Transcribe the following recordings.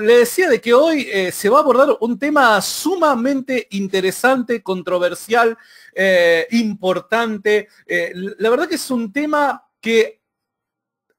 le decía de que hoy eh, se va a abordar un tema sumamente interesante, controversial, eh, importante. Eh, la verdad que es un tema que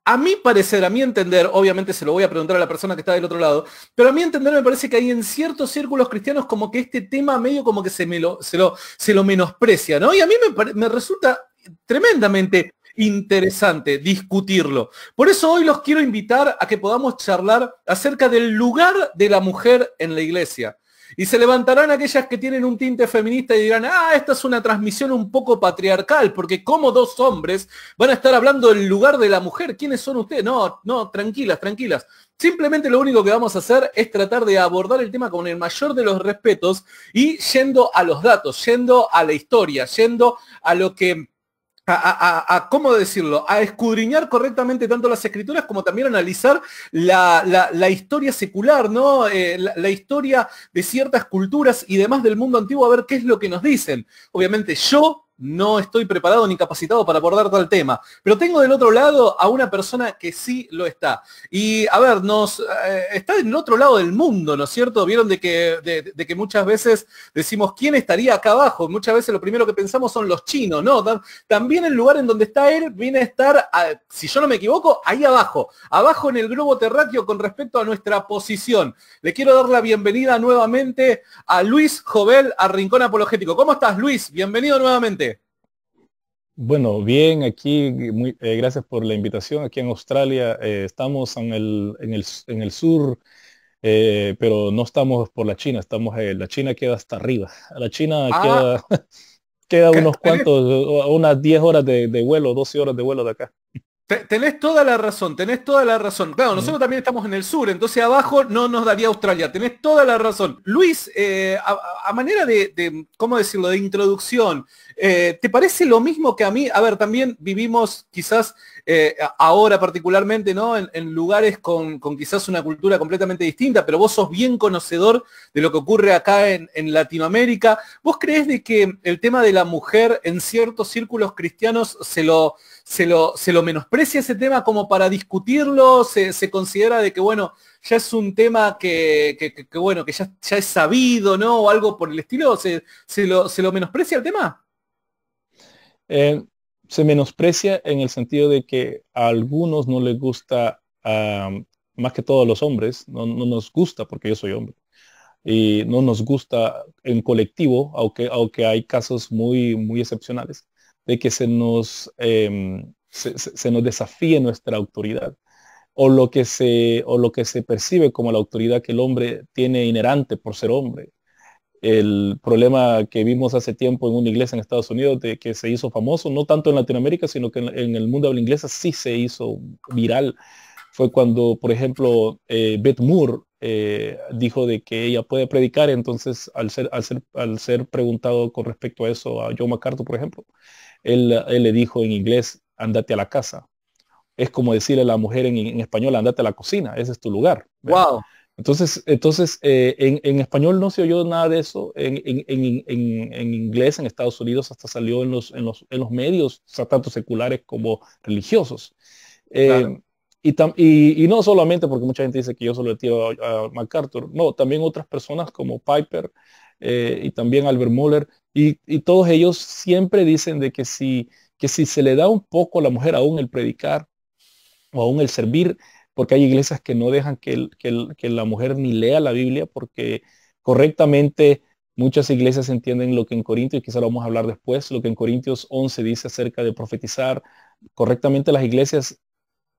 a mi parecer, a mi entender, obviamente se lo voy a preguntar a la persona que está del otro lado, pero a mi entender me parece que hay en ciertos círculos cristianos como que este tema medio como que se, lo, se, lo, se lo menosprecia, ¿no? Y a mí me, me resulta tremendamente interesante discutirlo. Por eso hoy los quiero invitar a que podamos charlar acerca del lugar de la mujer en la iglesia. Y se levantarán aquellas que tienen un tinte feminista y dirán, ah, esta es una transmisión un poco patriarcal, porque como dos hombres van a estar hablando del lugar de la mujer, ¿quiénes son ustedes? No, no, tranquilas, tranquilas. Simplemente lo único que vamos a hacer es tratar de abordar el tema con el mayor de los respetos y yendo a los datos, yendo a la historia, yendo a lo que a, ¿cómo decirlo? A escudriñar correctamente tanto las escrituras como también analizar la, historia secular, ¿no? Eh, la, historia de ciertas culturas y demás del mundo antiguo, a ver qué es lo que nos dicen. Obviamente yo no estoy preparado ni capacitado para abordar tal tema. Pero tengo del otro lado a una persona que sí lo está. Y a ver, nos eh, está en el otro lado del mundo, ¿no es cierto? Vieron de que, muchas veces decimos quién estaría acá abajo. Muchas veces lo primero que pensamos son los chinos, ¿no? También el lugar en donde está él viene a estar, si yo no me equivoco, ahí abajo. Abajo en el globo terráqueo con respecto a nuestra posición. Le quiero dar la bienvenida nuevamente a Luis Jovel a Rincón Apologético. ¿Cómo estás, Luis? Bienvenido nuevamente. Bueno, bien, aquí, muy, eh, gracias por la invitación. Aquí en Australia eh, estamos en el, en el, en el sur, eh, pero no estamos por la China, estamos, la China queda hasta arriba. La China ah. queda, unos cuantos, unas 10 horas de, vuelo, 12 horas de vuelo de acá. Tenés toda la razón, tenés toda la razón. Claro, mm. nosotros también estamos en el sur, entonces abajo no nos daría Australia, tenés toda la razón. Luis, a, manera de, ¿cómo decirlo?, de introducción, eh, ¿Te parece lo mismo que a mí? A ver, también vivimos quizás eh, ahora particularmente, ¿no? En, lugares con, quizás una cultura completamente distinta, pero vos sos bien conocedor de lo que ocurre acá en, Latinoamérica. ¿Vos crees de que el tema de la mujer en ciertos círculos cristianos se lo, se lo, menosprecia ese tema como para discutirlo? ¿Se, considera de que, bueno, ya es un tema que, bueno, que ya, ya, es sabido, ¿no? O algo por el estilo. ¿Se, ¿Se lo menosprecia el tema? Eh, se menosprecia en el sentido de que a algunos no les gusta, más que todos los hombres, no, nos gusta, porque yo soy hombre, y no nos gusta en colectivo, aunque, hay casos muy, muy excepcionales, de que se nos, em, desafíe nuestra autoridad o o lo que se percibe como la autoridad que el hombre tiene inherente por ser hombre el problema que vimos hace tiempo en una iglesia en Estados Unidos de que se hizo famoso, no tanto en Latinoamérica, sino que en, el mundo de la inglesa sí se hizo viral. Fue cuando, por ejemplo, eh, Beth Moore eh, dijo de que ella puede predicar, entonces al ser, al ser, preguntado con respecto a eso a Joe MacArthur, por ejemplo, él, le dijo en inglés, andate a la casa. Es como decirle a la mujer en, español, andate a la cocina, ese es tu lugar. Wow. Entonces, entonces eh, en, español no se oyó nada de eso, en, inglés, en Estados Unidos, hasta salió en los, en los, los medios, tanto seculares como religiosos. Eh, y, y, no solamente porque mucha gente dice que yo solo le tiro a, MacArthur, no, también otras personas como Piper eh, y también Albert Muller, y, y, todos ellos siempre dicen de que si, que si se le da un poco a la mujer aún el predicar o aún el servir, porque hay iglesias que no dejan que, la mujer ni lea la Biblia, porque correctamente muchas iglesias entienden lo que en Corintios, y quizá lo vamos a hablar después, lo que en Corintios 11 dice acerca de profetizar. Correctamente las iglesias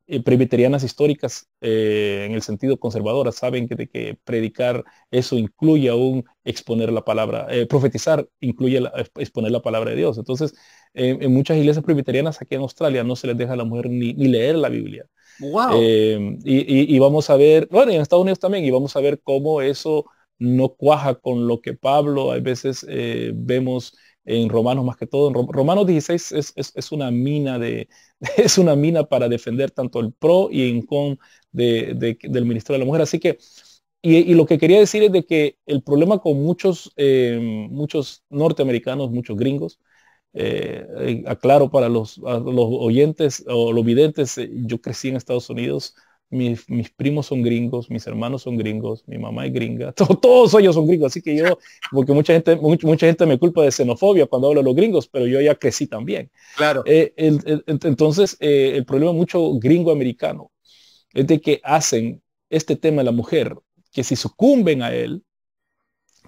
eh, presbiterianas históricas eh, en el sentido conservadora saben que, de predicar eso incluye aún exponer la palabra, eh, profetizar incluye exponer la palabra de Dios. Entonces, en muchas iglesias presbiterianas aquí en Australia no se les deja a la mujer ni leer la Biblia. Eh, y, vamos a ver, bueno, y en Estados Unidos también, y vamos a ver cómo eso no cuaja con lo que Pablo a veces eh, vemos en Romanos más que todo. En Romanos 16 es, una mina de, es una mina para defender tanto el pro y en con del ministro de la Mujer. Así que, y, lo que quería decir es de que el problema con muchos, eh, muchos norteamericanos, muchos gringos, eh, eh, aclaro para los, oyentes o los videntes, eh, yo crecí en Estados Unidos, mis, primos son gringos, mis hermanos son gringos, mi mamá es gringa, todos, ellos son gringos, así que yo, porque mucha gente, mucha, gente me culpa de xenofobia cuando hablo de los gringos, pero yo ya crecí también. Claro. entonces, el problema mucho gringo-americano es de que hacen este tema de la mujer, que si sucumben a él,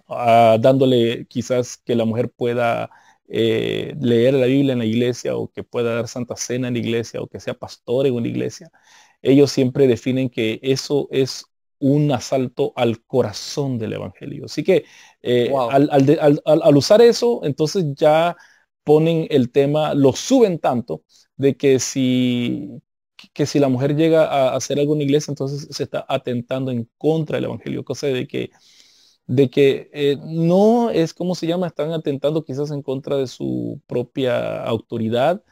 ah, dándole quizás que la mujer pueda eh, leer la Biblia en la iglesia o que pueda dar Santa Cena en la iglesia o que sea pastor en una iglesia, ellos siempre definen que eso es un asalto al corazón del Evangelio. Así que eh, al, usar eso, entonces ya ponen el tema, lo suben tanto de que si, que si la mujer llega a hacer algo en iglesia, entonces se está atentando en contra del Evangelio, cosa de que de que eh, no es como se llama, están atentando quizás en contra de su propia autoridad,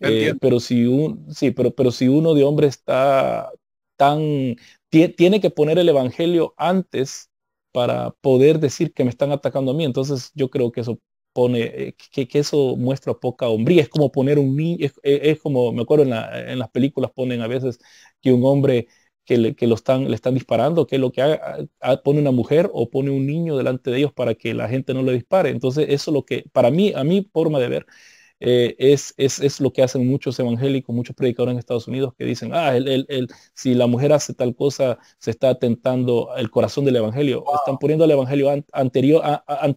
eh, pero si un, sí, pero, pero si uno de hombre está tan, tiene que poner el evangelio antes para poder decir que me están atacando a mí, entonces yo creo que eso pone, eh, que, que eso muestra poca hombría, es como poner un niño, es, como, me acuerdo en, en las películas ponen a veces que un hombre que, le, lo están, le están disparando, que lo que haga, pone una mujer o pone un niño delante de ellos para que la gente no le dispare. Entonces, eso es lo que, para mí, a mi forma de ver, eh, es, es, lo que hacen muchos evangélicos, muchos predicadores en Estados Unidos que dicen, ah, el, el, si la mujer hace tal cosa, se está atentando el corazón del evangelio. Están poniendo el evangelio anterior,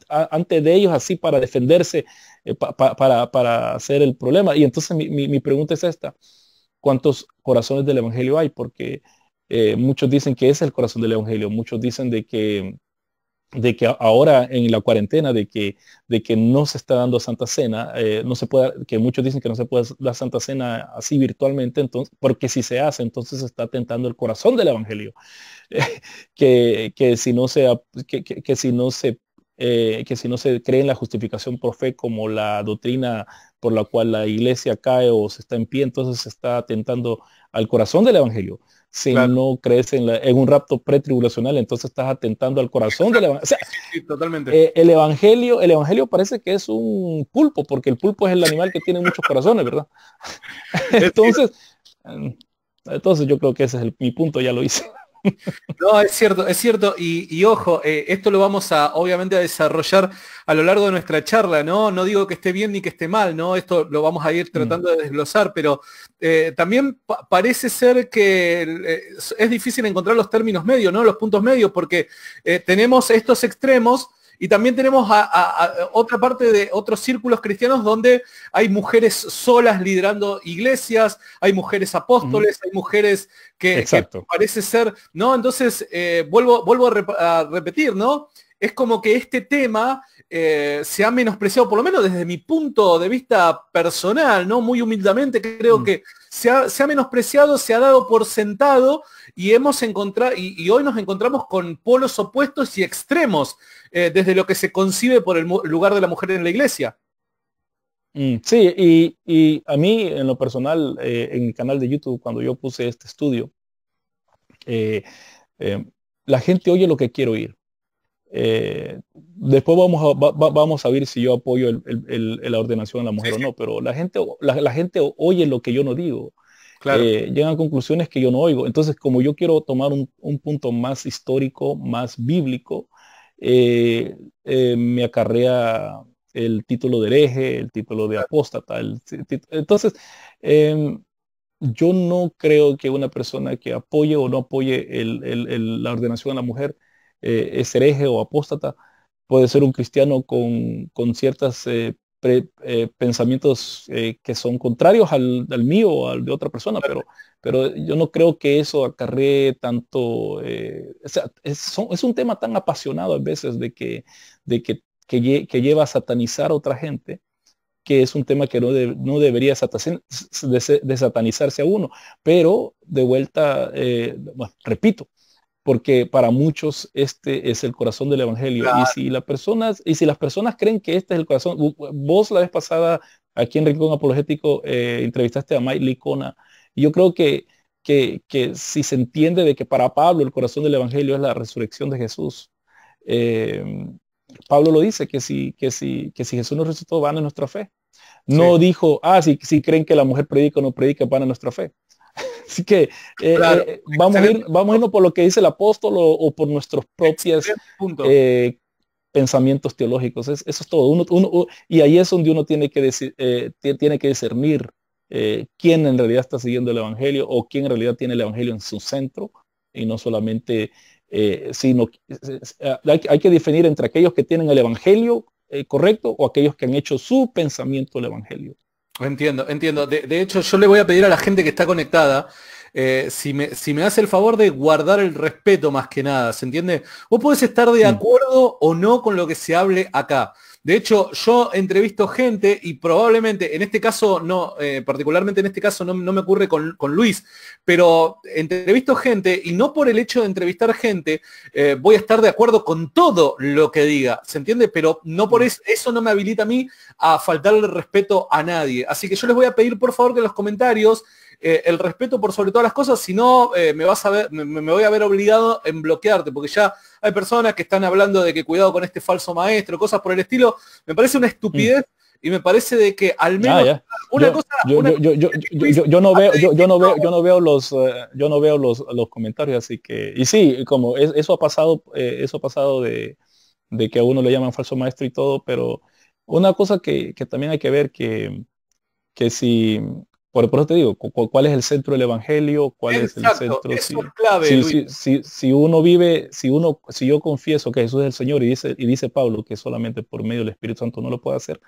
ante de ellos así para defenderse, eh, para, para, hacer el problema. Y entonces mi pregunta es esta, ¿cuántos corazones del evangelio hay? Porque eh, muchos dicen que es el corazón del Evangelio, muchos dicen de que, de que ahora en la cuarentena, de que, de que no se está dando Santa Cena, eh, no se que muchos dicen que no se puede dar Santa Cena así virtualmente, entonces, porque si se hace, entonces se está tentando el corazón del Evangelio, que, que, si no se, que, si no se eh, que si no se cree en la justificación por fe como la doctrina por la cual la iglesia cae o se está en pie, entonces se está atentando al corazón del Evangelio. Si no crees en, la, un rapto pretribulacional, entonces estás atentando al corazón del Evangelio. totalmente. Eh, el Evangelio, el Evangelio parece que es un pulpo, porque el pulpo es el animal que tiene muchos corazones, ¿verdad? entonces, mm, entonces yo creo que ese es mi punto, ya lo hice. No, es cierto, es cierto. Y, ojo, eh, esto lo vamos a, obviamente, a desarrollar a lo largo de nuestra charla, ¿no? No digo que esté bien ni que esté mal, ¿no? Esto lo vamos a ir tratando de desglosar, pero eh, también parece ser que eh, es difícil encontrar los términos medios, ¿no? Los puntos medios, porque tenemos estos extremos y también tenemos a, otra parte de otros círculos cristianos donde hay mujeres solas liderando iglesias, hay mujeres apóstoles, hay mujeres que, parece ser, ¿no? Entonces, eh, vuelvo, vuelvo a, repetir, ¿no? es como que este tema eh, se ha menospreciado, por lo menos desde mi punto de vista personal, ¿no? Muy humildemente creo mm. que se ha, menospreciado, se ha dado por sentado y hemos encontrado, y, hoy nos encontramos con polos opuestos y extremos. Eh, desde lo que se concibe por el lugar de la mujer en la iglesia. Mm, sí, y, a mí en lo personal, eh, en el canal de YouTube, cuando yo puse este estudio, eh, la gente oye lo que quiero oír. después vamos a, ver si yo apoyo la ordenación de la mujer o no, pero la gente, gente oye lo que yo no digo. llegan a conclusiones que yo no oigo. Entonces, como yo quiero tomar un punto más histórico, más bíblico, eh, eh, me acarrea el título de hereje, el título de apóstata. Entonces, em, yo no creo que una persona que apoye o no apoye la ordenación a la mujer eh, es hereje o apóstata. Puede ser un cristiano con ciertas eh, pensamientos eh, que son contrarios al, mío o al de otra persona, pero, pero yo no creo que eso acarree tanto, eh, es, un tema tan apasionado a veces de que, de que, lleva a satanizar a otra gente que es un tema que no, no debería desatanizarse a uno, pero de vuelta, repito, porque para muchos este es el corazón del evangelio y si las personas y si las personas creen que este es el corazón vos la vez pasada aquí en Rincón Apologético eh, entrevistaste a Mike Licona y yo creo que, que, si se entiende de que para Pablo el corazón del evangelio es la resurrección de Jesús em, Pablo lo dice que si que si que si Jesús no resucitó van a nuestra fe no dijo ah si, si creen que la mujer predica o no predica van a nuestra fe Así que eh, eh, vamos, a ir, vamos irnos por lo que dice el apóstol o, por nuestros propios eh, pensamientos teológicos. eso es todo. Uno, y ahí es donde uno tiene que, decir, tiene que discernir quién en realidad está siguiendo el Evangelio o quién en realidad tiene el Evangelio en su centro y no solamente, sino hay, hay, que definir entre aquellos que tienen el Evangelio correcto o aquellos que han hecho su pensamiento el Evangelio. Entiendo, entiendo. De, hecho, yo le voy a pedir a la gente que está conectada, eh, si, me, hace el favor de guardar el respeto más que nada, ¿se entiende? Vos podés estar de acuerdo o no con lo que se hable acá, de hecho, yo entrevisto gente y probablemente, en este caso, no, eh, particularmente en este caso no, me ocurre con, Luis, pero entrevisto gente y no por el hecho de entrevistar gente eh, voy a estar de acuerdo con todo lo que diga, ¿se entiende? Pero no por eso, eso no me habilita a mí a faltarle respeto a nadie. Así que yo les voy a pedir por favor que en los comentarios eh, el respeto por sobre todas las cosas, si no eh, me, vas a ver, me, voy a ver obligado en bloquearte, porque ya hay personas que están hablando de que cuidado con este falso maestro, cosas por el estilo. Me parece una estupidez mm. y me parece de que al menos una cosa yo, no veo los eh, yo no veo los, comentarios así que y sí como eso ha pasado eso ha pasado de, de, que a uno le llaman falso maestro y todo pero una cosa que, que también hay que ver que que si por, eso te digo, ¿cuál es el centro del evangelio? ¿Cuál es el centro? si, si, uno vive, si uno, si yo confieso que Jesús es el Señor y dice, y dice Pablo que solamente por medio del Espíritu Santo no lo puede hacer,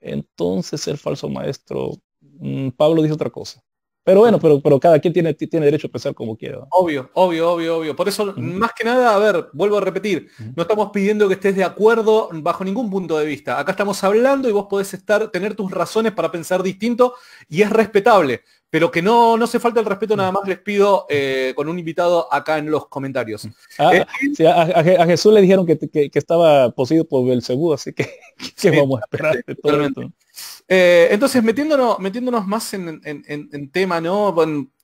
entonces el falso maestro, mm, Pablo dice otra cosa. Pero bueno, pero, pero cada quien tiene, tiene derecho a pensar como quiera. Obvio, obvio, obvio, obvio. Por eso, más que nada, a ver, vuelvo a repetir, no estamos pidiendo que estés de acuerdo bajo ningún punto de vista. Acá estamos hablando y vos podés estar, tener tus razones para pensar distinto y es respetable. Pero que no, no se falta el respeto, nada más les pido eh, con un invitado acá en los comentarios. Ah, eh, a, Jesús le dijeron que, estaba poseído por el Belcebú, así que, qué vamos a esperar de eh, entonces, metiéndonos, metiéndonos más en, tema, ¿no?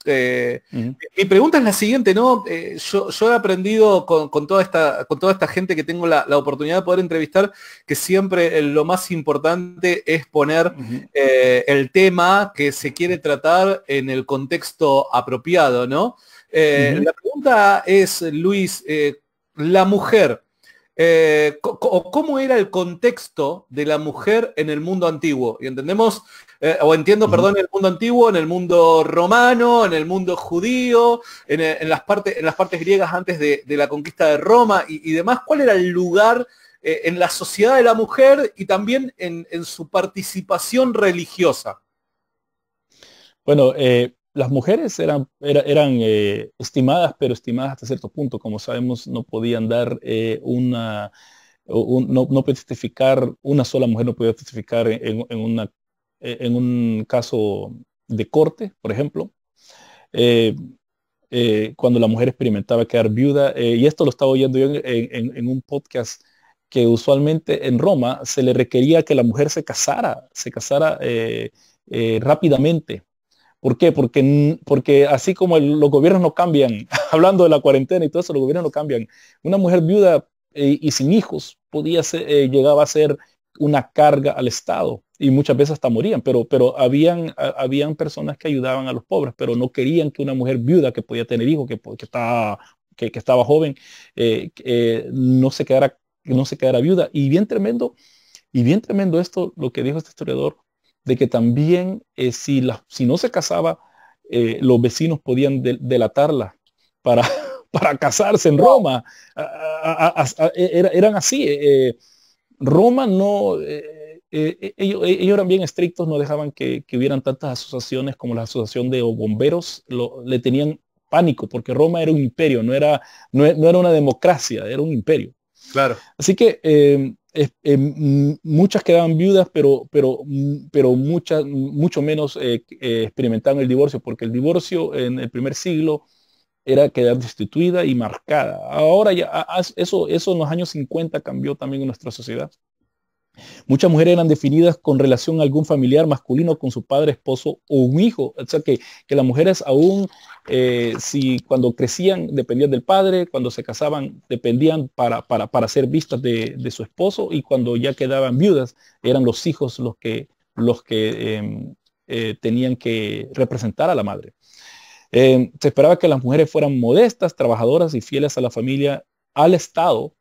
Eh, mi pregunta es la siguiente, ¿no? Eh, yo, he aprendido con, con, toda esta, gente que tengo la, oportunidad de poder entrevistar que siempre lo más importante es poner el tema que se quiere tratar en el contexto apropiado, ¿no? La pregunta es, Luis, la mujer eh, cómo era el contexto de la mujer en el mundo antiguo. Y entendemos, eh, o entiendo, perdón, en el mundo antiguo, en el mundo romano, en el mundo judío, en, eh, las, partes, en las partes griegas antes de, la conquista de Roma y, demás, ¿cuál era el lugar en la sociedad de la mujer y también en, en su participación religiosa? Bueno, eh, las mujeres eran, eh, estimadas, pero estimadas hasta cierto punto. Como sabemos, no podían dar eh, una, no, no testificar, una sola mujer no podía testificar en, eh, un caso de corte, por ejemplo. cuando la mujer experimentaba quedar viuda, y esto lo estaba oyendo yo en, un podcast que usualmente en Roma se le requería que la mujer se casara, se casara rápidamente ¿Por qué? Porque, porque así como los gobiernos no cambian, hablando de la cuarentena y todo eso, los gobiernos no cambian. Una mujer viuda eh, y sin hijos podía ser, eh, llegaba a ser una carga al Estado y muchas veces hasta morían, pero, habían, personas que ayudaban a los pobres, pero no querían que una mujer viuda que podía tener hijos, que, que, estaba, joven, eh, no, se quedara, no se quedara viuda. Y bien tremendo, y bien tremendo esto, lo que dijo este historiador, de que también eh, si, no se casaba, eh, los vecinos podían delatarla para, casarse en Roma. E, eran así. Eh, Roma no, ellos, eran bien estrictos, no dejaban que, hubieran tantas asociaciones como la asociación de bomberos, le tenían pánico, porque Roma era un imperio, no era, no era una democracia, era un imperio. Claro. Así que eh, mm, muchas quedaban viudas, pero, pero, mm, pero muchas, mucho menos eh, eh, experimentaban el divorcio, porque el divorcio en el primer siglo era quedar destituida y marcada. Ahora ya, eso, eso en los años 50 cambió también en nuestra sociedad. Muchas mujeres eran definidas con relación a algún familiar masculino, con su padre, esposo o un hijo. O sea que, que las mujeres aún eh, si cuando crecían dependían del padre, cuando se casaban dependían para, ser vistas de, su esposo y cuando ya quedaban viudas eran los hijos los que, los que em, eh, tenían que representar a la madre. Em, se esperaba que las mujeres fueran modestas, trabajadoras y fieles a la familia, al Estado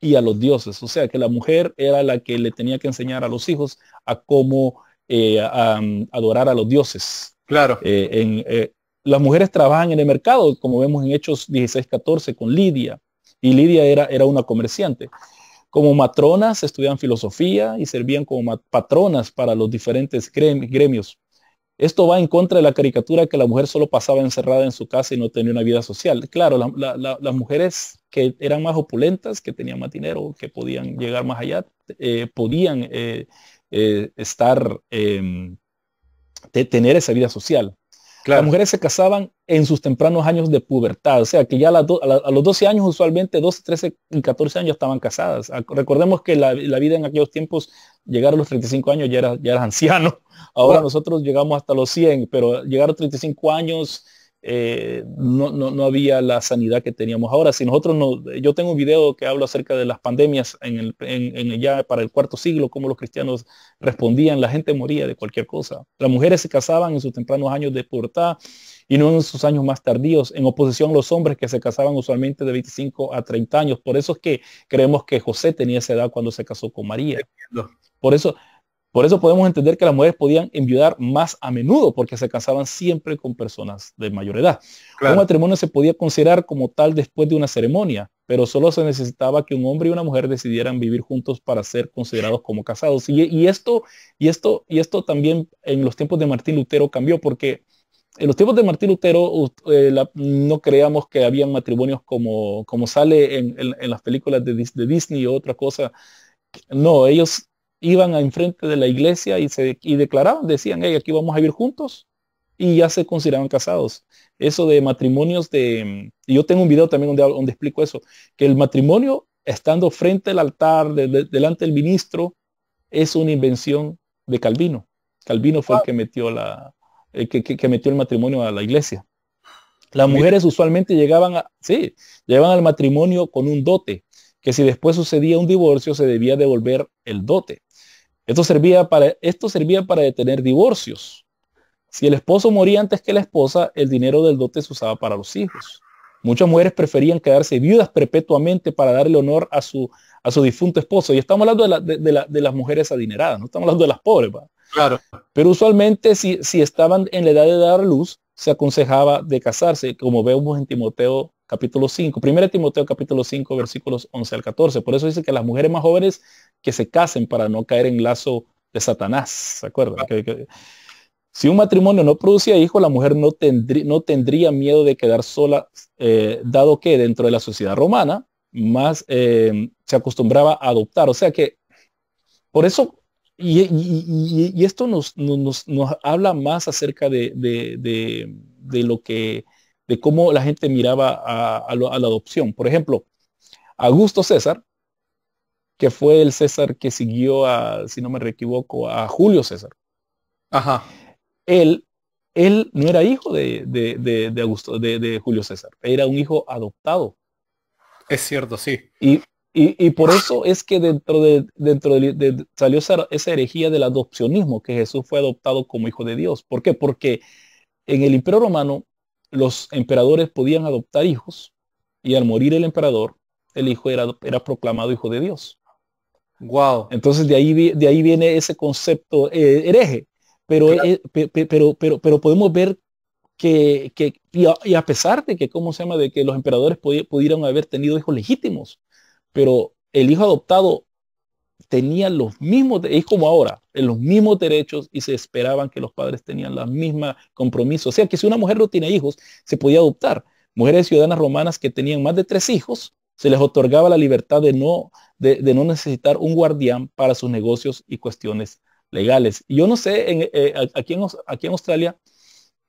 y a los dioses. O sea que la mujer era la que le tenía que enseñar a los hijos a cómo eh, um, adorar a los dioses. Claro las mujeres trabajan en el mercado, como vemos en Hechos 16-14 con Lidia, y Lidia era, una comerciante. Como matronas estudiaban filosofía y servían como patronas para los diferentes gremios. Esto va en contra de la caricatura que la mujer solo pasaba encerrada en su casa y no tenía una vida social. Claro, las mujeres que eran más opulentas, que tenían más dinero, que podían llegar más allá, eh, podían eh, eh, estar, em, tener esa vida social. Las mujeres se casaban en sus tempranos años de pubertad, o sea que ya a, los 12 años usualmente, 12, 13 y 14 años estaban casadas. recordemos que la, vida en aquellos tiempos, llegar a los 35 años ya eras, ya eras anciano. Ahora nosotros llegamos hasta los 100, pero llegar a 35 años eh, no, no, había la sanidad que teníamos ahora. Si nosotros no, yo tengo un video que hablo acerca de las pandemias en el, ya para el cuarto siglo, cómo los cristianos respondían, la gente moría de cualquier cosa. Las mujeres se casaban en sus tempranos años de pubertad y no en sus años más tardíos, en oposición a los hombres que se casaban usualmente de 25 a 30 años. Por eso es que creemos que José tenía esa edad cuando se casó con María. Por eso, por eso podemos entender que las mujeres podían enviudar más a menudo porque se casaban siempre con personas de mayor edad. Un matrimonio se podía considerar como tal después de una ceremonia, pero solo se necesitaba que un hombre y una mujer decidieran vivir juntos para ser considerados como casados. Y, esto, y, esto, y esto también en los tiempos de Martín Lutero cambió porque en los tiempos de Martín Lutero eh, no creamos que habían matrimonios como, como sale en, las películas de, de Disney o otra cosa. No, ellos iban a enfrente de la iglesia y, se, declaraban, decían, aquí vamos a vivir juntos y ya se consideraban casados. Eso de matrimonios de... Yo tengo un video también donde, donde explico eso, que el matrimonio estando frente al altar, delante del ministro, es una invención de Calvino. Calvino fue el que metió la, el eh, que, que, metió el matrimonio a la iglesia. Las mujeres usualmente llegaban a, sí, llegaban al matrimonio con un dote, que si después sucedía un divorcio se debía devolver el dote. Esto servía, para, esto servía para detener divorcios. Si el esposo moría antes que la esposa, el dinero del dote se usaba para los hijos. Muchas mujeres preferían quedarse viudas perpetuamente para darle honor a su, a su difunto esposo. Y estamos hablando de, las mujeres adineradas, no estamos hablando de las pobres. Claro. Pero usualmente si, si estaban en la edad de dar luz, se aconsejaba de casarse, como vemos en Timoteo capítulo 5, 1 Timoteo capítulo 5, versículos 11 al 14. Por eso dice que las mujeres más jóvenes que se casen para no caer en lazo de Satanás, ¿se acuerdan? si un matrimonio no producía hijos, la mujer no, tendría miedo de quedar sola, eh, dado que dentro de la sociedad romana más eh, se acostumbraba a adoptar. O sea que, por eso, y, esto nos, habla más acerca de, de lo que de cómo la gente miraba a, la adopción. Por ejemplo, Augusto César, que fue el César que siguió a, si no me equivoco, a Julio César. Ajá. Él, él no era hijo de, de, Augusto, de, Julio César, era un hijo adoptado. Es cierto, sí. Y, por eso es que dentro de, dentro de, salió esa, herejía del adopcionismo, que Jesús fue adoptado como hijo de Dios. ¿Por qué? Porque en el Imperio Romano los emperadores podían adoptar hijos y al morir el emperador, el hijo era, era proclamado hijo de Dios. Wow. Entonces de ahí, de ahí viene ese concepto eh, hereje. Eh, pero, pero, pero, podemos ver que, y, a, pesar de que, ¿cómo se llama?, de que los emperadores pudieron pudieran haber tenido hijos legítimos, pero el hijo adoptado tenían los mismos, es como ahora, eh, los mismos derechos y se esperaban que los padres tenían la misma compromiso. O sea que si una mujer no tiene hijos, se podía adoptar. Mujeres ciudadanas romanas que tenían más de tres hijos, se les otorgaba la libertad de no, de, no necesitar un guardián para sus negocios y cuestiones legales. yo no sé, eh, aquí, en, aquí en Australia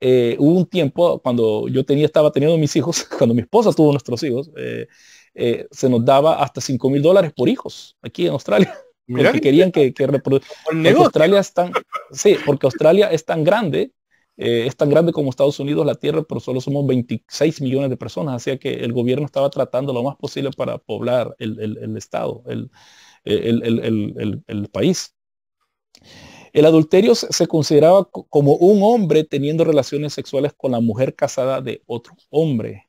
eh, hubo un tiempo cuando yo tenía, estaba teniendo mis hijos, cuando mi esposa tuvo nuestros hijos, eh, se nos daba hasta 5 mil dólares por hijos aquí en Australia. porque querían que, Australia es tan, sí, porque Australia es tan grande, eh, es tan grande como Estados Unidos la Tierra, pero solo somos 26 millones de personas, así que el gobierno estaba tratando lo más posible para poblar el, Estado, el país. El adulterio se consideraba como un hombre teniendo relaciones sexuales con la mujer casada de otro hombre.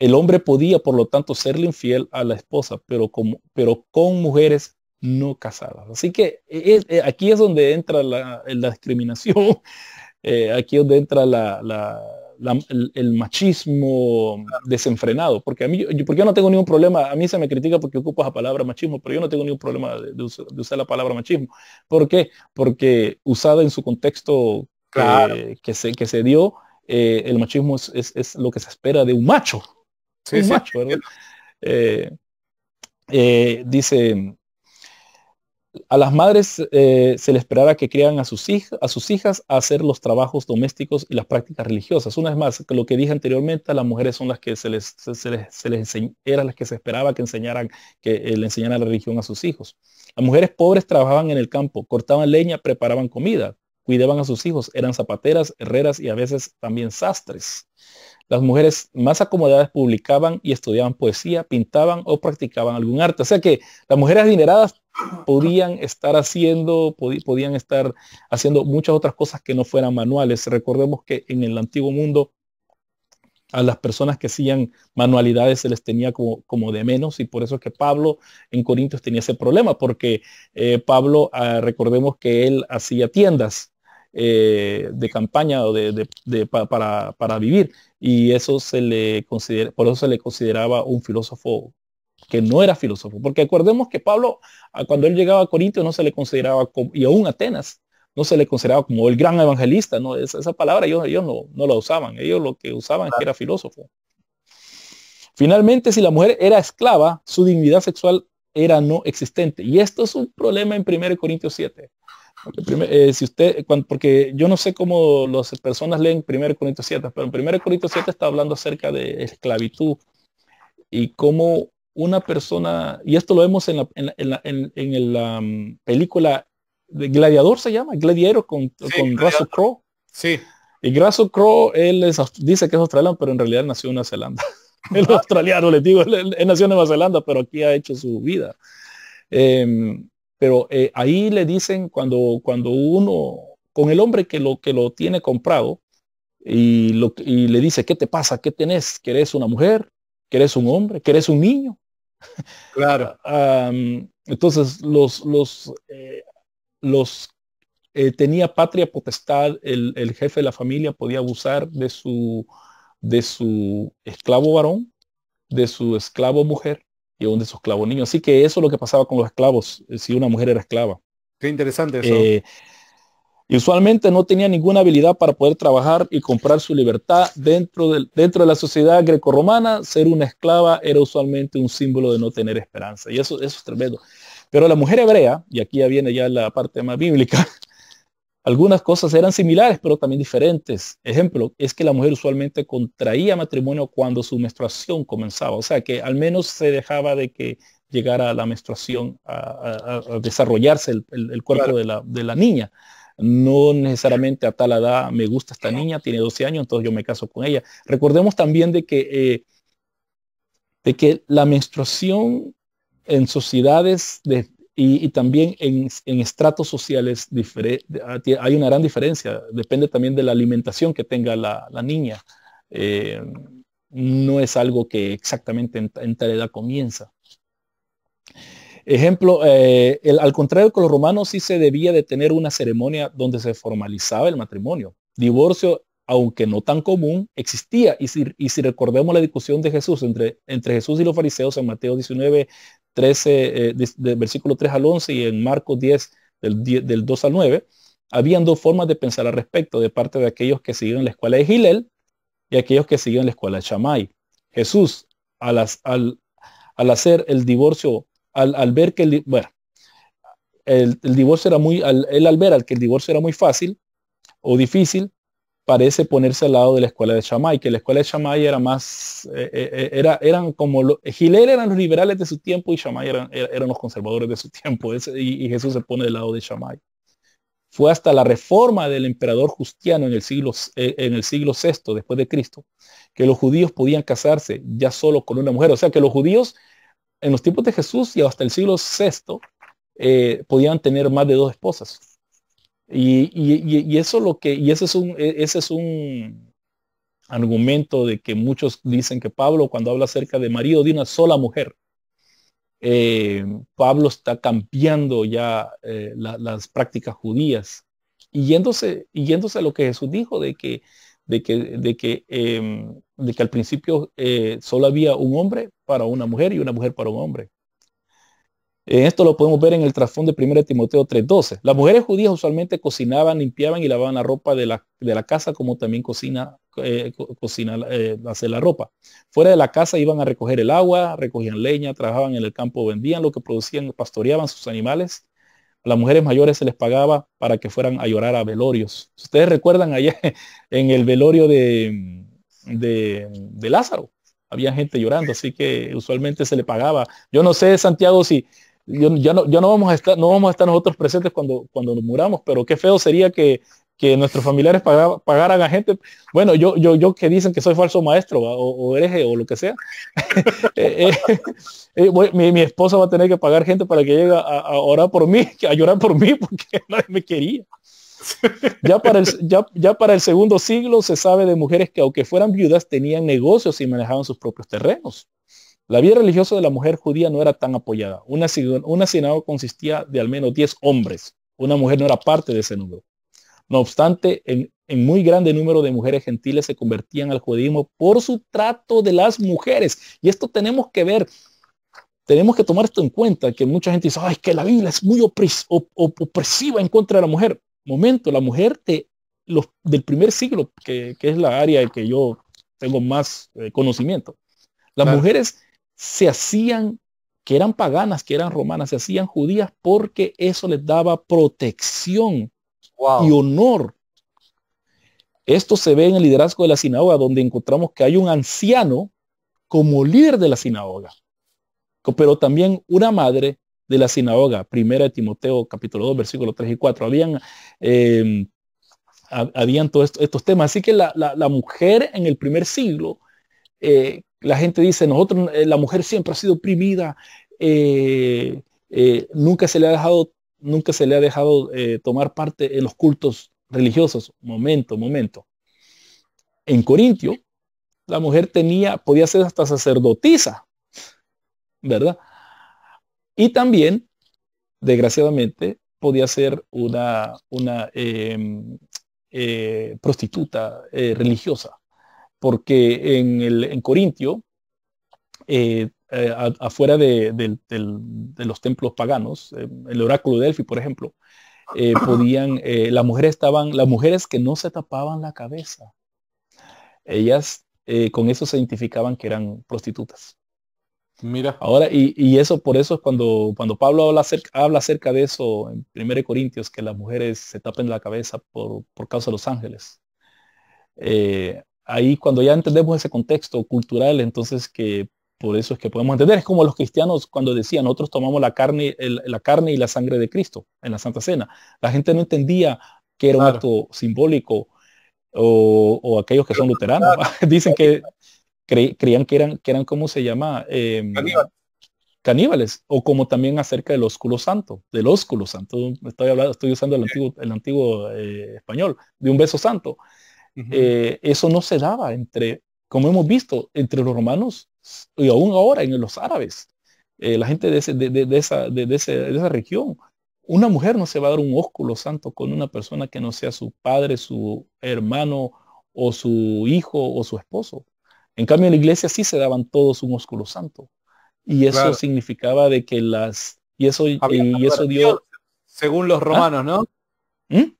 El hombre podía, por lo tanto, serle infiel a la esposa, pero, con mujeres no casadas. Así que e, e, e, aquí es donde entra la, discriminación, eh, aquí es donde entra el, machismo desenfrenado, porque yo, no tengo ningún problema, a mí se me critica porque ocupo la palabra machismo, pero yo no tengo ningún problema de, usar, la palabra machismo. ¿Por qué? Porque usada en su contexto que, se, dio, eh, el machismo es lo que se espera de un macho. Sí, eh, eh, dice, a las madres eh, se les esperaba que crean a sus, a sus hijas a hacer los trabajos domésticos y las prácticas religiosas. Una vez más, lo que dije anteriormente, a las mujeres son las que se les, les, eran las que se esperaba que enseñaran, que le enseñaran la religión a sus hijos. Las mujeres pobres trabajaban en el campo, cortaban leña, preparaban comida cuidaban a sus hijos, eran zapateras, herreras y a veces también sastres. Las mujeres más acomodadas publicaban y estudiaban poesía, pintaban o practicaban algún arte. O sea que las mujeres adineradas podían estar haciendo, podían estar haciendo muchas otras cosas que no fueran manuales. Recordemos que en el antiguo mundo a las personas que hacían manualidades se les tenía como, como, de menos y por eso es que Pablo en Corintios tenía ese problema, porque eh, Pablo, ah, recordemos que él hacía tiendas eh, de campaña o de, de, para, para, vivir. Y eso se le considera, por eso se le consideraba un filósofo que no era filósofo. Porque acordemos que Pablo, cuando él llegaba a Corintios no se le consideraba, como, y aún Atenas, no se le consideraba como el gran evangelista. ¿no? Esa, esa palabra ellos, ellos no, no, la usaban. Ellos lo que usaban era filósofo. Finalmente, si la mujer era esclava, su dignidad sexual era no existente. Y esto es un problema en 1 Corintios 7. Eh, si usted, porque yo no sé cómo las personas leen Primero Corintios 7, pero en 1 Corintios 7 está hablando acerca de esclavitud y cómo una persona, y esto lo vemos en la, en la, um, película de Gladiador se llama, gladiero con, con Russell Crowe. Sí. Y Russell Crowe, él dice que es australiano, pero en realidad nació en Nueva Zelanda. el australiano, le digo, él, nació en Nueva Zelanda, pero aquí ha hecho su vida. Em, pero eh, ahí le dicen cuando, cuando uno, con el hombre que lo, que lo tiene comprado, y, le dice, ¿qué te pasa? ¿Qué tenés? ¿Querés una mujer? ¿Querés un hombre? ¿Querés un niño? Claro. entonces, los, los, eh, los eh, tenía patria potestad, el, el, jefe de la familia podía abusar de su, de su esclavo varón, de su esclavo mujer, y de esos esclavos niños. Así que eso es lo que pasaba con los esclavos, eh, si una mujer era esclava. Qué interesante eso. Eh, y usualmente no tenía ninguna habilidad para poder trabajar y comprar su libertad dentro de, dentro de la sociedad grecorromana. Ser una esclava era usualmente un símbolo de no tener esperanza. Y eso, eso es tremendo. Pero la mujer hebrea, y aquí ya viene ya la parte más bíblica, algunas cosas eran similares, pero también diferentes. Ejemplo, es que la mujer usualmente contraía matrimonio cuando su menstruación comenzaba, o sea que al menos se dejaba de que llegara la menstruación a, desarrollarse el, cuerpo de, la, niña no necesariamente a tal edad me gusta esta niña, tiene 12 años, entonces yo me caso con ella. Recordemos también de eh, de que la menstruación en sociedades de, y, también en, estratos sociales ah, hay una gran diferencia, depende también de la alimentación que tenga la, niña. Eh, no es algo que exactamente en, tal edad comienza. Ejemplo, eh, al contrario que los romanos sí se debía de tener una ceremonia donde se formalizaba el matrimonio. Divorcio, aunque no tan común, existía. Y si, y si recordemos la discusión de Jesús entre, entre Jesús y los fariseos en Mateo 19, 13, eh, del versículo 3 al 11 y en Marcos 10 del, del 2 al 9, habían dos formas de pensar al respecto de parte de aquellos que siguieron la escuela de Gilel y aquellos que siguieron la escuela de Shammai. Jesús, al, hacer el divorcio, al, ver que divorcio era muy, él al ver al que el divorcio era muy fácil o difícil, parece ponerse al lado de la escuela de Shamay que la escuela de Shamay era más, eh, eh, eh, era, eran como, los, Gilel eran los liberales de su tiempo y Shamay eran, los conservadores de su tiempo, y, Jesús se pone del lado de Shamay Fue hasta la reforma del emperador Justiano en el, siglo, en el siglo VI después de Cristo que los judíos podían casarse ya solo con una mujer. O sea que los judíos en los tiempos de Jesús y hasta el siglo VI podían tener más de dos esposas. Y, eso lo que, y ese es un, e, ese es un argumento de que muchos dicen que Pablo cuando habla acerca de marido de una sola mujer, eh, Pablo está cambiando ya eh, las prácticas judías y yéndose, yéndose a lo que Jesús dijo de que, de que, de que, em, de que al principio eh, solo había un hombre para una mujer y una mujer para un hombre. Eh, esto lo podemos ver en el trasfondo de 1 Timoteo 3.12. Las mujeres judías usualmente cocinaban, limpiaban y lavaban la ropa de la, casa, como también cocina, eh, cocina eh, hacer la ropa. Fuera de la casa iban a recoger el agua, recogían leña, trabajaban en el campo, vendían lo que producían, pastoreaban sus animales. A las mujeres mayores se les pagaba para que fueran a llorar a velorios. Ustedes recuerdan allá en el velorio de, de, de Lázaro. Había gente llorando, así que usualmente se le pagaba. Yo no sé, Santiago, si ya no, vamos a estar, no vamos a estar nosotros presentes cuando, cuando nos muramos, pero qué feo sería que, que nuestros familiares pagaran a gente. Bueno, yo, yo, yo que dicen que soy falso maestro o, o hereje o lo que sea. Eh, eh, eh, mi, esposa va a tener que pagar gente para que llegue a, orar por mí, a llorar por mí, porque nadie me quería. ya, para ya para el segundo siglo se sabe de mujeres que aunque fueran viudas tenían negocios y manejaban sus propios terrenos. La vida religiosa de la mujer judía no era tan apoyada. Un una consistía de al menos 10 hombres. Una mujer no era parte de ese número. No obstante, en, muy grande número de mujeres gentiles se convertían al judaísmo por su trato de las mujeres. Y esto tenemos que ver, tenemos que tomar esto en cuenta, que mucha gente dice, ay, que la Biblia es muy opresiva en contra de la mujer. Momento, la mujer los, del primer siglo, que, es la área en que yo tengo más eh, conocimiento. Las mujeres se hacían, que eran paganas, que eran romanas, se hacían judías porque eso les daba protección y honor. Esto se ve en el liderazgo de la sinagoga, donde encontramos que hay un anciano como líder de la sinagoga, pero también una madre de la sinagoga, primera de Timoteo capítulo 2, versículo 3 y 4. Habían, em, habían todos estos, temas. Así que la, la, mujer en el primer siglo eh, la gente dice, nosotros, eh, la mujer siempre ha sido oprimida, eh, eh, nunca se le ha dejado, nunca se le ha dejado tomar parte en los cultos religiosos. Momento, momento. En Corintio, la mujer tenía, podía ser hasta sacerdotisa, ¿verdad? Y también, desgraciadamente, podía ser una, una em, prostituta religiosa porque en, Corintio, eh, eh, afuera de, los templos paganos, eh, el oráculo de Elfi, por ejemplo, podían, las mujeres estaban, las mujeres que no se tapaban la cabeza, ellas con eso se identificaban que eran prostitutas. Mira. Ahora, y, eso por eso es cuando, cuando Pablo habla acerca, habla de eso en 1 Corintios, que las mujeres se tapen la cabeza por, causa de los ángeles ahí cuando ya entendemos ese contexto cultural, entonces que por eso es que podemos entender, es como los cristianos cuando decían, nosotros tomamos la carne, la carne y la sangre de Cristo en la Santa Cena. La gente no entendía que era un acto simbólico o, aquellos que son luteranos dicen que creían que eran, que eran, ¿cómo se llama? Em, caníbales. o como también acerca del ósculo santo, del ósculo santo, estoy, hablando, estoy usando el antiguo, el antiguo eh, español, de un beso santo. Eh, eso no se daba entre, como hemos visto, entre los romanos y aún ahora en los árabes, eh, la gente de, de, de, esa, de, esa, región. Una mujer no se va a dar un ósculo santo con una persona que no sea su padre, su hermano o su hijo o su esposo. En cambio, en la iglesia sí se daban todos un ósculo santo. Y eso significaba de que las... Y eso, y eso dio... Según los ah. romanos, ¿no? ¿Mm?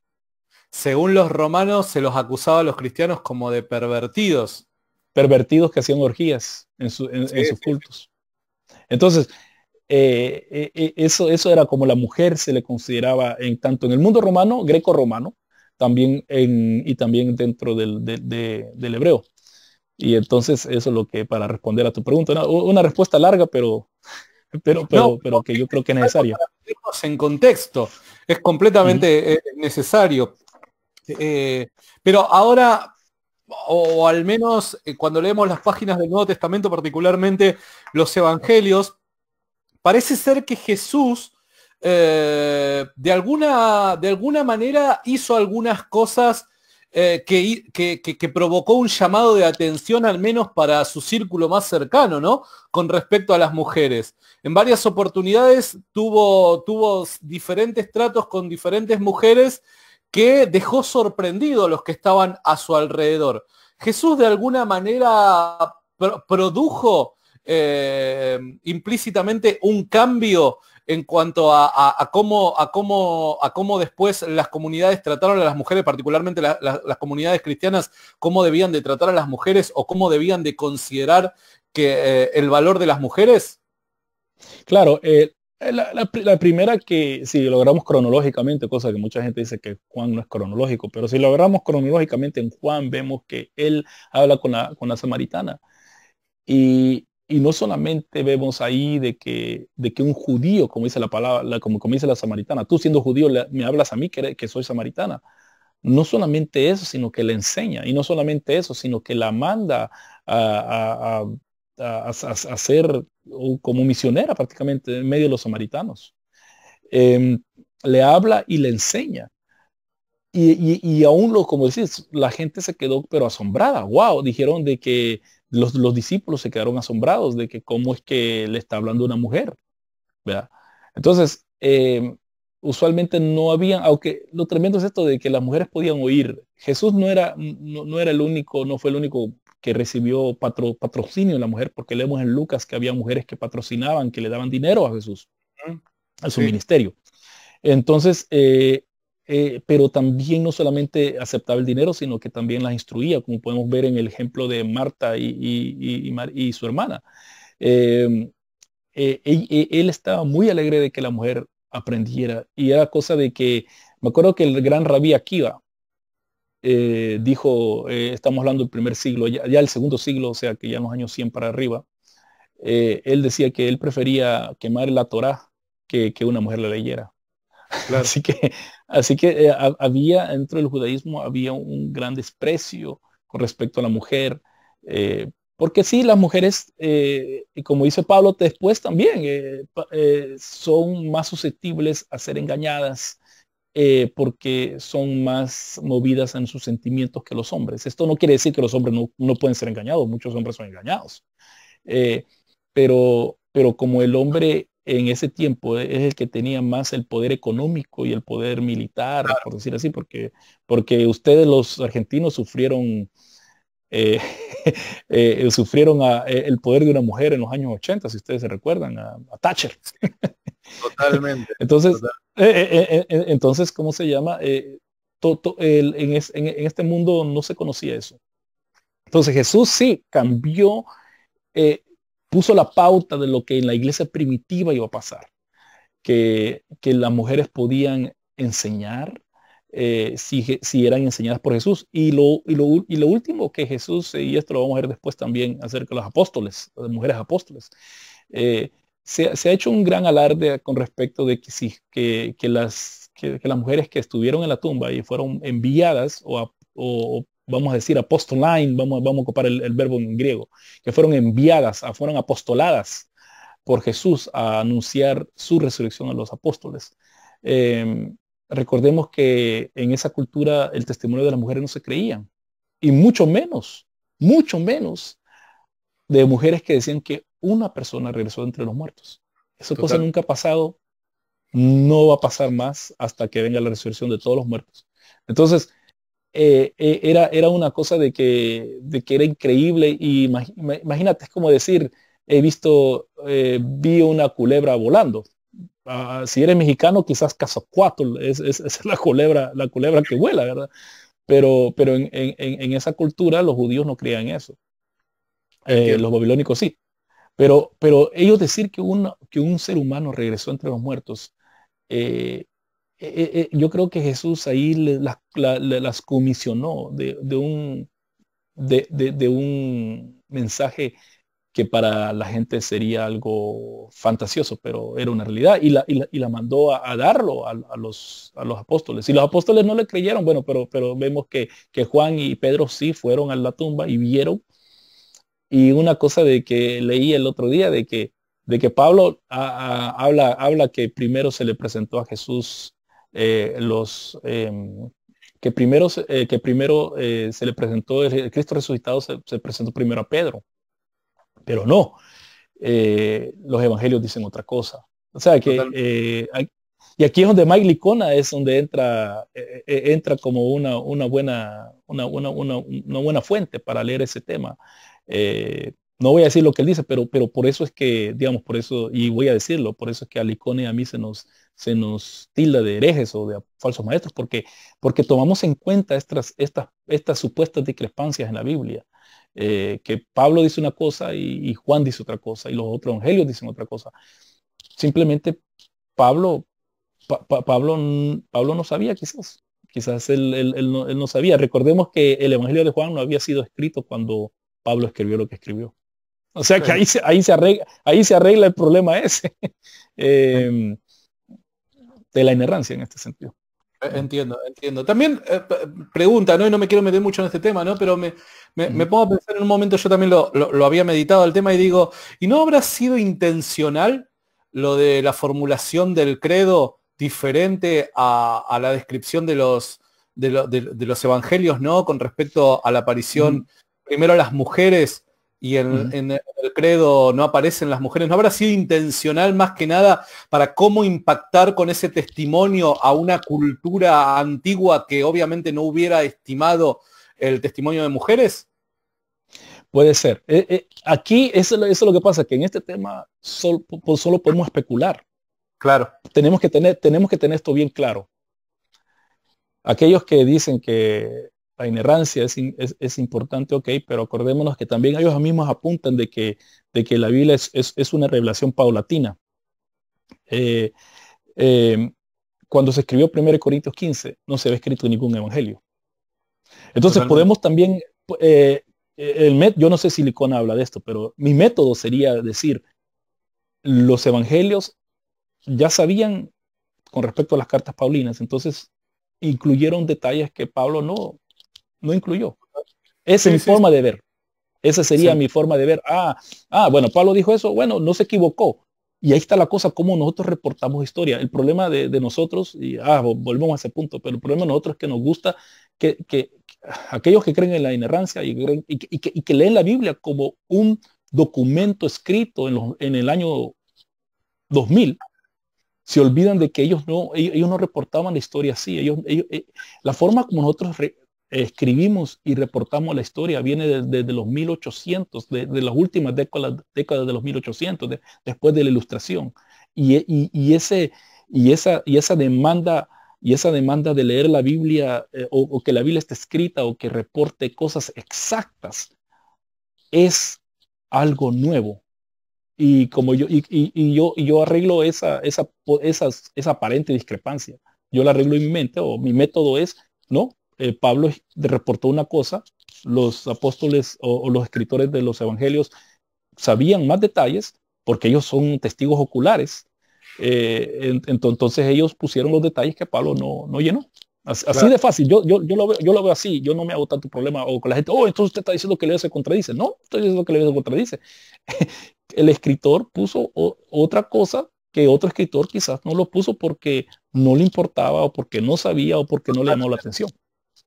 según los romanos se los acusaba a los cristianos como de pervertidos. Pervertidos que hacían orgías en, sus cultos. Entonces, eh, eh, eh, eso, eso era como la mujer se le consideraba en tanto en el mundo romano, greco-romano, también y también dentro del, hebreo. Y entonces eso es lo que para responder a tu pregunta, una, respuesta larga, pero, pero, pero, que yo creo que es necesaria. En contexto, es completamente necesario. Eh, pero ahora, o al menos eh, cuando leemos las páginas del Nuevo Testamento, particularmente los Evangelios, parece ser que Jesús eh, de, alguna, de alguna manera hizo algunas cosas que, que, que, provocó un llamado de atención al menos para su círculo más cercano, ¿no? Con respecto a las mujeres. En varias oportunidades tuvo, tuvo diferentes tratos con diferentes mujeres que dejó sorprendido a los que estaban a su alrededor. Jesús de alguna manera produjo eh, implícitamente un cambio en cuanto a, cómo, después las comunidades trataron a las mujeres, particularmente las comunidades cristianas, cómo debían de tratar a las mujeres o cómo debían de considerar que, eh, el valor de las mujeres? Claro, eh, eh, la, primera que si logramos cronológicamente, cosa que mucha gente dice que Juan no es cronológico, pero si logramos cronológicamente en Juan vemos que él habla con la, con la samaritana. Y, no solamente vemos ahí de que, de que un judío, como dice la palabra, como, como dice la samaritana, tú siendo judío me hablas a mí que, soy samaritana. No solamente eso, sino que le enseña. Y no solamente eso, sino que la manda a, a, a como misionera prácticamente en medio de los samaritanos. Em, le habla y le enseña. Y, aún lo, como decís, la gente se quedó pero asombrada. Wow, dijeron de que los, discípulos se quedaron asombrados de que cómo es que le está hablando una mujer. ¿verdad? Entonces, em, usualmente no había, aunque lo tremendo es esto de que las mujeres podían oír. Jesús no era, no, no era el único, no fue el único que recibió patrocinio la mujer, porque leemos en Lucas que había mujeres que patrocinaban, que le daban dinero a Jesús, a su ministerio. Entonces, eh, eh, pero también no solamente aceptaba el dinero, sino que también las instruía, como podemos ver en el ejemplo de Marta y, su hermana. Em, eh, e, e, él estaba muy alegre de que la mujer aprendiera y era cosa de que, me acuerdo que el gran rabí Akiva, eh, dijo, eh, estamos hablando del primer siglo, ya, el segundo siglo, o sea que ya en los años 100 para arriba, eh, él decía que él prefería quemar la Torá que, una mujer la leyera. así que, así que había, dentro del judaísmo, había un gran desprecio con respecto a la mujer, porque sí, las mujeres, como dice Pablo después también, son más susceptibles a ser engañadas, eh, porque son más movidas en sus sentimientos que los hombres. Esto no quiere decir que los hombres no, pueden ser engañados, muchos hombres son engañados. Eh, pero, pero como el hombre en ese tiempo es el que tenía más el poder económico y el poder militar, por decir así, porque, porque ustedes los argentinos sufrieron eh, eh, sufrieron eh, el poder de una mujer en los años 80, si ustedes se recuerdan, a, Thatcher. Totalmente. entonces, entonces, ¿cómo se llama? en, este mundo no se conocía eso. Entonces Jesús sí cambió, puso la pauta de lo que en la iglesia primitiva iba a pasar, que, que las mujeres podían enseñar, eh, si, eran enseñadas por Jesús. Y lo, y lo, último que Jesús, y esto lo vamos a ver después también acerca de los apóstoles, de mujeres apóstoles, eh, se, ha hecho un gran alarde con respecto de que, si, que, las, que, las mujeres que estuvieron en la tumba y fueron enviadas o, vamos a decir apostoline, vamos, vamos a ocupar el, verbo en griego, que fueron enviadas, ah, fueron apostoladas por Jesús a anunciar su resurrección a los apóstoles. Em, Recordemos que en esa cultura el testimonio de las mujeres no se creían y mucho menos, mucho menos de mujeres que decían que una persona regresó entre los muertos. eso cosa nunca ha pasado, no va a pasar más hasta que venga la resurrección de todos los muertos. Entonces, eh, eh, era, era una cosa de que, que era increíble y imagínate, es como decir, he visto, eh, vi una culebra volando. Ah, si eres mexicano, quizás casacuato, es, es, es, la culebra, la culebra que vuela, ¿verdad? Pero, pero en, en, en esa cultura los judíos no creían eso. Eh, los babilónicos sí. Pero, pero ellos decir que, un, que un ser humano regresó entre los muertos, eh, eh, yo creo que Jesús ahí las comisionó de, de un, de un mensaje que para la gente sería algo fantasioso, pero era una realidad, y la, y la, mandó a, darlo a, los, a los apóstoles. Y los apóstoles no le creyeron, bueno, pero, pero vemos que, que Juan y Pedro sí fueron a la tumba y vieron. Y una cosa de que leí el otro día, de que, de que Pablo habla, habla que primero se le presentó a Jesús eh, los... Em, que primero, eh, que primero eh, se le presentó, el Cristo resucitado se presentó primero a Pedro pero no. Eh, los evangelios dicen otra cosa. O sea que, eh, y aquí es donde Mike Licona es donde entra, eh, entra como una, una buena, una, buena fuente para leer ese tema. no voy a decir lo que él dice, pero, pero por eso es que, digamos, por eso, y voy a decirlo, por eso es que a Licona y a mí se nos, se nos tilda de herejes o de falsos maestros, porque, porque tomamos en cuenta estas, estas, estas supuestas discrepancias en la Biblia eh, que Pablo dice una cosa y, Juan dice otra cosa y los otros evangelios dicen otra cosa. Simplemente Pablo, Pablo, Pablo no sabía quizás, quizás él, no, sabía. Recordemos que el evangelio de Juan no había sido escrito cuando Pablo escribió lo que escribió. O sea que ahí, se, ahí, se arregla, ahí se arregla el problema ese eh, de la inerrancia en este sentido. Eh, entiendo, entiendo. También eh, pregunta, ¿no? Y no me quiero meter mucho en este tema, ¿no? Pero me, me, pongo a pensar en un momento, yo también lo, había meditado el tema y digo, ¿y no habrá sido intencional lo de la formulación del credo diferente a, la descripción de los, de, los evangelios, ¿no? Con respecto a la aparición, primero a las mujeres y en, el credo no aparecen las mujeres, ¿no habrá sido intencional más que nada para cómo impactar con ese testimonio a una cultura antigua que obviamente no hubiera estimado el testimonio de mujeres? Puede ser. Eh, eh, aquí eso, es lo que pasa, que en este tema solo, solo podemos especular. Claro. Tenemos que, tener, tenemos que tener esto bien claro. Aquellos que dicen que la inerrancia es, importante, ok, pero acordémonos que también ellos mismos apuntan de que, de que la Biblia es, una revelación paulatina. Eh, eh, cuando se escribió 1 Corintios 15, no se había escrito ningún evangelio. Entonces podemos también, eh, el met, yo no sé si Licona habla de esto, pero mi método sería decir, los evangelios ya sabían con respecto a las cartas paulinas, entonces incluyeron detalles que Pablo no, no incluyó. Esa es mi forma de ver. Esa sería mi forma de ver. Ah, ah, bueno, Pablo dijo eso, bueno, no se equivocó. Y ahí está la cosa, cómo nosotros reportamos historia. El problema de, nosotros, y ah, volvemos a ese punto, pero el problema de nosotros es que nos gusta que, aquellos que creen en la inerrancia y, que, leen la Biblia como un documento escrito en, el año 2000, se olvidan de que ellos no, ellos, no reportaban la historia así. Ellos, eh, la forma como nosotros escribimos y reportamos la historia viene desde los 1800, de, las últimas décadas, de los 1800, después de la ilustración. Y, ese, y, esa, y esa demanda y esa demanda de leer la Biblia eh, o, que la Biblia esté escrita o que reporte cosas exactas es algo nuevo. Y como yo, y, y yo, arreglo esa, esa, esa aparente discrepancia. Yo la arreglo en mi mente o mi método es, no, eh, Pablo reportó una cosa, los apóstoles o, los escritores de los evangelios sabían más detalles porque ellos son testigos oculares. Eh, entonces ellos pusieron los detalles que Pablo no, no llenó. Así, de fácil, yo, yo, yo, lo veo, yo lo veo así, yo no me hago tanto problema o con la gente, oh, entonces usted está diciendo que le se contradice. No, estoy diciendo que le se contradice. El escritor puso otra cosa que otro escritor quizás no lo puso porque no le importaba o porque no sabía o porque no le llamó la atención.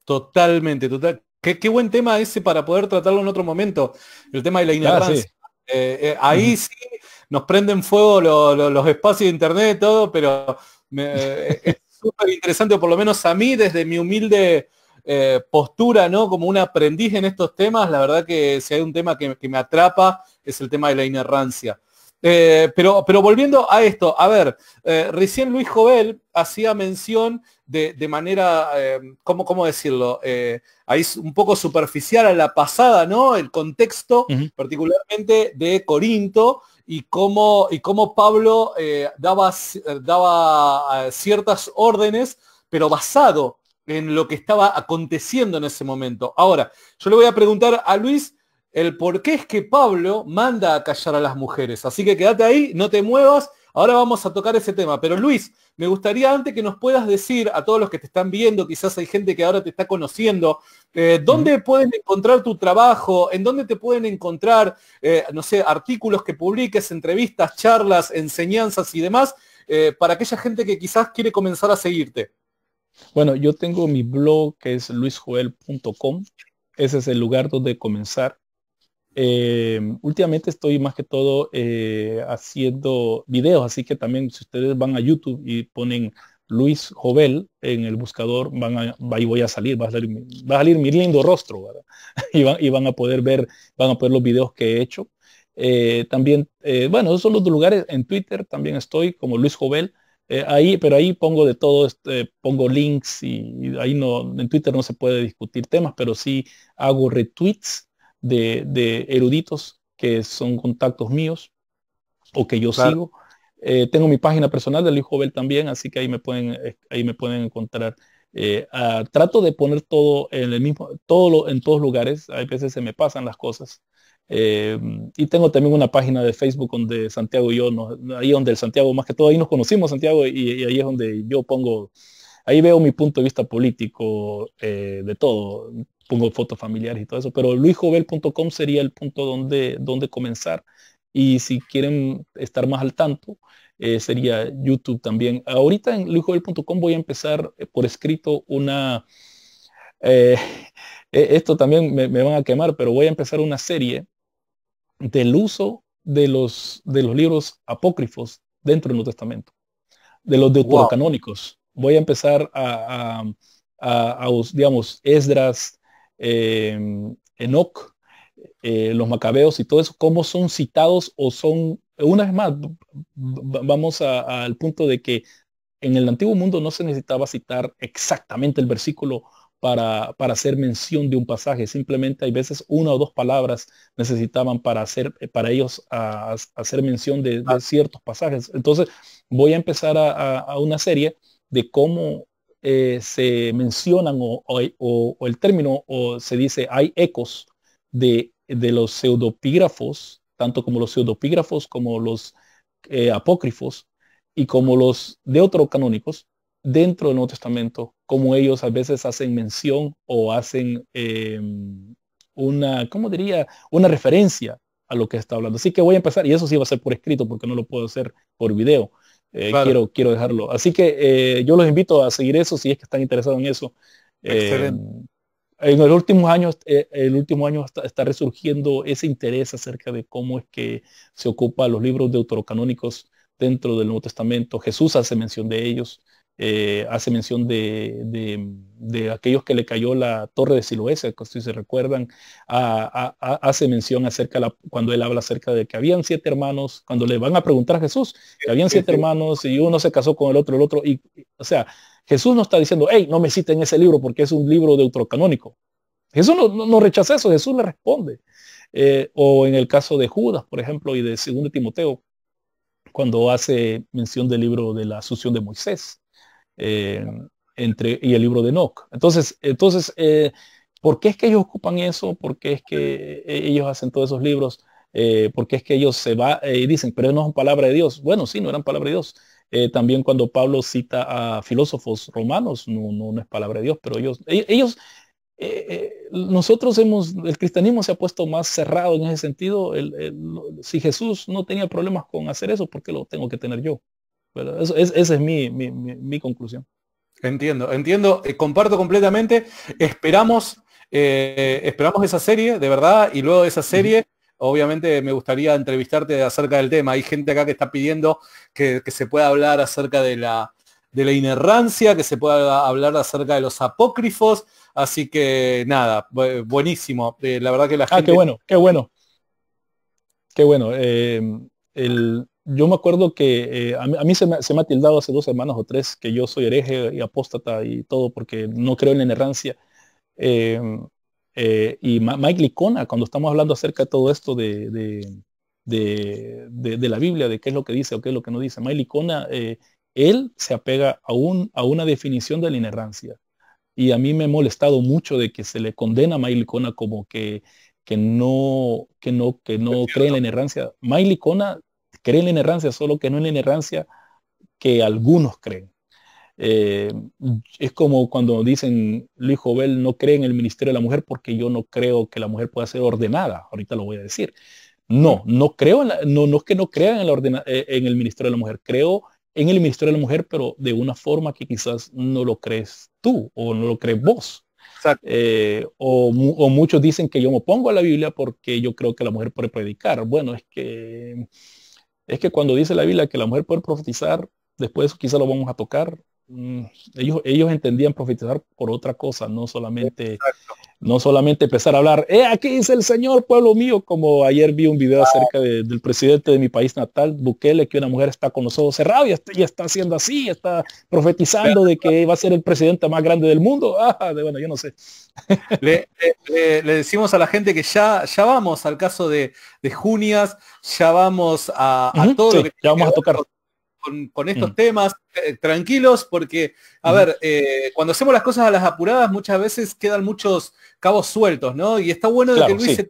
Totalmente, total. Qué, buen tema ese para poder tratarlo en otro momento. El tema de la ah, inerrancia eh, eh, ahí sí nos prenden fuego los espacios de internet, todo, pero eh, es súper interesante, por lo menos a mí, desde mi humilde postura, ¿no? Como un aprendiz en estos temas, la verdad que si hay un tema que, que me atrapa, es el tema de la inerrancia. pero, pero volviendo a esto, a ver, recién Luis Jovel hacía mención de, manera, em, ¿cómo, decirlo? Eh, ahí ahí un poco superficial a la pasada, ¿no? El contexto, particularmente de Corinto, y cómo, y cómo Pablo eh, daba, daba eh, ciertas órdenes, pero basado en lo que estaba aconteciendo en ese momento. Ahora, yo le voy a preguntar a Luis el por qué es que Pablo manda a callar a las mujeres. Así que quédate ahí, no te muevas Ahora vamos a tocar ese tema, pero Luis, me gustaría antes que nos puedas decir a todos los que te están viendo, quizás hay gente que ahora te está conociendo, eh, ¿dónde pueden encontrar tu trabajo? ¿En dónde te pueden encontrar, eh, no sé, artículos que publiques, entrevistas, charlas, enseñanzas y demás, eh, para aquella gente que quizás quiere comenzar a seguirte? Bueno, yo tengo mi blog que es luisjoel.com. Ese es el lugar donde comenzar Em, últimamente estoy más que todo eh, haciendo videos, así que también si ustedes van a YouTube y ponen Luis Jovel en el buscador, van a, y voy a salir, va a salir, mi lindo rostro, Y van, a poder ver, van a poder los videos que he hecho. Eh, también, eh, bueno, esos son los lugares, en Twitter también estoy como Luis Jovel, ahí, pero ahí pongo de todo, este, pongo links y, y ahí no, en Twitter no se puede discutir temas, pero sí hago retweets de, eruditos que son contactos míos o que yo sigo. Eh, tengo mi página personal del hijo Bel también, así que ahí me pueden, eh, ahí me pueden encontrar. Eh, trato de poner todo en el mismo, todo lo, en todos lugares. A veces se me pasan las cosas. y tengo también una página de Facebook donde Santiago y yo, nos, ahí donde el Santiago, más que todo, ahí nos conocimos, Santiago, y, ahí es donde yo pongo, ahí veo mi punto de vista político de todo pongo fotos familiares y todo eso, pero luisjovel.com sería el punto donde, donde comenzar. Y si quieren estar más al tanto, eh, sería YouTube también. Ahorita en luisjovel.com voy a empezar eh, por escrito una... Eh, esto también me, van a quemar, pero voy a empezar una serie del uso de los, de los libros apócrifos dentro del Nuevo Testamento, de los deuterocanónicos. Voy a empezar a, a digamos, Esdras, Em, Enoc, eh, los macabeos y todo eso, cómo son citados o son, una vez más, vamos al punto de que en el antiguo mundo no se necesitaba citar exactamente el versículo para, hacer mención de un pasaje. Simplemente hay veces una o dos palabras necesitaban para hacer eh, para ellos hacer mención de, ah. ciertos pasajes. Entonces voy a empezar a, una serie de cómo eh, se mencionan o, el término o se dice hay ecos de, de los pseudopígrafos, tanto como los pseudopígrafos como los eh, apócrifos y como los de canónicos dentro del Nuevo Testamento, como ellos a veces hacen mención o hacen em, una, ¿cómo diría? Una referencia a lo que está hablando. Así que voy a empezar, y eso sí va a ser por escrito porque no lo puedo hacer por video. Eh, quiero, quiero dejarlo. Así que eh, yo los invito a seguir eso si es que están interesados en eso. Eh, en los últimos años, el último año está, está, resurgiendo ese interés acerca de cómo es que se ocupa los libros deuterocanónicos dentro del Nuevo Testamento. Jesús hace mención de ellos. Eh, hace mención de, de, aquellos que le cayó la torre de Siloé, si se recuerdan, hace mención acerca la, cuando él habla acerca de que habían siete hermanos, cuando le van a preguntar a Jesús, que habían siete hermanos y uno se casó con el otro, el otro, y, o sea, Jesús no está diciendo, hey, no me citen ese libro porque es un libro deutrocanónico. Jesús no, rechaza eso, Jesús le responde. Eh, o en el caso de Judas, por ejemplo, y de 2 Timoteo, cuando hace mención del libro de la asunción de Moisés entre, y el libro de Enoch. Entonces, entonces eh, ¿por qué es que ellos ocupan eso? ¿Por qué es que e, ellos hacen todos esos libros? Eh, ¿Por qué es que ellos se va eh, y dicen, pero no es palabra de Dios? Bueno, sí, no eran palabra de Dios. también cuando Pablo cita a filósofos romanos, no, no, es palabra de Dios, pero ellos, e, ellos nosotros hemos, el cristianismo se ha puesto más cerrado en ese sentido. si Jesús no tenía problemas con hacer eso, ¿por qué lo tengo que tener yo? Pero eso, es, esa es mi, conclusión. Entiendo, entiendo, eh, comparto completamente. Esperamos, eh, esperamos esa serie, de verdad, y luego de esa serie, obviamente me gustaría entrevistarte acerca del tema. Hay gente acá que está pidiendo que, se pueda hablar acerca de la, de la inerrancia, que se pueda hablar acerca de los apócrifos. Así que nada, buenísimo. Eh, la verdad que la gente. Ah, qué bueno, qué bueno. Qué bueno. el, yo me acuerdo que eh, a, mí, se, me, ha tildado hace dos semanas o tres que yo soy hereje y apóstata y todo porque no creo en la inerrancia. Em, eh, y Mike Licona, cuando estamos hablando acerca de todo esto de, de, de, la Biblia, de qué es lo que dice o qué es lo que no dice, Mike Licona, eh, él se apega a, un, a una definición de la inerrancia. Y a mí me ha molestado mucho de que se le condena a Mike Licona como que que no, que no, que no cree en la inerrancia. Mike Licona... Creen en la inerrancia, solo que no en la inerrancia que algunos creen. Eh, es como cuando dicen, Luis Jovel no cree en el Ministerio de la Mujer porque yo no creo que la mujer pueda ser ordenada. Ahorita lo voy a decir. No, no creo, en la, no, no es que no crean en, eh, el Ministerio de la Mujer. Creo en el Ministerio de la Mujer, pero de una forma que quizás no lo crees tú o no lo crees vos. Eh, o, o, muchos dicen que yo me opongo a la Biblia porque yo creo que la mujer puede predicar. Bueno, es que es que cuando dice la Biblia que la mujer puede profetizar, después quizá lo vamos a tocar, Mm, ellos, ellos entendían profetizar por otra cosa, no solamente, no solamente empezar a hablar, eh, aquí es el Señor, pueblo mío, como ayer vi un video acerca del presidente de mi país natal, Bukele, que una mujer está con los ojos cerrados y está, haciendo así, está profetizando de que va a ser el presidente más grande del mundo. Ah, bueno, yo no sé. Le, decimos a la gente que ya, ya vamos al caso de, de Junias, ya vamos a, todo ya vamos a tocar con, estos mm. temas eh, tranquilos, porque, a ver, eh, cuando hacemos las cosas a las apuradas, muchas veces quedan muchos cabos sueltos, ¿no? Y está bueno de que Luis se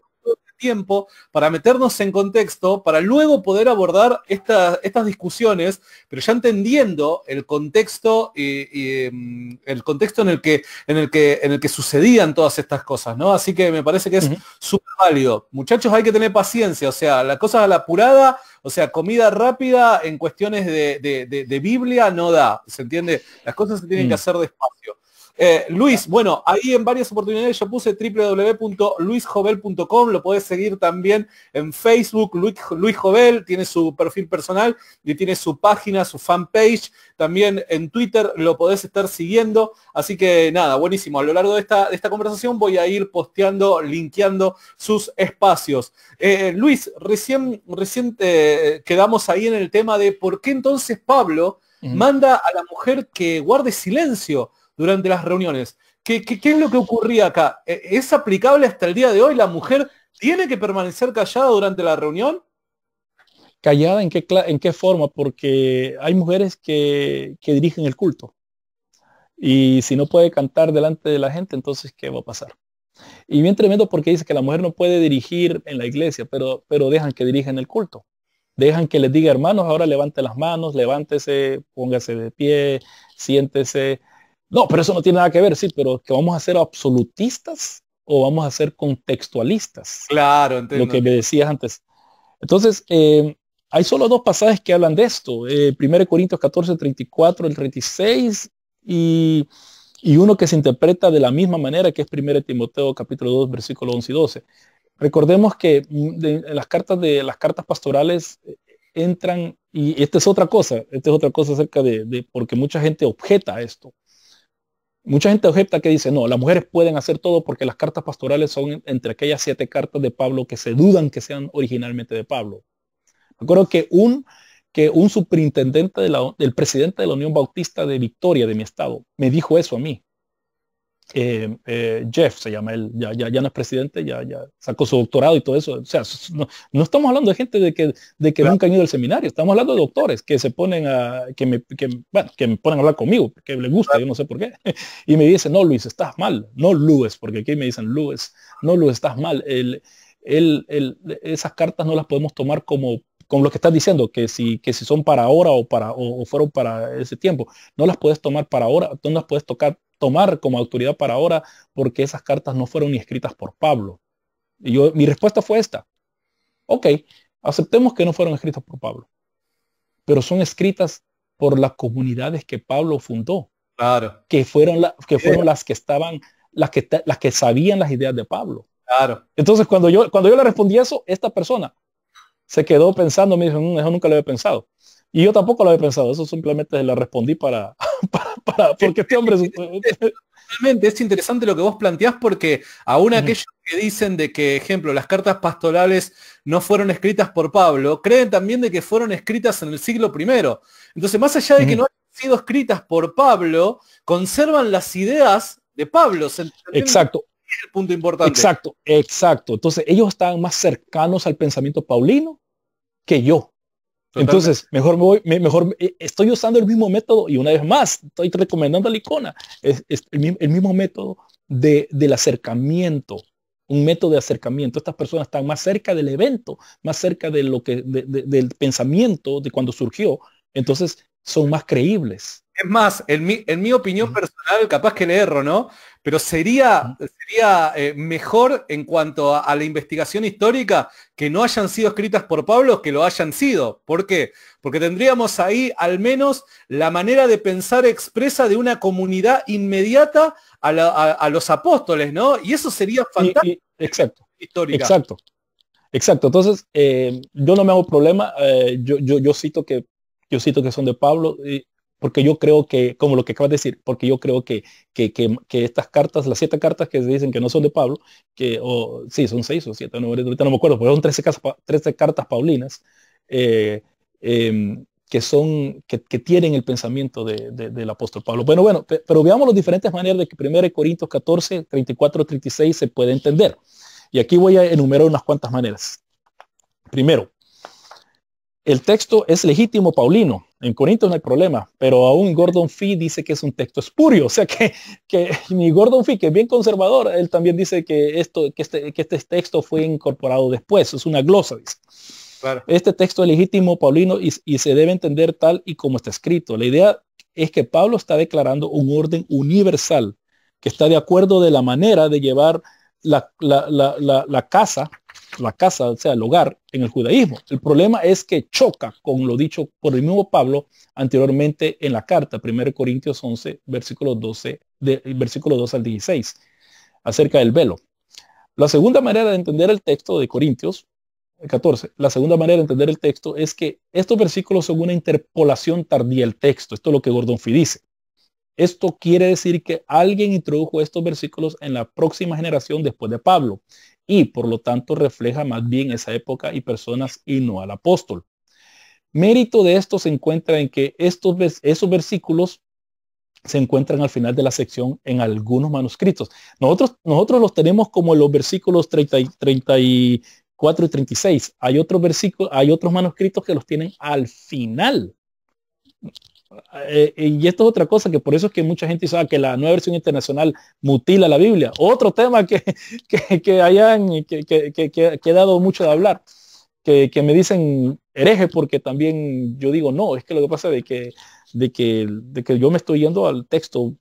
tiempo para meternos en contexto, para luego poder abordar estas discusiones, pero ya entendiendo el contexto y, em, el contexto en el que en el que en el que sucedían todas estas cosas, ¿no? Así que me parece que es súper válido. Muchachos, hay que tener paciencia, o sea, la cosa a la apurada, o sea, comida rápida en cuestiones de, Biblia no da, ¿se entiende? Las cosas se tienen que mm. hacer despacio. Eh, Luis, bueno, ahí en varias oportunidades yo puse www.luisjovel.com, lo podés seguir también en Facebook, Luis, Jobel tiene su perfil personal y tiene su página, su fanpage, también en Twitter lo podés estar siguiendo, así que nada, buenísimo, a lo largo de esta, conversación voy a ir posteando, linkeando sus espacios. Eh, Luis, recién, reciente eh, quedamos ahí en el tema de por qué entonces Pablo manda a la mujer que guarde silencio durante las reuniones. ¿Qué, es lo que ocurría acá? ¿E, ¿Es aplicable hasta el día de hoy? ¿La mujer tiene que permanecer callada durante la reunión? ¿Callada en qué, en qué forma? Porque hay mujeres que, dirigen el culto. Y si no puede cantar delante de la gente, entonces ¿qué va a pasar? Y bien tremendo porque dice que la mujer no puede dirigir en la iglesia, pero, pero dejan que dirigen el culto. Dejan que les diga, hermanos, ahora levante las manos, levántese, póngase de pie, siéntese, no, pero eso no tiene nada que ver, sí, pero que vamos a ser absolutistas o vamos a ser contextualistas. Claro, Lo que me decías antes. Entonces, eh, hay solo dos pasajes que hablan de esto. Eh, 1 Corintios 14, 34, el 36 y, y, uno que se interpreta de la misma manera que es 1 Timoteo capítulo 2, versículo 11 y 12. Recordemos que mm, las cartas de las cartas pastorales eh, entran, y esta es otra cosa, esta es otra cosa acerca de, de porque mucha gente objeta esto. Mucha gente objeta que dice, no, las mujeres pueden hacer todo porque las cartas pastorales son entre aquellas siete cartas de Pablo que se dudan que sean originalmente de Pablo. Me acuerdo que un, que un superintendente del presidente de la Unión Bautista de Victoria, de mi estado, me dijo eso a mí. Eh, eh, Jeff se llama él, ya, ya, ya no es presidente, ya, ya sacó su doctorado y todo eso. O sea, no, estamos hablando de gente de que, de que nunca han ido al seminario, estamos hablando de doctores que se ponen a, que me, que, me ponen a hablar conmigo, que les gusta, yo no sé por qué. Y me dice no, Luis, estás mal. No, Luis, porque aquí me dicen, Luis, no, Luis, estás mal. El, el, esas cartas no las podemos tomar como con lo que estás diciendo, que si, que si son para ahora o, para, o fueron para ese tiempo, no las puedes tomar para ahora, no las puedes tocar tomar como autoridad para ahora porque esas cartas no fueron escritas por Pablo. Y yo, mi respuesta fue esta. Ok, aceptemos que no fueron escritas por Pablo, pero son escritas por las comunidades que Pablo fundó. Claro. Que fueron, las que fueron las que estaban, las que, las que sabían las ideas de Pablo. Claro. Entonces, cuando yo, cuando yo le respondí eso, esta persona se quedó pensando, me dijo, mm, nunca lo había pensado. Y yo tampoco lo había pensado, eso simplemente le respondí para, porque este hombre es... Realmente eh, eh, eh. es interesante lo que vos planteás porque aún aquellos que dicen de que, ejemplo, las cartas pastorales no fueron escritas por Pablo, creen también de que fueron escritas en el siglo I. Entonces, más allá de que no han sido escritas por Pablo, conservan las ideas de Pablo. Exacto. Es el punto importante. Exacto, exacto. Entonces, ellos estaban más cercanos al pensamiento paulino que yo. Entonces, mejor voy, mejor estoy usando el mismo método y una vez más estoy recomendando la icona. Es, el, mismo método del acercamiento, un método de acercamiento. Estas personas están más cerca del evento, más cerca de lo que, del pensamiento de cuando surgió. Entonces, son más creíbles. Es más, en mi, opinión personal, capaz que le erro, ¿no? Pero sería, sería eh, mejor en cuanto a, la investigación histórica que no hayan sido escritas por Pablo que lo hayan sido. ¿Por qué? Porque tendríamos ahí al menos la manera de pensar expresa de una comunidad inmediata a, los apóstoles, ¿no? Y eso sería fantástico. exacto. Exacto. Exacto, entonces eh, yo no me hago problema, eh, yo, yo, cito que yo cito que son de Pablo, porque yo creo que, como lo que acabas de decir, porque yo creo que, que, estas cartas, las siete cartas que se dicen que no son de Pablo, que, o sí, son seis o siete, no, me acuerdo, pero son 13, cartas paulinas, eh, em, que son, que, tienen el pensamiento del apóstol Pablo. Bueno, bueno, pero veamos las diferentes maneras de que 1 Corintios 14, 34, 36 se puede entender. Y aquí voy a enumerar unas cuantas maneras. Primero, el texto es legítimo paulino. En corinto no hay problema, pero aún Gordon Fee dice que es un texto espurio. O sea que, que ni Gordon Fee, que es bien conservador, él también dice que, esto, que, este, este texto fue incorporado después. Es una glosa, dice. Este texto es legítimo paulino y, y se debe entender tal y como está escrito. La idea es que Pablo está declarando un orden universal que está de acuerdo de la manera de llevar la, la, casa la casa, o sea, el hogar en el judaísmo. El problema es que choca con lo dicho por el mismo Pablo anteriormente en la carta, 1 Corintios 11, versículo 12, versículo 2 al 16, acerca del velo. La segunda manera de entender el texto de Corintios 14, eh, la segunda manera de entender el texto es que estos versículos son una interpolación tardía El texto. Esto es lo que Gordon Fee dice. Esto quiere decir que alguien introdujo estos versículos en la próxima generación después de Pablo y por lo tanto refleja más bien esa época y personas y no al apóstol. Mérito de esto se encuentra en que estos, esos versículos se encuentran al final de la sección en algunos manuscritos. Nosotros, nosotros los tenemos como los versículos 30 34 y 36. Hay otros versículos, hay otros manuscritos que los tienen al final. Eh, eh, y esto es otra cosa que por eso es que mucha gente sabe ah, que la nueva versión internacional mutila la Biblia. Otro tema que, que, hayan, que, que, ha dado mucho de hablar, que, me dicen hereje porque también yo digo, no, es que lo que pasa es de, de que, de que, yo me estoy yendo al texto,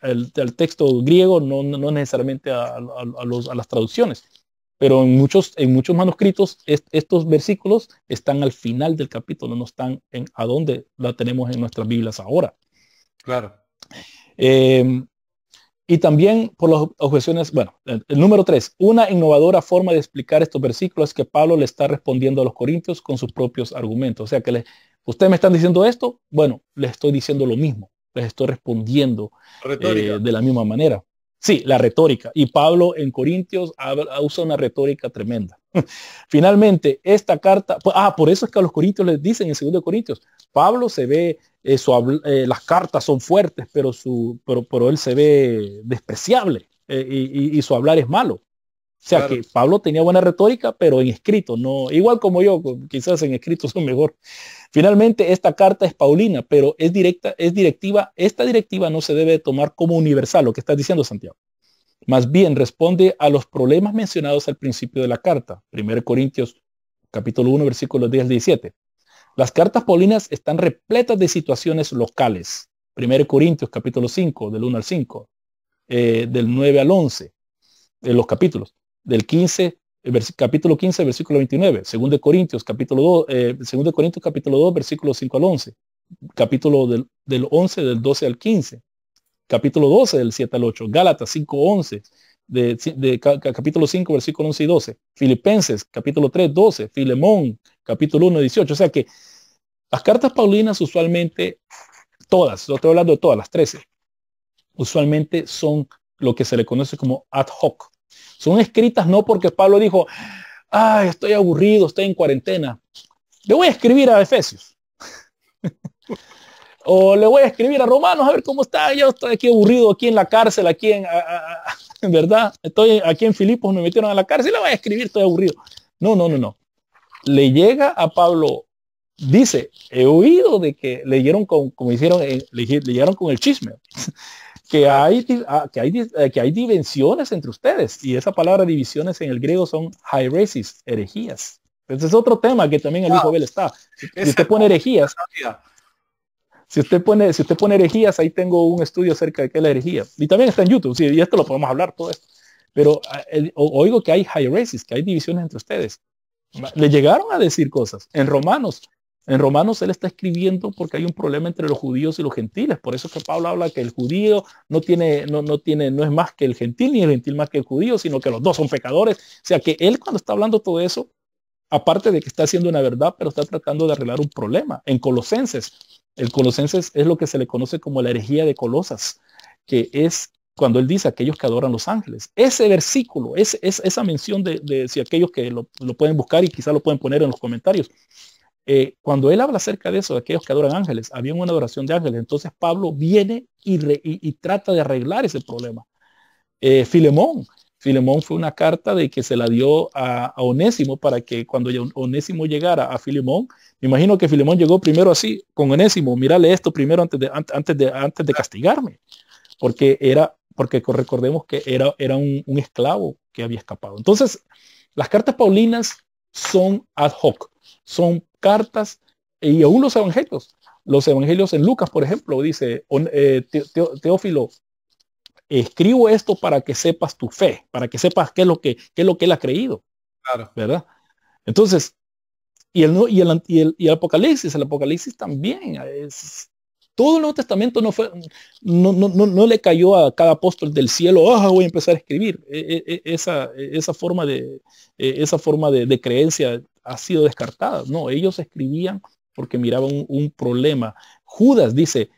al, texto griego, no, no necesariamente a las traducciones pero en muchos, en muchos manuscritos estos versículos están al final del capítulo, no están en a dónde la tenemos en nuestras Biblias ahora. Claro. Em, y también por las objeciones, bueno, el, número tres, una innovadora forma de explicar estos versículos es que Pablo le está respondiendo a los corintios con sus propios argumentos. O sea que le, ustedes me están diciendo esto, bueno, les estoy diciendo lo mismo, les estoy respondiendo eh, de la misma manera. Sí, la retórica. Y Pablo en Corintios usa una retórica tremenda. Finalmente, esta carta, ah, por eso es que a los Corintios les dicen en 2 Corintios, Pablo se ve, eh, eh, las cartas son fuertes, pero, su, pero, él se ve despreciable eh, y, su hablar es malo. O sea que Pablo tenía buena retórica, pero en escrito, no, igual como yo, quizás en escrito son mejor. Finalmente, esta carta es paulina, pero es directa, es directiva. Esta directiva no se debe tomar como universal, lo que está diciendo Santiago. Más bien responde a los problemas mencionados al principio de la carta, 1 Corintios capítulo 1, versículos 10 al 17. Las cartas paulinas están repletas de situaciones locales. Primero Corintios capítulo 5, del 1 al 5, eh, del 9 al 11, en los capítulos del 15, eh, capítulo 15, versículo 29, 2 Corintios, capítulo 2, eh, de Corintios, capítulo 2, eh, versículo 5 al 11, capítulo del, 11, del 12 al 15, capítulo 12, del 7 al 8, Gálatas 5, 11, de, capítulo 5, versículo 11 y 12, Filipenses, capítulo 3, 12, Filemón, capítulo 1, 18. O sea que las cartas paulinas usualmente, todas, yo estoy hablando de todas, las 13, usualmente son lo que se le conoce como ad hoc, son escritas no porque Pablo dijo, ay, estoy aburrido, estoy en cuarentena. Le voy a escribir a Efesios. o le voy a escribir a Romanos a ver cómo está. Yo estoy aquí aburrido, aquí en la cárcel, aquí en, ¿verdad? Estoy aquí en Filipos, me metieron a la cárcel, le voy a escribir, estoy aburrido. No, no, no, no. Le llega a Pablo, dice, he oído de que leyeron con, como hicieron, eh, leyeron con el chisme. que hay, ah, que hay, eh, que hay divisiones entre ustedes. Y esa palabra divisiones en el griego son hieresis, herejías. Entonces es otro tema que también el hijo él está. Si, usted pone herejías, si usted pone, si usted pone herejías, ahí tengo un estudio acerca de qué es la herejía. Y también está en YouTube, sí, y esto lo podemos hablar todo esto. Pero ah, oigo que hay hieresis, que hay divisiones entre ustedes. Le llegaron a decir cosas. En Romanos en Romanos él está escribiendo porque hay un problema entre los judíos y los gentiles. Por eso es que Pablo habla que el judío no tiene, no, tiene, no es más que el gentil, ni el gentil más que el judío, sino que los dos son pecadores. O sea que él cuando está hablando todo eso, aparte de que está haciendo una verdad, pero está tratando de arreglar un problema. En Colosenses, el Colosenses es lo que se le conoce como la herejía de Colosas, que es cuando él dice aquellos que adoran los ángeles. Ese versículo, es, esa mención de, si aquellos que lo, lo pueden buscar y quizás lo pueden poner en los comentarios, eh, cuando él habla acerca de eso, de aquellos que adoran ángeles, había una adoración de ángeles. Entonces Pablo viene y, trata de arreglar ese problema. Eh, Filemón, Filemón fue una carta de que se la dio a, Onésimo para que cuando Onésimo llegara a Filemón, me imagino que Filemón llegó primero así, con Onésimo, mírale esto primero antes de, antes antes de castigarme, porque era, porque recordemos que era, un esclavo que había escapado. Entonces, las cartas paulinas son ad hoc, son cartas y aún los evangelios. Los evangelios en Lucas, por ejemplo, dice eh, Teófilo, escribo esto para que sepas tu fe, para que sepas qué es lo que, es lo que él ha creído. Claro. ¿Verdad? Entonces, y el, y el, y el, y Apocalipsis, el Apocalipsis también. Es, todo el Nuevo Testamento no, fue, no, no, no, le cayó a cada apóstol del cielo, ah, voy a empezar a escribir. E, e, e, esa, esa forma de, esa forma de, de creencia ha sido descartada. No, ellos escribían porque miraban un, problema. Judas dice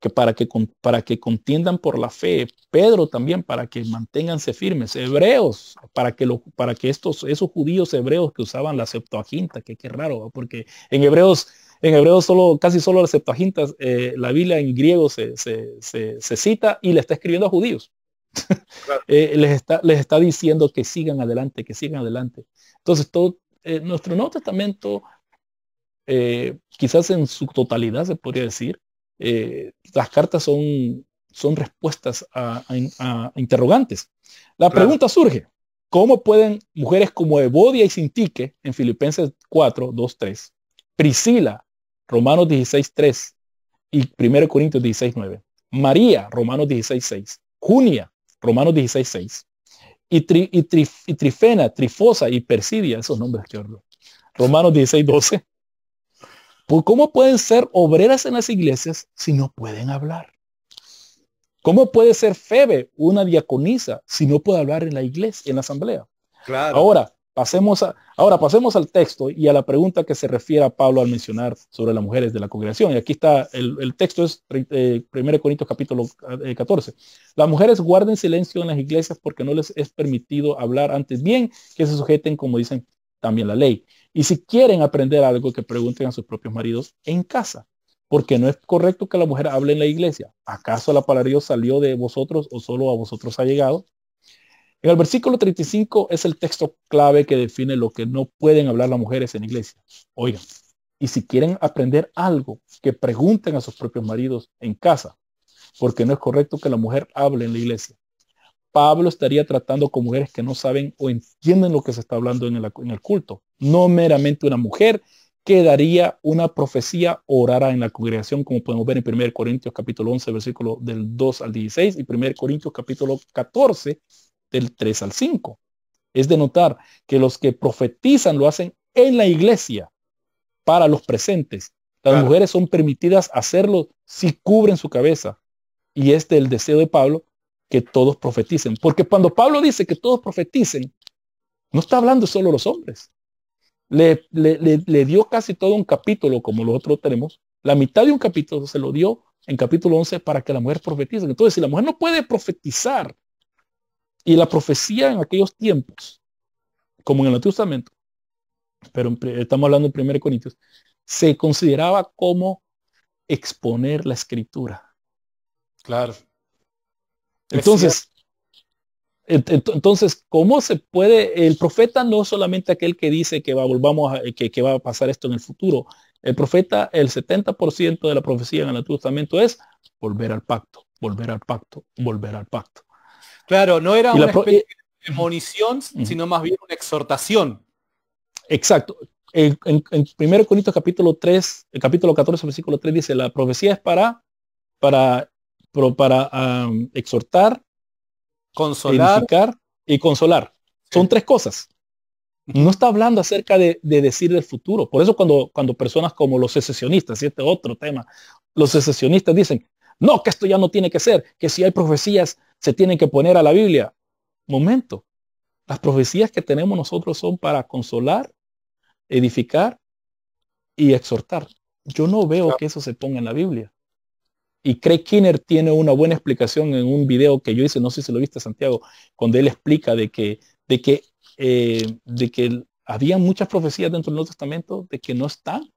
que para, que para que contiendan por la fe. Pedro también para que manténganse firmes. Hebreos para que, lo, para que estos, esos judíos hebreos que usaban la Septuaginta, que qué raro, porque en hebreos en Hebreos solo, casi solo la Septuaginta, eh, la Biblia en griego se, cita y le está escribiendo a judíos. Eh, les, está, les está diciendo que sigan adelante, que sigan adelante. Entonces todo, eh, nuestro Nuevo Testamento, eh, quizás en su totalidad se podría decir, eh, las cartas son, respuestas a, interrogantes. La pregunta surge, ¿cómo pueden mujeres como Ebodia y Sintique en Filipenses 4, 2, 3, Priscila, Romanos 16, 3 y 1 Corintios 16, 9, María, Romanos 16, 6, Junia, Romanos 16, 6, y, Trifena, Trifosa y Persidia, esos nombres que hablo. Romanos 16, 12. Pues, ¿Cómo pueden ser obreras en las iglesias si no pueden hablar? ¿Cómo puede ser Febe una diaconisa si no puede hablar en la iglesia, en la asamblea? Claro. Ahora, Pasemos a, ahora pasemos al texto y a la pregunta que se refiere a Pablo al mencionar sobre las mujeres de la congregación. Y aquí está, el, texto es 1 eh, Corintios capítulo 14. Eh, las mujeres guarden silencio en las iglesias porque no les es permitido hablar antes bien que se sujeten, como dicen también la ley. Y si quieren aprender algo, que pregunten a sus propios maridos en casa porque no es correcto que la mujer hable en la iglesia. ¿Acaso la palabra Dios salió de vosotros o solo a vosotros ha llegado? En el versículo 35 es el texto clave que define lo que no pueden hablar las mujeres en iglesia. Oigan, y si quieren aprender algo, que pregunten a sus propios maridos en casa, porque no es correcto que la mujer hable en la iglesia. Pablo estaría tratando con mujeres que no saben o entienden lo que se está hablando en el, culto. No meramente una mujer que daría una profecía orara en la congregación, como podemos ver en 1 Corintios capítulo 11, versículo del 2 al 16 y 1 Corintios capítulo 14, del 3 al 5. Es de notar que los que profetizan lo hacen en la iglesia para los presentes. Las mujeres son permitidas hacerlo si cubren su cabeza. Y este es el deseo de Pablo, que todos profeticen. Porque cuando Pablo dice que todos profeticen, no está hablando solo los hombres. Le, dio casi todo un capítulo, como los otros tenemos. La mitad de un capítulo se lo dio en capítulo 11 para que la mujer profetice. Entonces, si la mujer no puede profetizar y la profecía en aquellos tiempos, como en el Antiguo Testamento, pero estamos hablando en 1 Corintios, se consideraba como exponer la escritura. Claro. Entonces, entonces, ¿cómo se puede? El profeta no es solamente aquel que dice que va, a, que, va a pasar esto en el futuro. El profeta, el 70% de la profecía en el Antiguo Testamento es volver al pacto, volver al pacto, volver al pacto. Claro, no era una especie sino más bien una exhortación. Exacto. En, 1 Corintios capítulo 3, el capítulo 14, versículo 3 dice, la profecía es para, para, para exhortar, consolar, y consolar. Son tres cosas. No está hablando acerca de, decir del futuro. Por eso cuando, cuando personas como los secesionistas, y este otro tema, los secesionistas dicen, no, que esto ya no tiene que ser, que si hay profecías se tienen que poner a la Biblia. Momento. Las profecías que tenemos nosotros son para consolar, edificar y exhortar. Yo no veo que eso se ponga en la Biblia. Y Craig Kinner tiene una buena explicación en un video que yo hice, no sé si lo viste Santiago, cuando él explica de que, de que, eh, de que había muchas profecías dentro del Nuevo Testamento de que no están,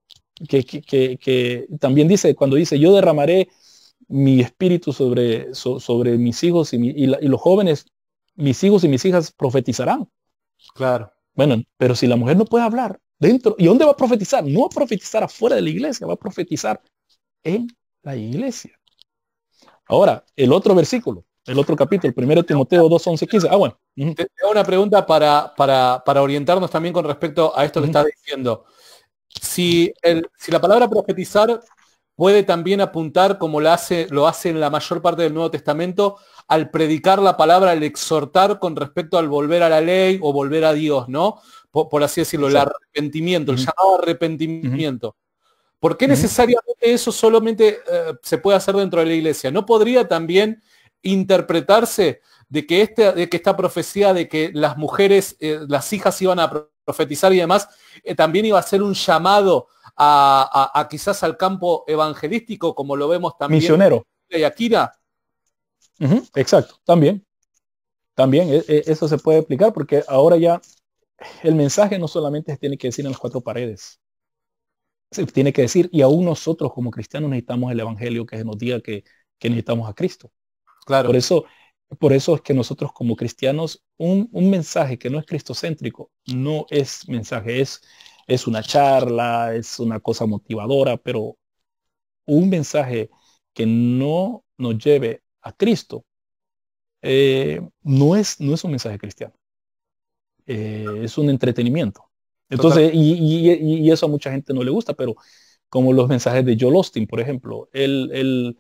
que, que, que también dice, cuando dice, yo derramaré mi espíritu sobre, sobre mis hijos y, los jóvenes, mis hijos y mis hijas profetizarán. Claro. Bueno, pero si la mujer no puede hablar dentro, ¿y dónde va a profetizar? No va a profetizar afuera de la iglesia, va a profetizar en la iglesia. Ahora, el otro versículo, el otro capítulo, primero Timoteo 2, 11, 15. Ah, bueno. Tengo una pregunta para, para, para, orientarnos también con respecto a esto que está diciendo. Si, el, si la palabra profetizar puede también apuntar, como lo hace, lo en la mayor parte del Nuevo Testamento, al predicar la palabra, al exhortar con respecto al volver a la ley o volver a Dios, ¿no? Por, así decirlo, el arrepentimiento, el llamado arrepentimiento. ¿Por qué necesariamente eso solamente eh, se puede hacer dentro de la iglesia? ¿No podría también interpretarse de que, este, de que esta profecía de que las mujeres, eh, las hijas iban a profetizar y demás, eh, también iba a ser un llamado a, quizás al campo evangelístico, como lo vemos también. Misionero. exacto, también. También e, e, eso se puede explicar porque ahora ya el mensaje no solamente se tiene que decir en las cuatro paredes. Se tiene que decir, y aún nosotros como cristianos necesitamos el evangelio que nos diga que, que necesitamos a Cristo. Claro. Por eso, por eso es que nosotros como cristianos, un, un mensaje que no es cristocéntrico, no es mensaje, es, es una charla, es una cosa motivadora, pero un mensaje que no nos lleve a Cristo eh, no, es, no es un mensaje cristiano. Eh, es un entretenimiento. Entonces, y, eso a mucha gente no le gusta, pero como los mensajes de Joel Austin, por ejemplo, él,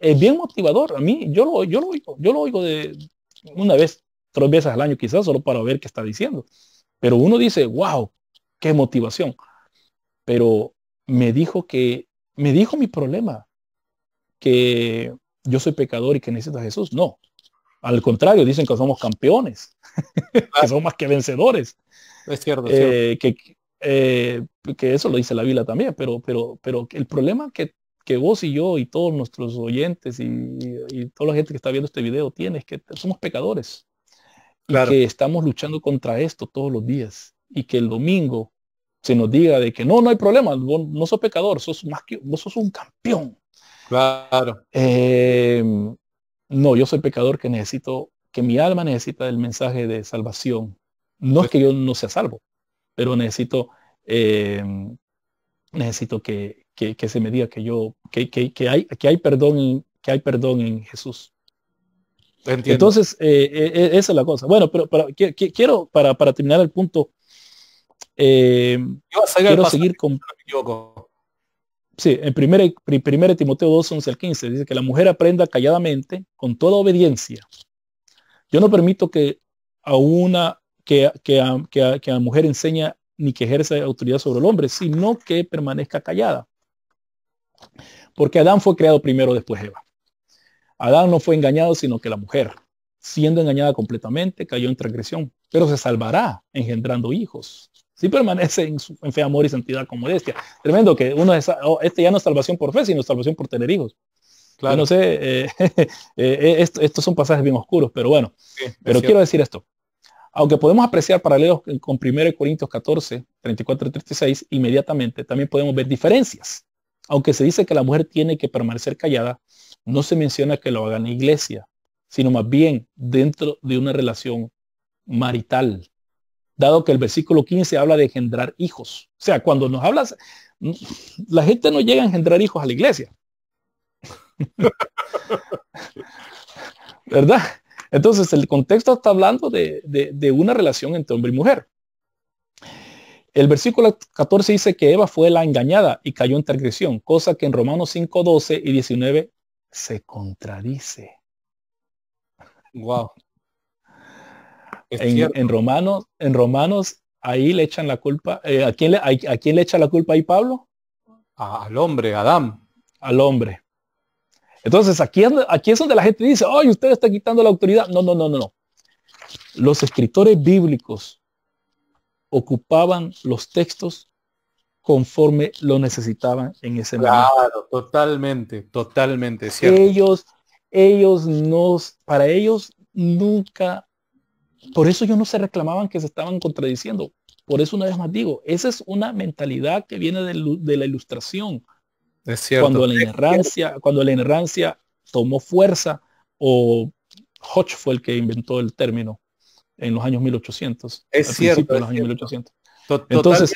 es bien motivador. A mí, yo lo, yo lo oigo, yo lo oigo de una vez, tres veces al año quizás, solo para ver qué está diciendo. Pero uno dice, wow, qué motivación. Pero me dijo que, me dijo mi problema, que yo soy pecador y que necesito a Jesús. No. Al contrario, dicen que somos campeones, que ah. somos más que vencedores. Es cierto. Eh, que, eh, que eso lo dice la Biblia también, pero, pero, pero el problema que, vos y yo y todos nuestros oyentes y, y, toda la gente que está viendo este video tiene es que somos pecadores que estamos luchando contra esto todos los días. Y que el domingo se nos diga de que no, no hay problema, no sos pecador, sos más que, vos sos un campeón. Claro. Em, no, yo soy pecador que necesito, que mi alma necesita el mensaje de salvación. No es que yo no sea salvo, pero necesito, em, necesito que, que, que, se me diga que yo, que, que, hay, que hay perdón, que hay perdón en Jesús. Entonces, eh, eh, eh, esa es la cosa. Bueno, pero, quiero, para, terminar el punto, quiero seguir con... sí, en 1 Timoteo 2, 11 al 15, dice que la mujer aprenda calladamente con toda obediencia. Yo no permito que a una, que, que, la mujer enseña ni que ejerza autoridad sobre el hombre, sino que permanezca callada. Porque Adán fue creado primero después Eva. Adán no fue engañado, sino que la mujer, siendo engañada completamente, cayó en transgresión, pero se salvará engendrando hijos. Si permanece en, fe, amor y santidad con modestia. Tremendo que uno es, oh, este ya no es salvación por fe, sino salvación por tener hijos. Claro. no sé, eh, eh, eh, estos son pasajes bien oscuros, pero bueno. pero quiero decir esto. Aunque podemos apreciar paralelos con 1 Corintios 14, 34 y 36 inmediatamente, también podemos ver diferencias. Aunque se dice que la mujer tiene que permanecer callada, no se menciona que lo hagan en iglesia, sino más bien dentro de una relación marital, dado que el versículo 15 habla de engendrar hijos. O sea, cuando nos hablas, mm, la gente no llega a engendrar hijos a la iglesia. ¿Verdad? Entonces, el contexto está hablando de, de, una relación entre hombre y mujer. El versículo 14 dice que Eva fue la engañada y cayó en transgresión, cosa que en Romanos 5, 12 y 19 se contradice. Wow. En, Romanos, en Romanos, ahí le echan la culpa. Eh, ¿a, quién le, a, quién le echa la culpa ahí Pablo? al hombre, Adam Adán. Al hombre. Entonces aquí, aquí es donde la gente dice, ay, usted está quitando la autoridad. no, no, no, no. Los escritores bíblicos ocupaban los textos conforme lo necesitaban en ese momento. Claro, totalmente, totalmente cierto. Ellos, ellos nos, para ellos nunca, por eso ellos no se reclamaban que se estaban contradiciendo. Por eso una vez más digo, esa es una mentalidad que viene de, la ilustración. Es cierto. Cuando la inerrancia, cuando la inerrancia tomó fuerza, o Hodge fue el que inventó el término en los años 1800. Es cierto. De los años 1800. Entonces,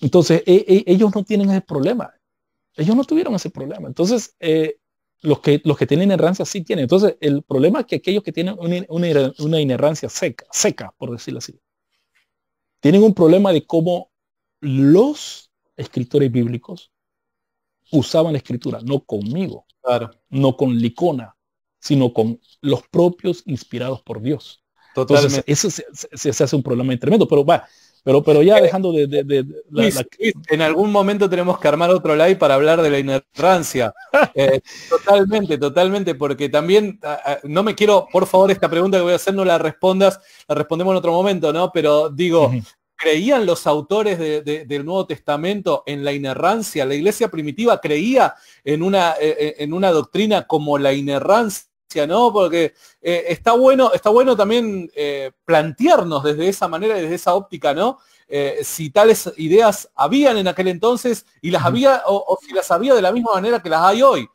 entonces, e, e, ellos no tienen ese problema. Ellos no tuvieron ese problema. Entonces, eh, los, que, los que tienen inerrancia sí tienen. Entonces, el problema es que aquellos que tienen una, inerrancia seca, seca, por decirlo así, tienen un problema de cómo los escritores bíblicos usaban la escritura, no conmigo, claro. no con Licona, sino con los propios inspirados por Dios. Entonces, eso se, se, hace un problema tremendo, pero va, pero, ya eh, dejando de... en algún momento tenemos que armar otro live para hablar de la inerrancia. Eh, totalmente, totalmente, porque también no me quiero, por favor, esta pregunta que voy a hacer no la respondas, la respondemos en otro momento, ¿no? Pero digo, ¿creían los autores del Nuevo Testamento en la inerrancia? ¿La iglesia primitiva creía en una, eh, en una doctrina como la inerrancia? Porque eh, está, bueno, está bueno también eh, plantearnos desde esa manera y desde esa óptica, ¿no? Eh, si tales ideas habían en aquel entonces y las había, o, si las había de la misma manera que las hay hoy.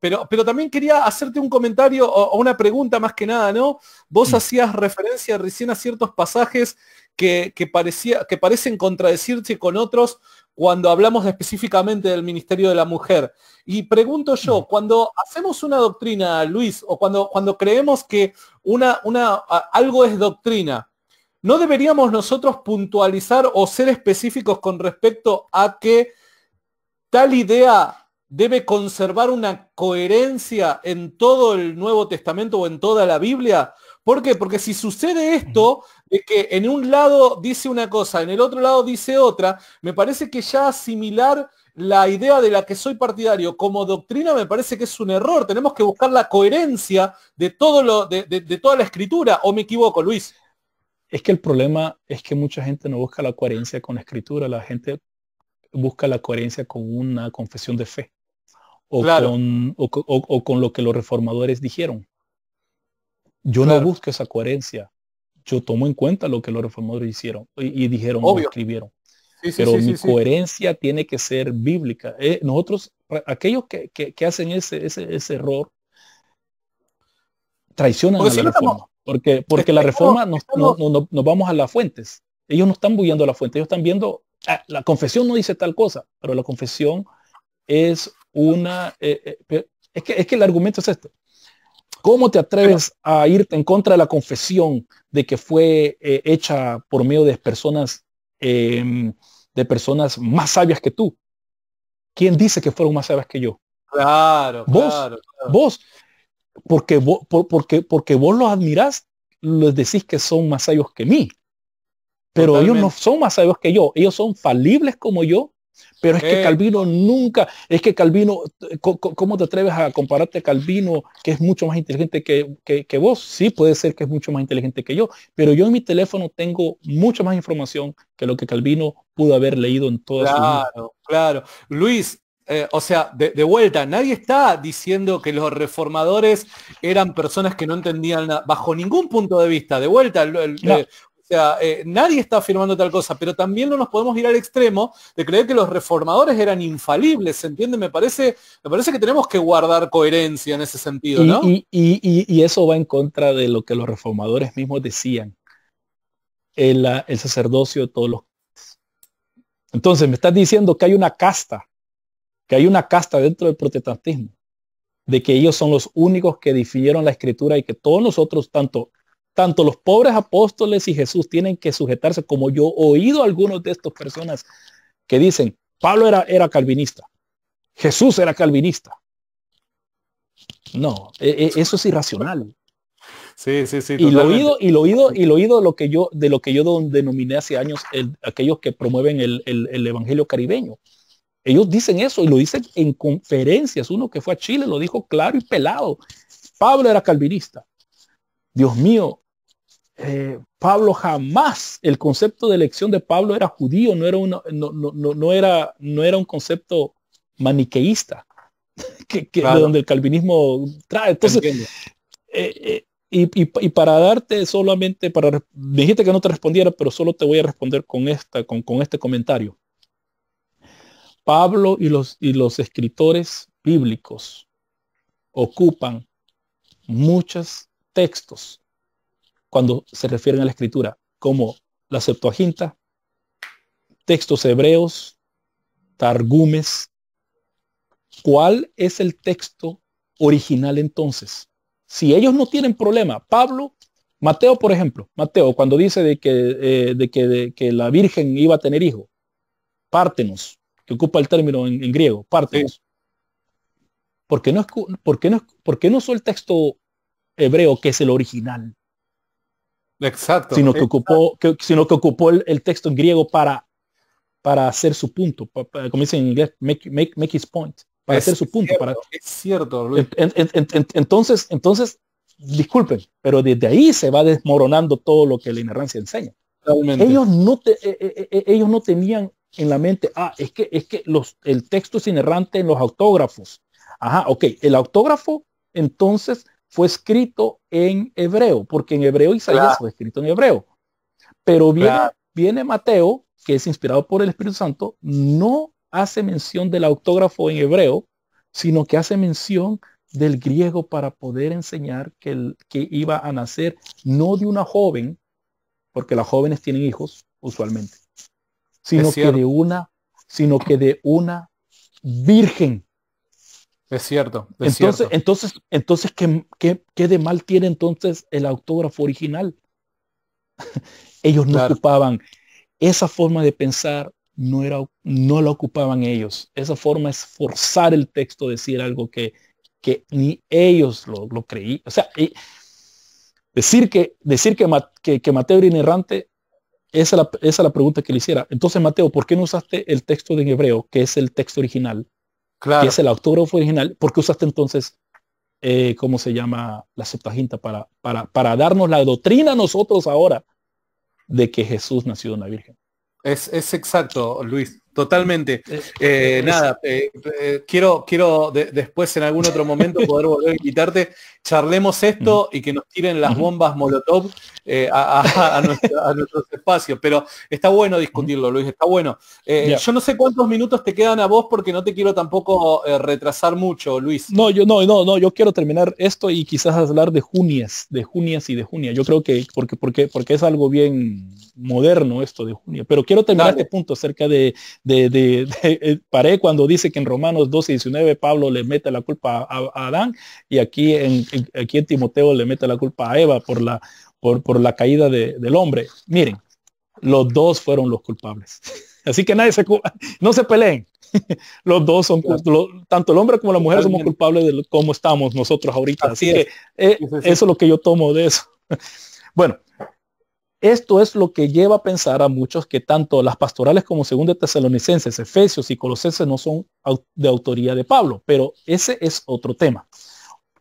pero, pero también quería hacerte un comentario o, una pregunta más que nada, ¿no? Vos mm. hacías referencia recién a ciertos pasajes que, parecía, que parecen contradecirse con otros cuando hablamos específicamente del Ministerio de la Mujer. Y pregunto yo, cuando hacemos una doctrina, Luis, o cuando, creemos que algo es doctrina, ¿no deberíamos nosotros puntualizar o ser específicos con respecto a que tal idea debe conservar una coherencia en todo el Nuevo Testamento o en toda la Biblia? ¿Por qué? Porque si sucede esto, de que en un lado dice una cosa, en el otro lado dice otra, me parece que ya asimilar la idea de la que soy partidario como doctrina me parece que es un error. Tenemos que buscar la coherencia de, todo lo, de, toda la escritura, o me equivoco, Luis. Es que el problema es que mucha gente no busca la coherencia con la escritura, la gente busca la coherencia con una confesión de fe o con lo que los reformadores dijeron. Yo no busco esa coherencia. Yo tomo en cuenta lo que los reformadores hicieron y, dijeron o escribieron. Pero mi coherencia tiene que ser bíblica. Eh, nosotros, aquellos que, hacen ese, ese, error, traicionan a la reforma. porque, porque la reforma nos, vamos a las fuentes. Ellos no están a la fuente, ellos están viendo, ah, la confesión no dice tal cosa, pero la confesión es una... Eh, eh, es, que, es que el argumento es este. ¿Cómo te atreves a irte en contra de la confesión de que fue eh, hecha por medio de personas, em, de personas más sabias que tú? ¿Quién dice que fueron más sabias que yo? Claro, vos, claro, vos, porque vos, porque, porque vos los admirás, les decís que son más sabios que mí. Pero ellos no son más sabios que yo, ellos son falibles como yo, pero es que Calvino nunca, es que Calvino, eh, ¿cómo te atreves a compararte a Calvino, que es mucho más inteligente que, que, vos? Sí, puede ser que es mucho más inteligente que yo, pero yo en mi teléfono tengo mucha más información que lo que Calvino pudo haber leído en toda claro, su vida. Claro, claro. Luis, eh, o sea, de, vuelta, nadie está diciendo que los reformadores eran personas que no entendían nada, bajo ningún punto de vista. De vuelta, eh, o sea, eh, nadie está afirmando tal cosa, pero también no nos podemos ir al extremo de creer que los reformadores eran infalibles, ¿se entiende? Me parece, me parece que tenemos que guardar coherencia en ese sentido, ¿no? Y, eso va en contra de lo que los reformadores mismos decían. El, el sacerdocio de todos los... Entonces, me estás diciendo que hay una casta, que hay una casta dentro del protestantismo, de que ellos son los únicos que definieron la escritura y que todos nosotros, tanto tanto los pobres apóstoles y Jesús tienen que sujetarse, como yo he oído a algunos de estas personas que dicen, Pablo era, era calvinista, Jesús era calvinista. No, e, e, eso es irracional. Sí, sí, sí. Y lo oído, y lo oído, y lo oído lo que yo, de lo que yo denominé hace años, aquellos que promueven el, evangelio caribeño. Ellos dicen eso y lo dicen en conferencias. Uno que fue a Chile lo dijo claro y pelado. Pablo era calvinista. Dios mío, eh, Pablo jamás, el concepto de elección de Pablo era judío, no era, no, era, no era un concepto maniqueísta, que, de donde el calvinismo trae. Eh, eh, y, y, para darte solamente, para, dijiste que no te respondiera, pero solo te voy a responder con, esta, con, con este comentario. Pablo y los, y los escritores bíblicos ocupan muchos textos cuando se refieren a la escritura, como la Septuaginta, textos hebreos, targumes. ¿Cuál es el texto original entonces? Si ellos no tienen problema, Pablo, Mateo, por ejemplo, Mateo, cuando dice de que, eh, de que, la Virgen iba a tener hijo, pártenos, que ocupa el término en, griego, pártenos. ¿Por qué no, es no, no el texto hebreo que es el original? Exacto. Sino que ocupó, sino que ocupó el, texto en griego para, para hacer su punto, para, como en inglés, make, make, his point, para hacer su punto. para, es cierto. entonces, entonces, disculpen, pero desde ahí se va desmoronando todo lo que la inerrancia enseña. Ellos no, te, eh, eh, eh, ellos no tenían en la mente, ah, es que, es que los, el texto es inerrante en los autógrafos. Ajá, ok, el autógrafo entonces fue escrito en hebreo, porque en hebreo Isaías fue escrito en hebreo. Pero viene, viene Mateo, que es inspirado por el Espíritu Santo, no hace mención del autógrafo en hebreo, sino que hace mención del griego para poder enseñar que, el, que iba a nacer no de una joven, porque las jóvenes tienen hijos usualmente, sino que de una, sino que de una virgen. Es cierto. entonces, entonces, qué, qué de mal tiene entonces el autógrafo original? ellos no ocupaban esa forma de pensar no era no la ocupaban ellos esa forma es forzar el texto a decir algo que que ni ellos lo, lo o sea decir que decir que, que, Mateo era inerrante esa es la, la pregunta que le hiciera entonces Mateo por qué no usaste el texto de hebreo que es el texto original que es el autógrafo original, porque usaste entonces, eh, cómo se llama, la Septuaginta para, para, darnos la doctrina nosotros ahora de que Jesús nació de una virgen? es exacto, Luis. Totalmente. Eh, eh, eh, nada, quiero, quiero después en algún otro momento poder volver a quitarte charlemos esto y que nos tiren las bombas Molotov a, nuestro, nuestros espacios, pero está bueno discutirlo, Luis, está bueno. Yo no sé cuántos minutos te quedan a vos porque no te quiero tampoco retrasar mucho, Luis. No, yo no, no, no, yo quiero terminar esto y quizás hablar de junias, de junias y de junia. Yo creo que porque, porque, porque es algo bien moderno esto de junia, pero quiero terminar este punto acerca de de, de, eh, paré cuando dice que en Romanos 12 y 19 Pablo le mete la culpa a, Adán y aquí en, aquí en Timoteo le mete la culpa a Eva por la, por, la caída del hombre. Miren, los dos fueron los culpables. Así que nadie se no se peleen. Los dos son tanto el hombre como la mujer somos culpables de cómo estamos nosotros ahorita. Así, que eh, eso es lo que yo tomo de eso. Bueno, esto es lo que lleva a pensar a muchos que tanto las pastorales como según de Tesalonicenses, Efesios y Colosenses no son de autoría de Pablo, pero ese es otro tema.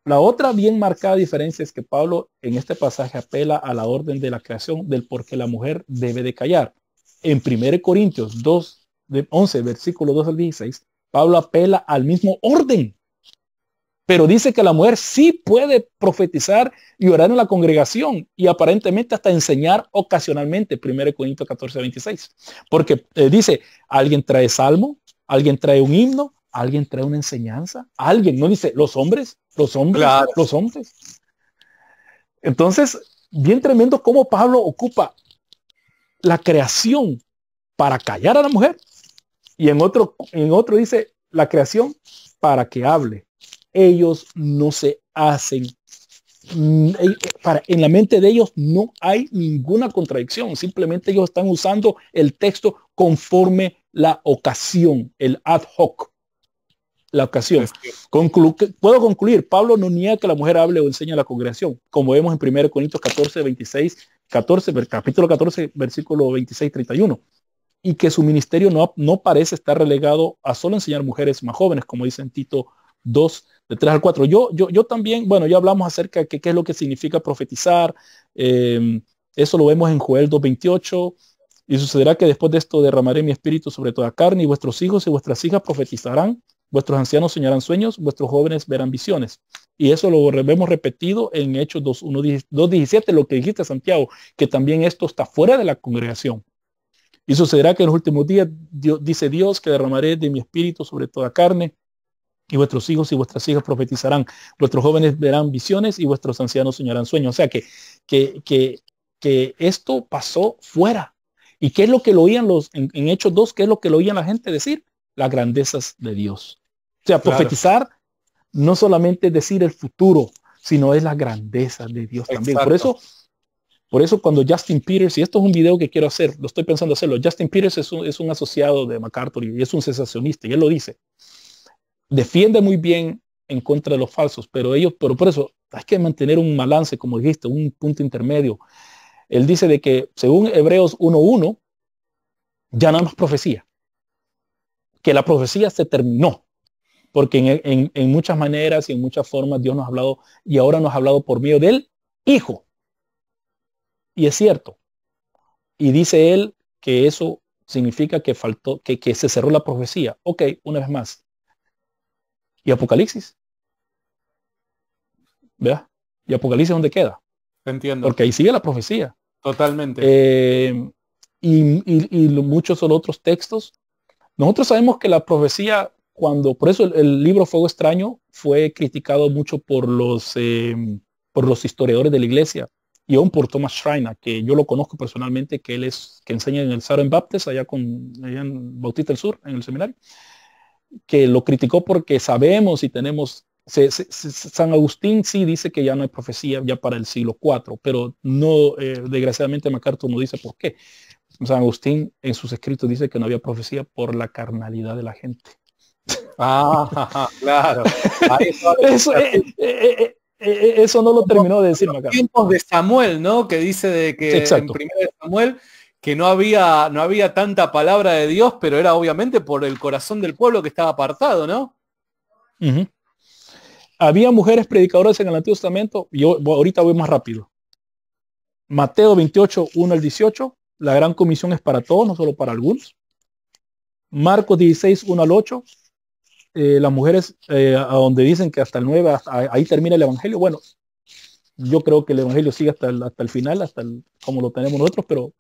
La otra bien marcada diferencia es que Pablo en este pasaje apela a la orden de la creación del por qué la mujer debe de callar. En 1 Corintios 2, 11, versículo 2 al 16, Pablo apela al mismo orden pero dice que la mujer sí puede profetizar y orar en la congregación y aparentemente hasta enseñar ocasionalmente, 1 Corintios 14, 26. Porque eh, dice, alguien trae salmo, alguien trae un himno, alguien trae una enseñanza, alguien, no dice los hombres, los hombres, los hombres. Entonces, bien tremendo cómo Pablo ocupa la creación para callar a la mujer y en otro, en otro dice la creación para que hable ellos no se hacen. Mm, eh, para, en la mente de ellos no hay ninguna contradicción, simplemente ellos están usando el texto conforme la ocasión, el ad hoc, la ocasión. puedo concluir, Pablo no niega que la mujer hable o enseñe a la congregación, como vemos en 1 Corintios 14, 26, 14, capítulo 14, versículo 26, 31 y que su ministerio no, no, parece estar relegado a solo enseñar mujeres más jóvenes, como dice en Tito 2, de 3 al 4. Yo, yo, también, bueno, ya hablamos acerca de qué es lo que significa profetizar. Em, eso lo vemos en Joel 2.28. Y sucederá que después de esto derramaré mi espíritu sobre toda carne y vuestros hijos y vuestras hijas profetizarán, vuestros ancianos soñarán sueños, vuestros jóvenes verán visiones. Y eso lo vemos repetido en Hechos 2.17, lo que dijiste Santiago, que también esto está fuera de la congregación. Y sucederá que en los últimos días, dice Dios, que derramaré de mi espíritu sobre toda carne y vuestros hijos y vuestras hijas profetizarán, vuestros jóvenes verán visiones y vuestros ancianos soñarán sueños. O sea que, que, que, esto pasó fuera. ¿Y qué es lo que lo oían los, en, Hechos 2, qué es lo que lo oían la gente decir? Las grandezas de Dios. O sea, profetizar no solamente es decir el futuro, sino es la grandeza de Dios también. Por eso, por eso cuando Justin Peters, y esto es un video que quiero hacer, lo estoy pensando hacerlo, Justin Peters es un, es un asociado de MacArthur y es un sensacionista y él lo dice defiende muy bien en contra de los falsos, pero ellos, pero por eso hay que mantener un balance, como dijiste, un punto intermedio. Él dice de que según Hebreos 1.1, ya no más profecía, que la profecía se terminó, porque en, muchas maneras y en muchas formas Dios nos ha hablado y ahora nos ha hablado por medio del Hijo. Y es cierto. Y dice él que eso significa que faltó, que se cerró la profecía. Ok, una vez más, y Apocalipsis. ¿Vea? Y Apocalipsis dónde queda. Entiendo. Porque ahí sigue la profecía. Totalmente. Eh, y, y, y, muchos otros textos. Nosotros sabemos que la profecía, cuando, por eso el, libro Fuego Extraño fue criticado mucho por los, eh, por los historiadores de la iglesia y aún por Thomas Schreiner, que yo lo conozco personalmente, que él es, que enseña en el en Baptist, allá con allá en Bautista del Sur, en el seminario que lo criticó porque sabemos y tenemos, San Agustín sí dice que ya no hay profecía ya para el siglo IV, pero no, eh, desgraciadamente MacArthur no dice por qué. San Agustín en sus escritos dice que no había profecía por la carnalidad de la gente. Ah, claro. Eh, eh, eso, no lo terminó de decir MacArthur. tiempos de Samuel, ¿no? Que dice de que Exacto. en de Samuel que no había, no había tanta palabra de Dios, pero era obviamente por el corazón del pueblo que estaba apartado, ¿no? Había mujeres predicadoras en el Antiguo Testamento, y yo, ahorita voy más rápido. Mateo 28, 1 al 18, la gran comisión es para todos, no solo para algunos. Marcos 16, 1 al 8, eh, las mujeres eh, a donde dicen que hasta el 9, ahí termina el Evangelio. Bueno, yo creo que el Evangelio sigue hasta el, hasta el final, hasta el, como lo tenemos nosotros, pero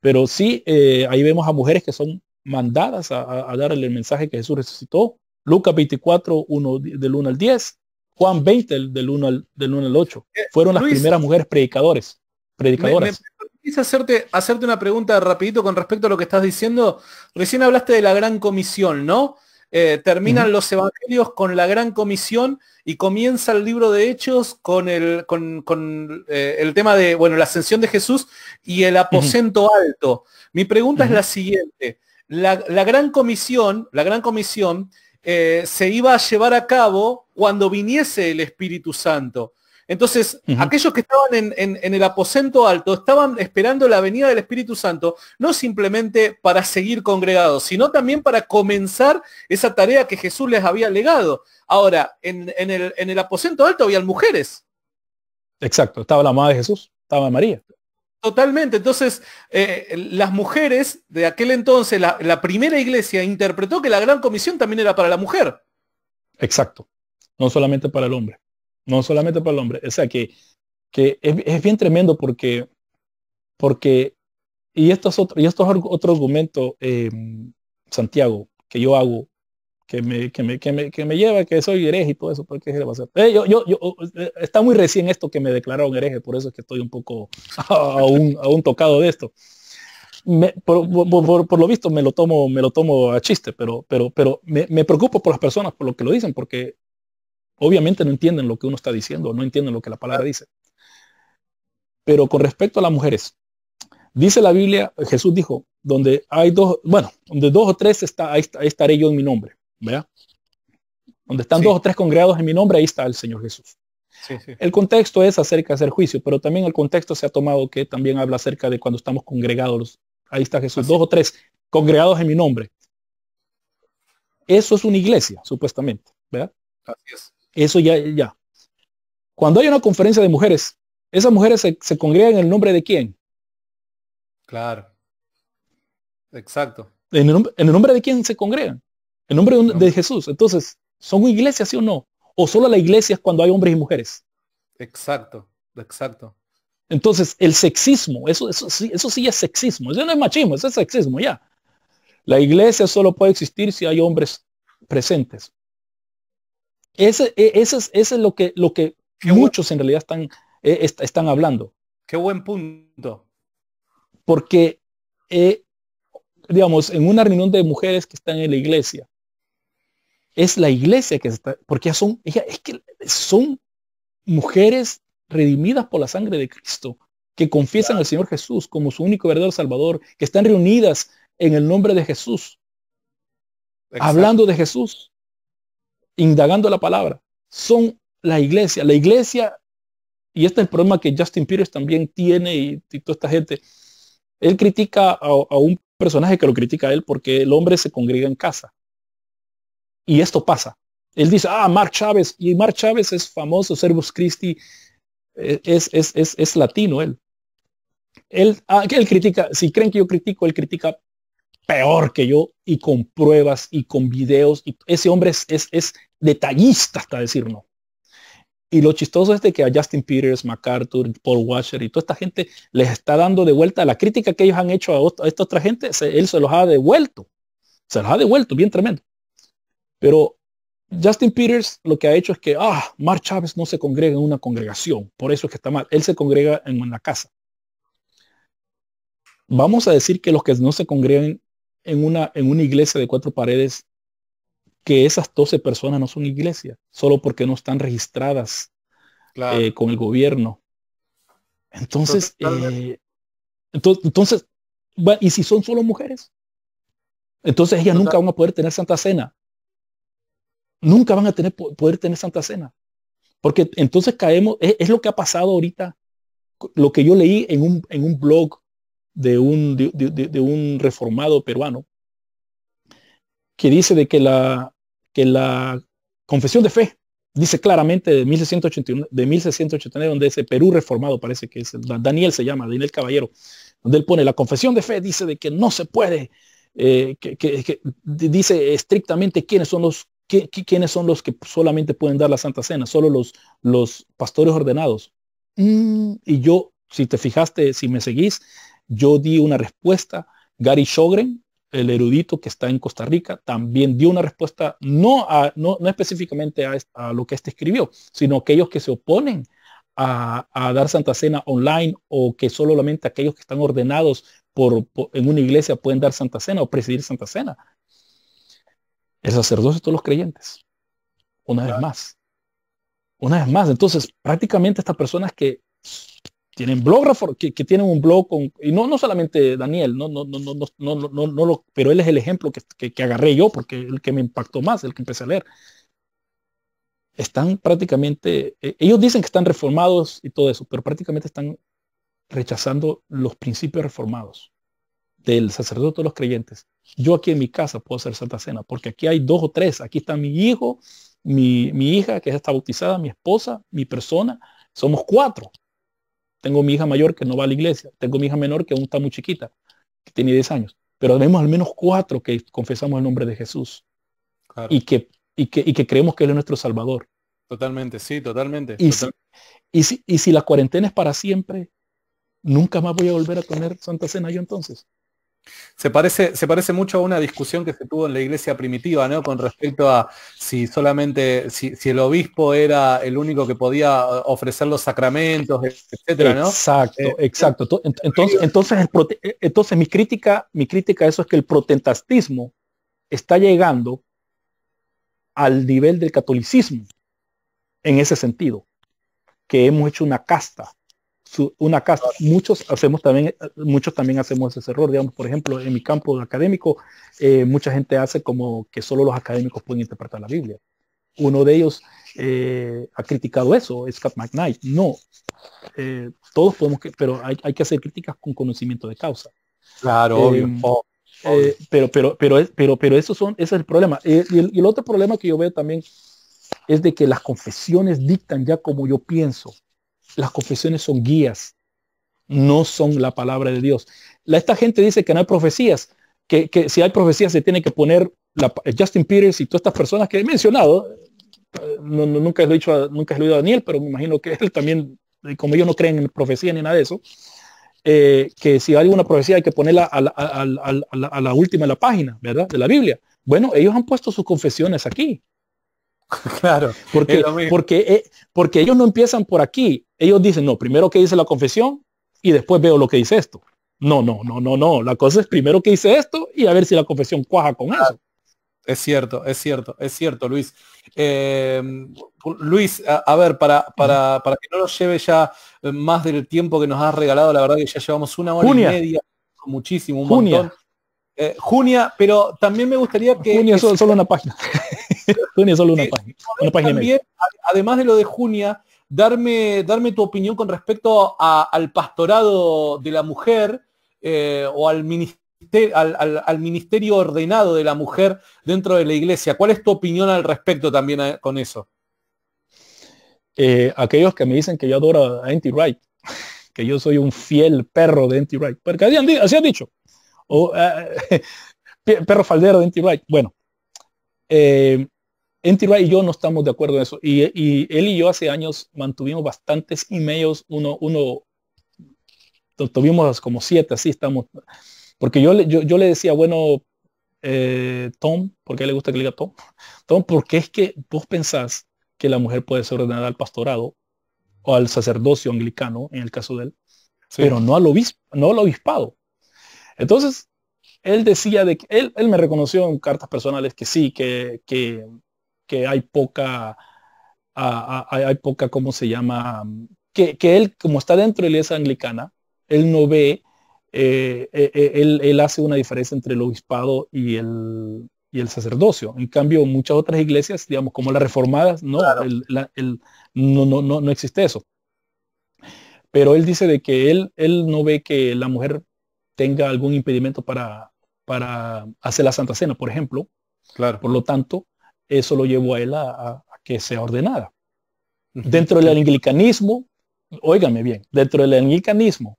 pero sí, eh, ahí vemos a mujeres que son mandadas a, darle el mensaje que Jesús resucitó. Lucas 24, 1, del 1 al 10. Juan 20, del 1 al, del al 8. Eh, Fueron las primeras mujeres predicadores, predicadoras. Quise hacerte, hacerte una pregunta rapidito con respecto a lo que estás diciendo. Recién hablaste de la gran comisión, ¿no? Eh, terminan los evangelios con la gran comisión y comienza el libro de Hechos con el, eh, tema de, bueno, la ascensión de Jesús y el aposento alto. Mi pregunta es la siguiente. La, gran comisión, la gran comisión eh, se iba a llevar a cabo cuando viniese el Espíritu Santo. Entonces, aquellos que estaban en, el aposento alto estaban esperando la venida del Espíritu Santo, no simplemente para seguir congregados, sino también para comenzar esa tarea que Jesús les había legado. Ahora, en, el, aposento alto habían mujeres. Exacto, estaba la madre de Jesús, estaba María. Totalmente, entonces eh, las mujeres de aquel entonces, la primera iglesia interpretó que la gran comisión también era para la mujer. Exacto, no solamente para el hombre no solamente para el hombre. O sea, que, que es, bien tremendo porque, porque y estos otros y es otro argumento, em, Santiago, que yo hago, que me, que me, lleva que soy hereje y todo eso, porque eh, yo, yo, eh, está muy recién esto que me declararon hereje, por eso es que estoy un poco aún, aún tocado de esto. por, lo visto me lo tomo, me lo tomo a chiste, pero, pero, pero me preocupo por las personas, por lo que lo dicen, porque obviamente no entienden lo que uno está diciendo, no entienden lo que la palabra dice. Pero con respecto a las mujeres, dice la Biblia, Jesús dijo, donde hay dos, bueno, donde dos o tres está, ahí, estaré yo en mi nombre, ¿verdad? Donde están dos o tres congregados en mi nombre, ahí está el Señor Jesús. El contexto es acerca de hacer juicio, pero también el contexto se ha tomado que también habla acerca de cuando estamos congregados. Ahí está Jesús, dos o tres congregados en mi nombre. Eso es una iglesia, supuestamente, ¿verdad? Así es. Eso ya, ya. Cuando hay una conferencia de mujeres, esas mujeres se, congregan en el nombre de quién? Claro. Exacto. ¿En el, nombre de quién se congregan? En nombre de, Jesús. Entonces, ¿son iglesias sí o no? ¿O solo la iglesia es cuando hay hombres y mujeres? Exacto, exacto. Entonces, el sexismo, eso, sí, eso sí es sexismo, eso no es machismo, eso es sexismo, ya. La iglesia solo puede existir si hay hombres presentes. E, ese, es, lo que, lo que muchos en realidad están, eh, están hablando. Qué buen punto. Porque, eh, digamos, en una reunión de mujeres que están en la iglesia, es la iglesia que está, porque son, es que son mujeres redimidas por la sangre de Cristo, que confiesan al Señor Jesús como su único verdadero Salvador, que están reunidas en el nombre de Jesús, hablando de Jesús indagando la palabra, son la iglesia. La iglesia, y este es el problema que Justin Peters también tiene y, toda esta gente, él critica a, un personaje que lo critica él porque el hombre se congrega en casa. Y esto pasa. Él dice, ah, Mark Chávez, y Mark Chávez es famoso, Servus Christi, eh, es, es, es, es latino él. Él, ah, él critica, si creen que yo critico, él critica peor que yo y con pruebas y con videos. Y ese hombre es, es, detallista hasta decir no. Y lo chistoso es de que a Justin Peters, MacArthur, Paul Washer y toda esta gente les está dando de vuelta la crítica que ellos han hecho a, esta otra gente, él se los ha devuelto. Se los ha devuelto, bien tremendo. Pero Justin Peters lo que ha hecho es que, ah, Mark Chávez no se congrega en una congregación, por eso es que está mal. Él se congrega en una casa. Vamos a decir que los que no se congregan en una, en una iglesia de cuatro paredes que esas 12 personas no son iglesia, solo porque no están registradas eh, con el gobierno. Entonces, entonces, eh, ¿y si son solo mujeres? Entonces ellas nunca van a poder tener Santa Cena. Nunca van a tener, poder tener Santa Cena. Porque entonces caemos, e-, es, lo que ha pasado ahorita, lo que yo leí en un, en un blog de un, de, un reformado peruano, que dice de que la, que la confesión de fe dice claramente de 1689, de donde ese Perú reformado parece que es, Daniel se llama, Daniel Caballero, donde él pone la confesión de fe, dice de que no se puede, eh, que, dice estrictamente quiénes son los que, quiénes son los que solamente pueden dar la Santa Cena, solo los, los pastores ordenados. Mm, y yo, si te fijaste, si me seguís, yo di una respuesta. Gary Shogren, el erudito que está en Costa Rica, también dio una respuesta, no, a, no, específicamente a, lo que este escribió, sino aquellos que se oponen a, dar Santa Cena online o que solamente aquellos que están ordenados por, en una iglesia pueden dar Santa Cena o presidir Santa Cena. El sacerdocio de todos los creyentes. Una vez más. Una vez más. Entonces, prácticamente estas personas que tienen blog que, tienen un blog con, y no, no solamente Daniel, no, no, no, no, no, no, no, pero él es el ejemplo que, que, agarré yo porque el que me impactó más, el que empecé a leer. Están prácticamente, e, ellos dicen que están reformados y todo eso, pero prácticamente están rechazando los principios reformados del sacerdote de los creyentes. Yo aquí en mi casa puedo hacer Santa Cena, porque aquí hay dos o tres, aquí está mi hijo, mi, mi hija que ya está bautizada, mi esposa, mi persona, somos cuatro tengo mi hija mayor que no va a la iglesia. Tengo mi hija menor que aún está muy chiquita, que tiene 10 años. Pero tenemos al menos cuatro que confesamos el nombre de Jesús y, que, y, que, y que creemos que Él es nuestro Salvador. Totalmente, sí, totalmente. Y, si, y, si, y si la cuarentena es para siempre, nunca más voy a volver a tener Santa Cena yo entonces. Se parece, se parece mucho a una discusión que se tuvo en la iglesia primitiva, ¿no? Con respecto a si solamente, si, el obispo era el único que podía uh, ofrecer los sacramentos, etcétera, ¿no? Exacto, eh, exacto. Entonces, eh, entonces, mi crítica, mi crítica a eso es que el protestantismo está llegando al nivel del catolicismo en ese sentido, que hemos hecho una casta una casa. Muchos hacemos también, muchos también hacemos ese error. Digamos, por ejemplo, en mi campo académico, eh, mucha gente hace como que solo los académicos pueden interpretar la Biblia. Uno de ellos eh, ha criticado eso, Scott McKnight. No, eh, todos podemos, que, pero hay, que hacer críticas con conocimiento de causa. Claro, pero, pero, pero, pero, pero eso son, ese es el problema. y, el, otro problema que yo veo también es de que las confesiones dictan ya como yo pienso. Las confesiones son guías, no son la palabra de Dios. esta gente dice que no hay profecías, que, si hay profecías se tiene que poner eh, Justin Peters y todas estas personas que he mencionado. Eh, nunca he dicho, nunca he oído a Daniel, pero me imagino que él también, eh, como ellos no creen en profecía ni nada de eso, que si hay alguna profecía hay que ponerla a la, última de la página, ¿verdad? De la Biblia. Bueno, ellos han puesto sus confesiones aquí. claro. Porque, porque, eh, porque ellos no empiezan por aquí. Ellos dicen, no, primero que dice la confesión y después veo lo que dice esto. No, no, no, no, no. La cosa es primero que hice esto y a ver si la confesión cuaja con eso. Es cierto, es cierto, es cierto, Luis. Eh, Luis, a, ver, para, para, para que no nos lleve ya más del tiempo que nos has regalado, la verdad que ya llevamos una hora y media, muchísimo, un montón. Eh, Junia, pero también me gustaría que... Junia, solo una página. solo una eh, página. además de lo de Junia, darme, darme tu opinión con respecto al pastorado de la mujer eh, o al ministerio, al, ministerio ordenado de la mujer dentro de la iglesia. ¿Cuál es tu opinión al respecto también con eso? Eh, aquellos que me dicen que yo adoro a Anti Wright, que yo soy un fiel perro de Anti Wright, porque así han, dicho, o, perro faldero de Anti Wright. Bueno, eh, y yo no estamos de acuerdo en eso. Y, él y yo hace años mantuvimos bastantes emails, uno, uno, tuvimos como siete, así estamos. Porque yo, yo, le decía, bueno, eh, Tom, porque a él le gusta que le diga Tom, Tom, porque es que vos pensás que la mujer puede ser ordenada al pastorado o al sacerdocio anglicano, en el caso de él, pero no al, obispo, no al obispado. Entonces, él decía de que él, me reconoció en cartas personales que sí, que, que, hay poca, hay poca, ¿cómo se llama? Que, él, como está dentro de la iglesia anglicana, él no ve, eh, eh, eh, él, hace una diferencia entre el obispado y el, y el sacerdocio. En cambio, muchas otras iglesias, digamos, como las reformadas, no, no, no, no, no existe eso. Pero él dice de que él, él no ve que la mujer tenga algún impedimento para para hacer la Santa Cena, por ejemplo. Claro. Por lo tanto, eso lo llevó a él a, que sea ordenada. Dentro del anglicanismo, oígame bien, dentro del anglicanismo,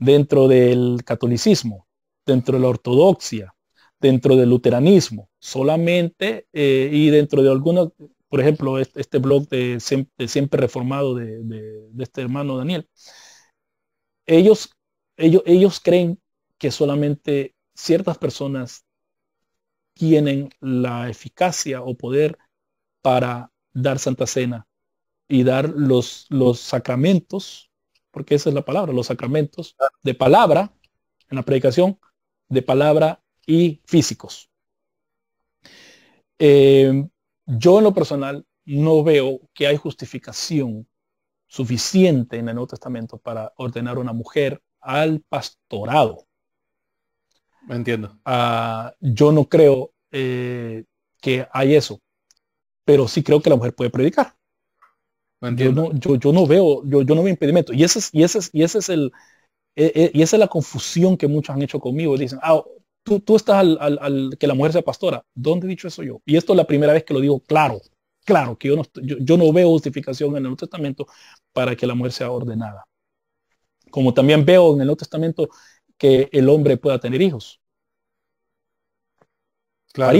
dentro del catolicismo, dentro de la ortodoxia, dentro del luteranismo, solamente eh, y dentro de algunos, por ejemplo, este, este blog de, Siempre Reformado de, este hermano Daniel, ellos, ellos creen que solamente ciertas personas tienen la eficacia o poder para dar Santa Cena y dar los, sacramentos, porque esa es la palabra, los sacramentos de palabra en la predicación, de palabra y físicos. Eh, yo en lo personal no veo que hay justificación suficiente en el Nuevo Testamento para ordenar a una mujer al pastorado. Entiendo. Ah, yo no creo eh, que hay eso, pero sí creo que la mujer puede predicar. Entiendo. Yo no, yo, no veo, yo, yo no veo impedimento. Y ese es, y ese y ese es el, e, e, y esa es la confusión que muchos han hecho conmigo. Dicen, ah, tú, tú estás al, al, que la mujer sea pastora. ¿Dónde he dicho eso yo? Y esto es la primera vez que lo digo claro, claro, que yo no, yo, yo no veo justificación en el Nuevo Testamento para que la mujer sea ordenada. Como también veo en el Nuevo Testamento que el hombre pueda tener hijos. Claro.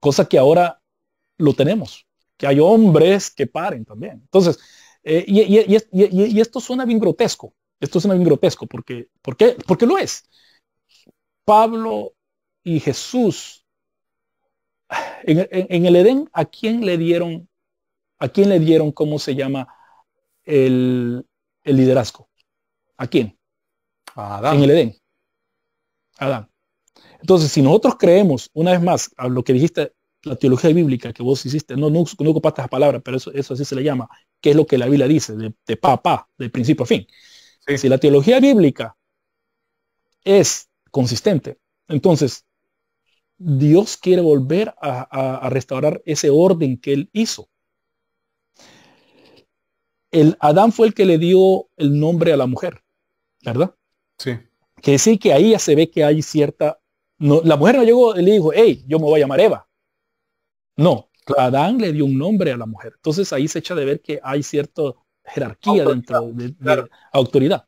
Cosa que ahora lo tenemos. Que hay hombres que paren también. Entonces, eh, y, esto suena bien grotesco. Esto suena bien grotesco porque, qué? porque lo es. Pablo y Jesús en, el Edén, ¿a quién le dieron, a quién le dieron, cómo se llama, el, el liderazgo? ¿A quién? Adán. en el Edén. Adán. Entonces, si nosotros creemos, una vez más, a lo que dijiste, la teología bíblica que vos hiciste, no, no, no ocupaste esa palabra, pero eso, eso así se le llama, que es lo que la Biblia dice, de, de papá, de principio a fin. Si la teología bíblica es consistente, entonces Dios quiere volver a, a restaurar ese orden que él hizo. El Adán fue el que le dio el nombre a la mujer, ¿verdad? Sí. Que sí que ahí ya se ve que hay cierta... No, la mujer no llegó y le dijo, hey, yo me voy a llamar Eva. No, Adán le dio un nombre a la mujer. Entonces ahí se echa de ver que hay cierta jerarquía dentro de, la autoridad.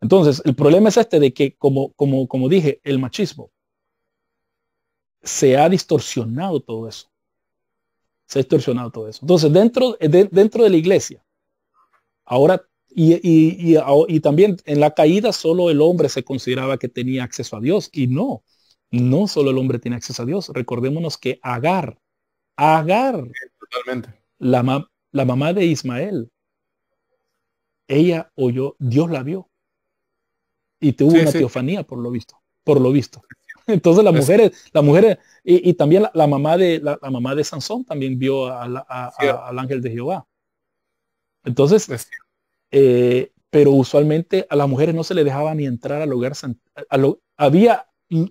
Entonces, el problema es este de que, como, como, como dije, el machismo se ha distorsionado todo eso. Se ha distorsionado todo eso. Entonces, dentro dentro de la iglesia, ahora y, y, y, y, también en la caída solo el hombre se consideraba que tenía acceso a Dios y no, no solo el hombre tiene acceso a Dios. Recordémonos que Agar, Agar, Totalmente. La, la mamá de Ismael, ella oyó, Dios la vio y tuvo una teofanía por lo visto, por lo visto. Entonces las pues mujeres, las mujeres y, también la, mamá de la, mamá de Sansón también vio al ángel de Jehová. Entonces, eh, pero usualmente a las mujeres no se les dejaba ni entrar al hogar. santo había, mm,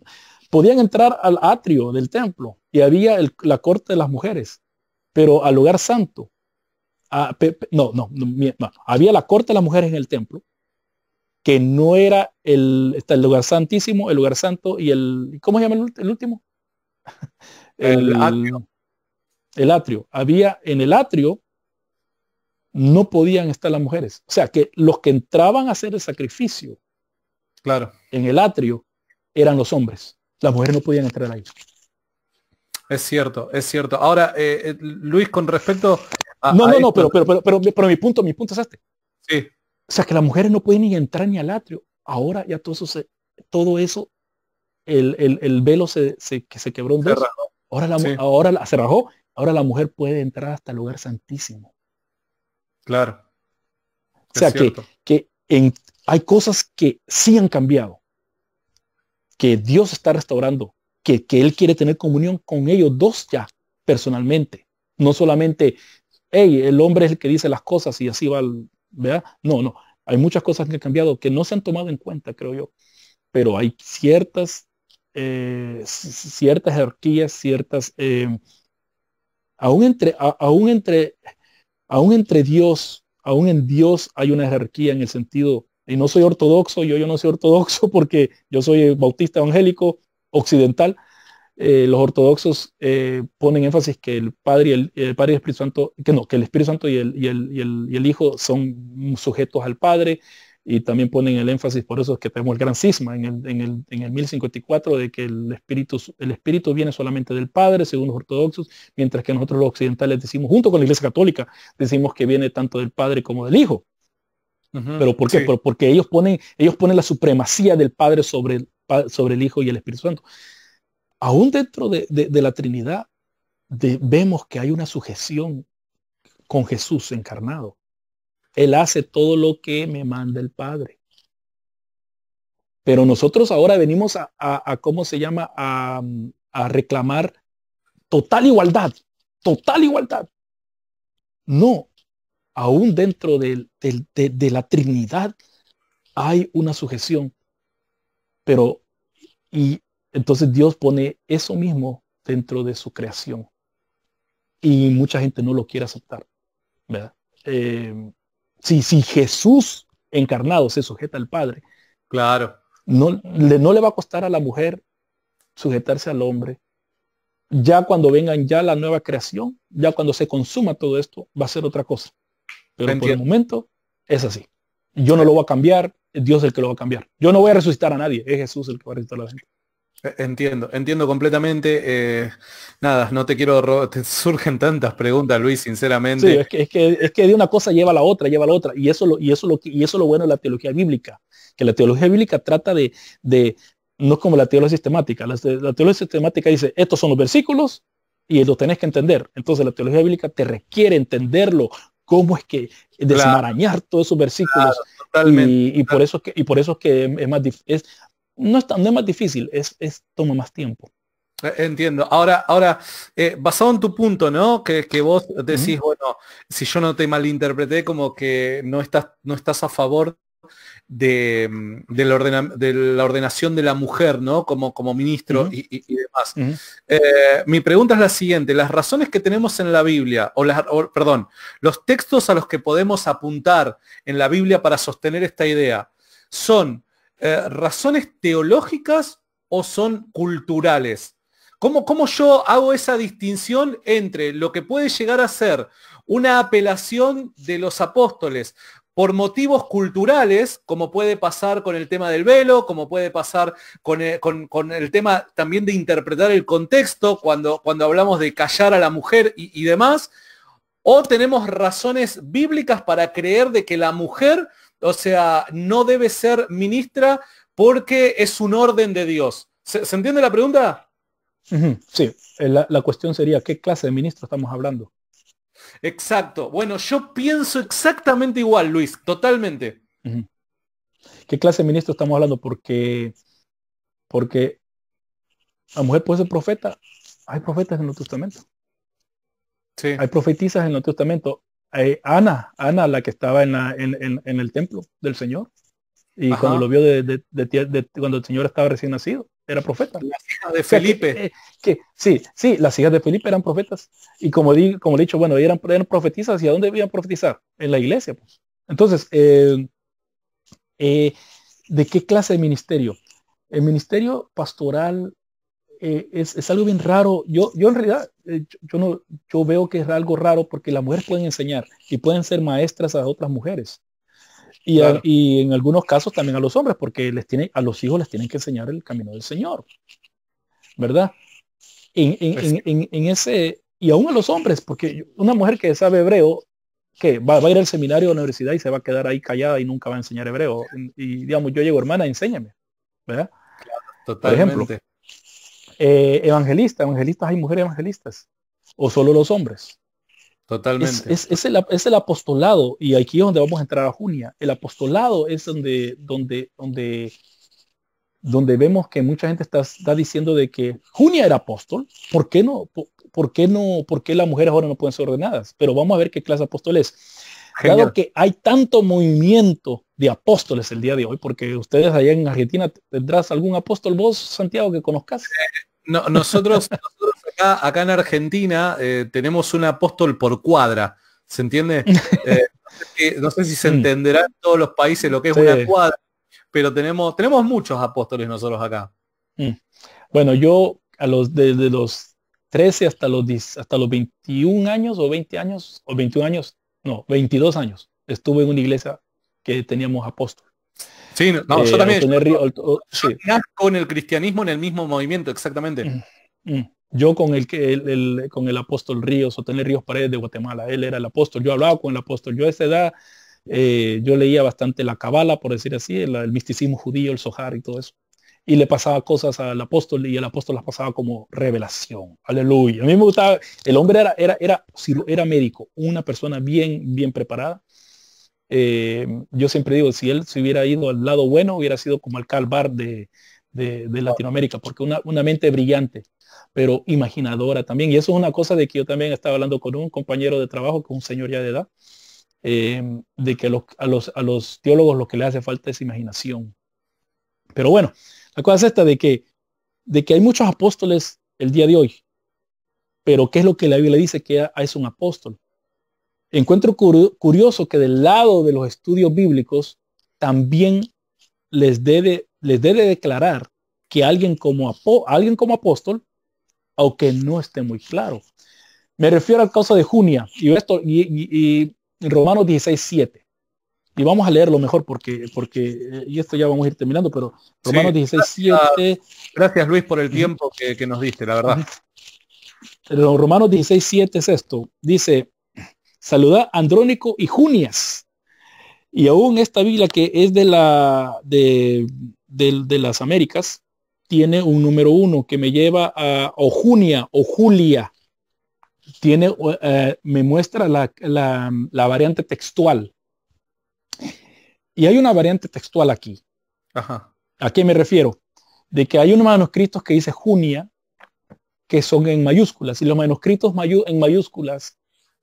podían entrar al atrio del templo y había la corte de las mujeres, pero al hogar santo. Ah, no, no, había la corte de las mujeres en el templo, que no era el, está el lugar santísimo, el lugar santo y el, ¿cómo se llama el, último? El, El atrio. Había en el atrio no podían estar las mujeres. O sea, que los que entraban a hacer el sacrificio claro. en el atrio eran los hombres. Las mujeres no podían entrar ahí. Es cierto, es cierto. Ahora, eh, eh, Luis, con respecto a... No, no, no, pero, pero, pero, pero, pero mi punto, mi punto es este. Sí. O sea, que las mujeres no pueden ni entrar ni al atrio. Ahora ya todo eso todo eso, el, velo se, que se quebró Ahora la, ahora se rajó. Ahora la mujer puede entrar hasta el lugar santísimo. Claro. o sea, que, que en, hay cosas que sí han cambiado, que Dios está restaurando, que, Él quiere tener comunión con ellos dos ya personalmente. No solamente, hey, el hombre es el que dice las cosas y así va, No, no. Hay muchas cosas que han cambiado que no se han tomado en cuenta, creo yo. Pero hay ciertas, eh, ciertas jerarquías, ciertas, eh, aún entre, aún entre aún entre Dios, aún en Dios hay una jerarquía en el sentido, y no soy ortodoxo, yo, yo no soy ortodoxo porque yo soy bautista evangélico occidental. Eh, los ortodoxos eh, ponen énfasis que el Padre y el, Padre Espíritu Santo, que no, que el Espíritu Santo y y el, y el Hijo son sujetos al Padre, y también ponen el énfasis, por eso es que tenemos el gran cisma en el, 1054 de que el espíritu, el espíritu viene solamente del Padre, según los ortodoxos, mientras que nosotros los occidentales decimos, junto con la Iglesia Católica, decimos que viene tanto del Padre como del Hijo. Pero ¿por qué? porque ellos ponen, ellos ponen la supremacía del Padre sobre el, sobre el Hijo y el Espíritu Santo. Aún dentro de, la Trinidad vemos que hay una sujeción con Jesús encarnado él hace todo lo que me manda el Padre. Pero nosotros ahora venimos a, ¿cómo se llama? A, reclamar total igualdad, total igualdad. No, aún dentro de, la Trinidad hay una sujeción. Pero, y entonces Dios pone eso mismo dentro de su creación. Y mucha gente no lo quiere aceptar. ¿verdad? Eh, si, si Jesús encarnado se sujeta al Padre, claro. No le, va a costar a la mujer sujetarse al hombre. Ya cuando vengan ya la nueva creación, ya cuando se consuma todo esto, va a ser otra cosa. Pero por el momento es así. Yo no lo voy a cambiar, es Dios el que lo va a cambiar. Yo no voy a resucitar a nadie, es Jesús el que va a resucitar a la gente. E, entiendo, entiendo completamente. Eh, nada, no te quiero te surgen tantas preguntas, Luis, sinceramente. Sí, es que, de una cosa lleva a la otra, lleva a la otra. Y eso lo, y eso lo, y eso lo bueno de la teología bíblica, que la teología bíblica trata de, no es como la teología sistemática. La, teología sistemática dice, estos son los versículos y los tenés que entender. Entonces la teología bíblica te requiere entenderlo, cómo es que desmarañar todos esos versículos. y, por eso y por eso es que es más difícil no es, tan, más difícil, es, es, toma más tiempo. Eh, entiendo. Ahora, ahora eh, basado en tu punto, ¿no? Que, que vos decís, bueno, si yo no te malinterpreté, como que no estás, no estás a favor de, la ordenación de la mujer, ¿no? Como, como ministro y, demás. Eh, mi pregunta es la siguiente, las razones que tenemos en la Biblia, o, perdón, los textos a los que podemos apuntar en la Biblia para sostener esta idea, son eh, razones teológicas o son culturales? ¿Cómo, yo hago esa distinción entre lo que puede llegar a ser una apelación de los apóstoles por motivos culturales, como puede pasar con el tema del velo, como puede pasar con, eh, el tema también de interpretar el contexto, cuando, cuando hablamos de callar a la mujer y demás, o tenemos razones bíblicas para creer de que la mujer o sea, no debe ser ministra porque es un orden de Dios. ¿Se, entiende la pregunta? Sí, eh, la, cuestión sería, ¿qué clase de ministro estamos hablando? Exacto. Bueno, yo pienso exactamente igual, Luis, totalmente. ¿Qué clase de ministro estamos hablando? Porque, porque la mujer puede ser profeta. Hay profetas en el Testamento. Hay profetizas en el Nuevo Testamento. Eh, Ana, Ana, la que estaba en, el templo del Señor. Y cuando lo vio de, cuando el Señor estaba recién nacido, era profeta. de Felipe. Eh, sí, sí, las hijas de Felipe eran profetas. Y como, digo, como he dicho, bueno, eran, eran profetizas. ¿Y a dónde debían profetizar? En la iglesia. Pues. Entonces, eh, ¿de qué clase de ministerio? El ministerio pastoral eh, es, es, algo bien raro. Yo, yo en realidad, eh, yo, no, yo veo que es algo raro porque las mujeres pueden enseñar y pueden ser maestras a otras mujeres. Y, y, en algunos casos también a los hombres, porque les tiene, a los hijos les tienen que enseñar el camino del Señor. ¿Verdad? En, en, en, ese, y aún a los hombres, porque una mujer que sabe hebreo, que va, a ir al seminario de la universidad y se va a quedar ahí callada y nunca va a enseñar hebreo. Y digamos, yo llego, hermana, enséñame. ¿Verdad? Por ejemplo, evangelistas, eh, evangelista, evangelistas, hay mujeres evangelistas, o solo los hombres. Totalmente. Es, el, apostolado, y aquí es donde vamos a entrar a Junia. El apostolado es donde, donde, donde, donde vemos que mucha gente está, está diciendo de que Junia era apóstol, ¿por qué no? Por, qué no? ¿Por qué las mujeres ahora no pueden ser ordenadas? Pero vamos a ver qué clase de apóstol es. Dado que hay tanto movimiento de apóstoles el día de hoy, porque ustedes allá en Argentina tendrás algún apóstol vos, Santiago, que conozcas. Eh, nosotros, acá, en Argentina eh, tenemos un apóstol por cuadra, ¿se entiende? Eh, no, sé si, se mm. entenderá en todos los países lo que es una cuadra, pero tenemos, tenemos muchos apóstoles nosotros acá. Mm. Bueno, yo desde los 13 hasta los hasta los 21 años o 20 años o 21 años, no, 22 años, estuve en una iglesia que teníamos apóstoles. Sí, yo eh, también. con el cristianismo en el mismo movimiento, exactamente. Mm, mm. Yo con el que con el apóstol Ríos, o tener Ríos Paredes de Guatemala, él era el apóstol, yo hablaba con el apóstol, yo a esa edad eh, yo leía bastante la cabala, por decir así, el, misticismo judío, el sojar y todo eso. Y le pasaba cosas al apóstol y el apóstol las pasaba como revelación. Aleluya. A mí me gustaba, el hombre era, era, era, era médico, una persona bien, bien preparada eh, yo siempre digo, si él se hubiera ido al lado bueno, hubiera sido como el Calvar de, Latinoamérica, porque una, mente brillante, pero imaginadora también. Y eso es una cosa de que yo también estaba hablando con un compañero de trabajo, con un señor ya de edad, eh, de que a, los, a los teólogos lo que le hace falta es imaginación. Pero bueno, la cosa es esta de que, de que hay muchos apóstoles el día de hoy, pero ¿qué es lo que la Biblia dice que es un apóstol? encuentro curioso que del lado de los estudios bíblicos también les debe, les debe declarar que alguien como, alguien como apóstol, aunque no esté muy claro. Me refiero al caso de Junia y, esto, y, Romanos 16, 7. Y vamos a leerlo mejor porque, porque eh, y esto ya vamos a ir terminando, pero Romanos 16,7. 16, gracias, 7. Luis por el tiempo que, que nos diste, la verdad. Romanos 16, 7 es esto. Dice, saluda Andrónico y Junias. Y aún esta Biblia que es de, la, de, las Américas, tiene un número uno que me lleva a Ojunia o Julia. Tiene, eh, me muestra la, variante textual. Y hay una variante textual aquí. ¿A qué me refiero? De que hay unos manuscritos que dice Junia, que son en mayúsculas. Y los manuscritos en mayúsculas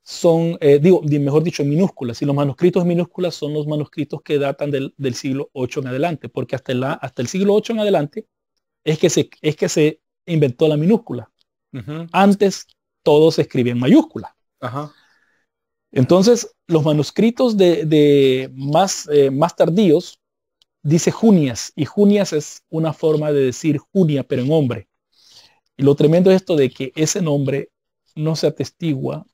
son, eh, digo, mejor dicho, minúsculas. Y los manuscritos en minúsculas son los manuscritos que datan del, siglo VIII en adelante, porque hasta, la, hasta el siglo VIII en adelante es que se, es que se inventó la minúscula. Antes todo se escribía en mayúscula. Entonces, los manuscritos de, más, eh, más tardíos dice junias, y junias es una forma de decir junia, pero en hombre. Y lo tremendo es esto de que ese nombre no se atestigua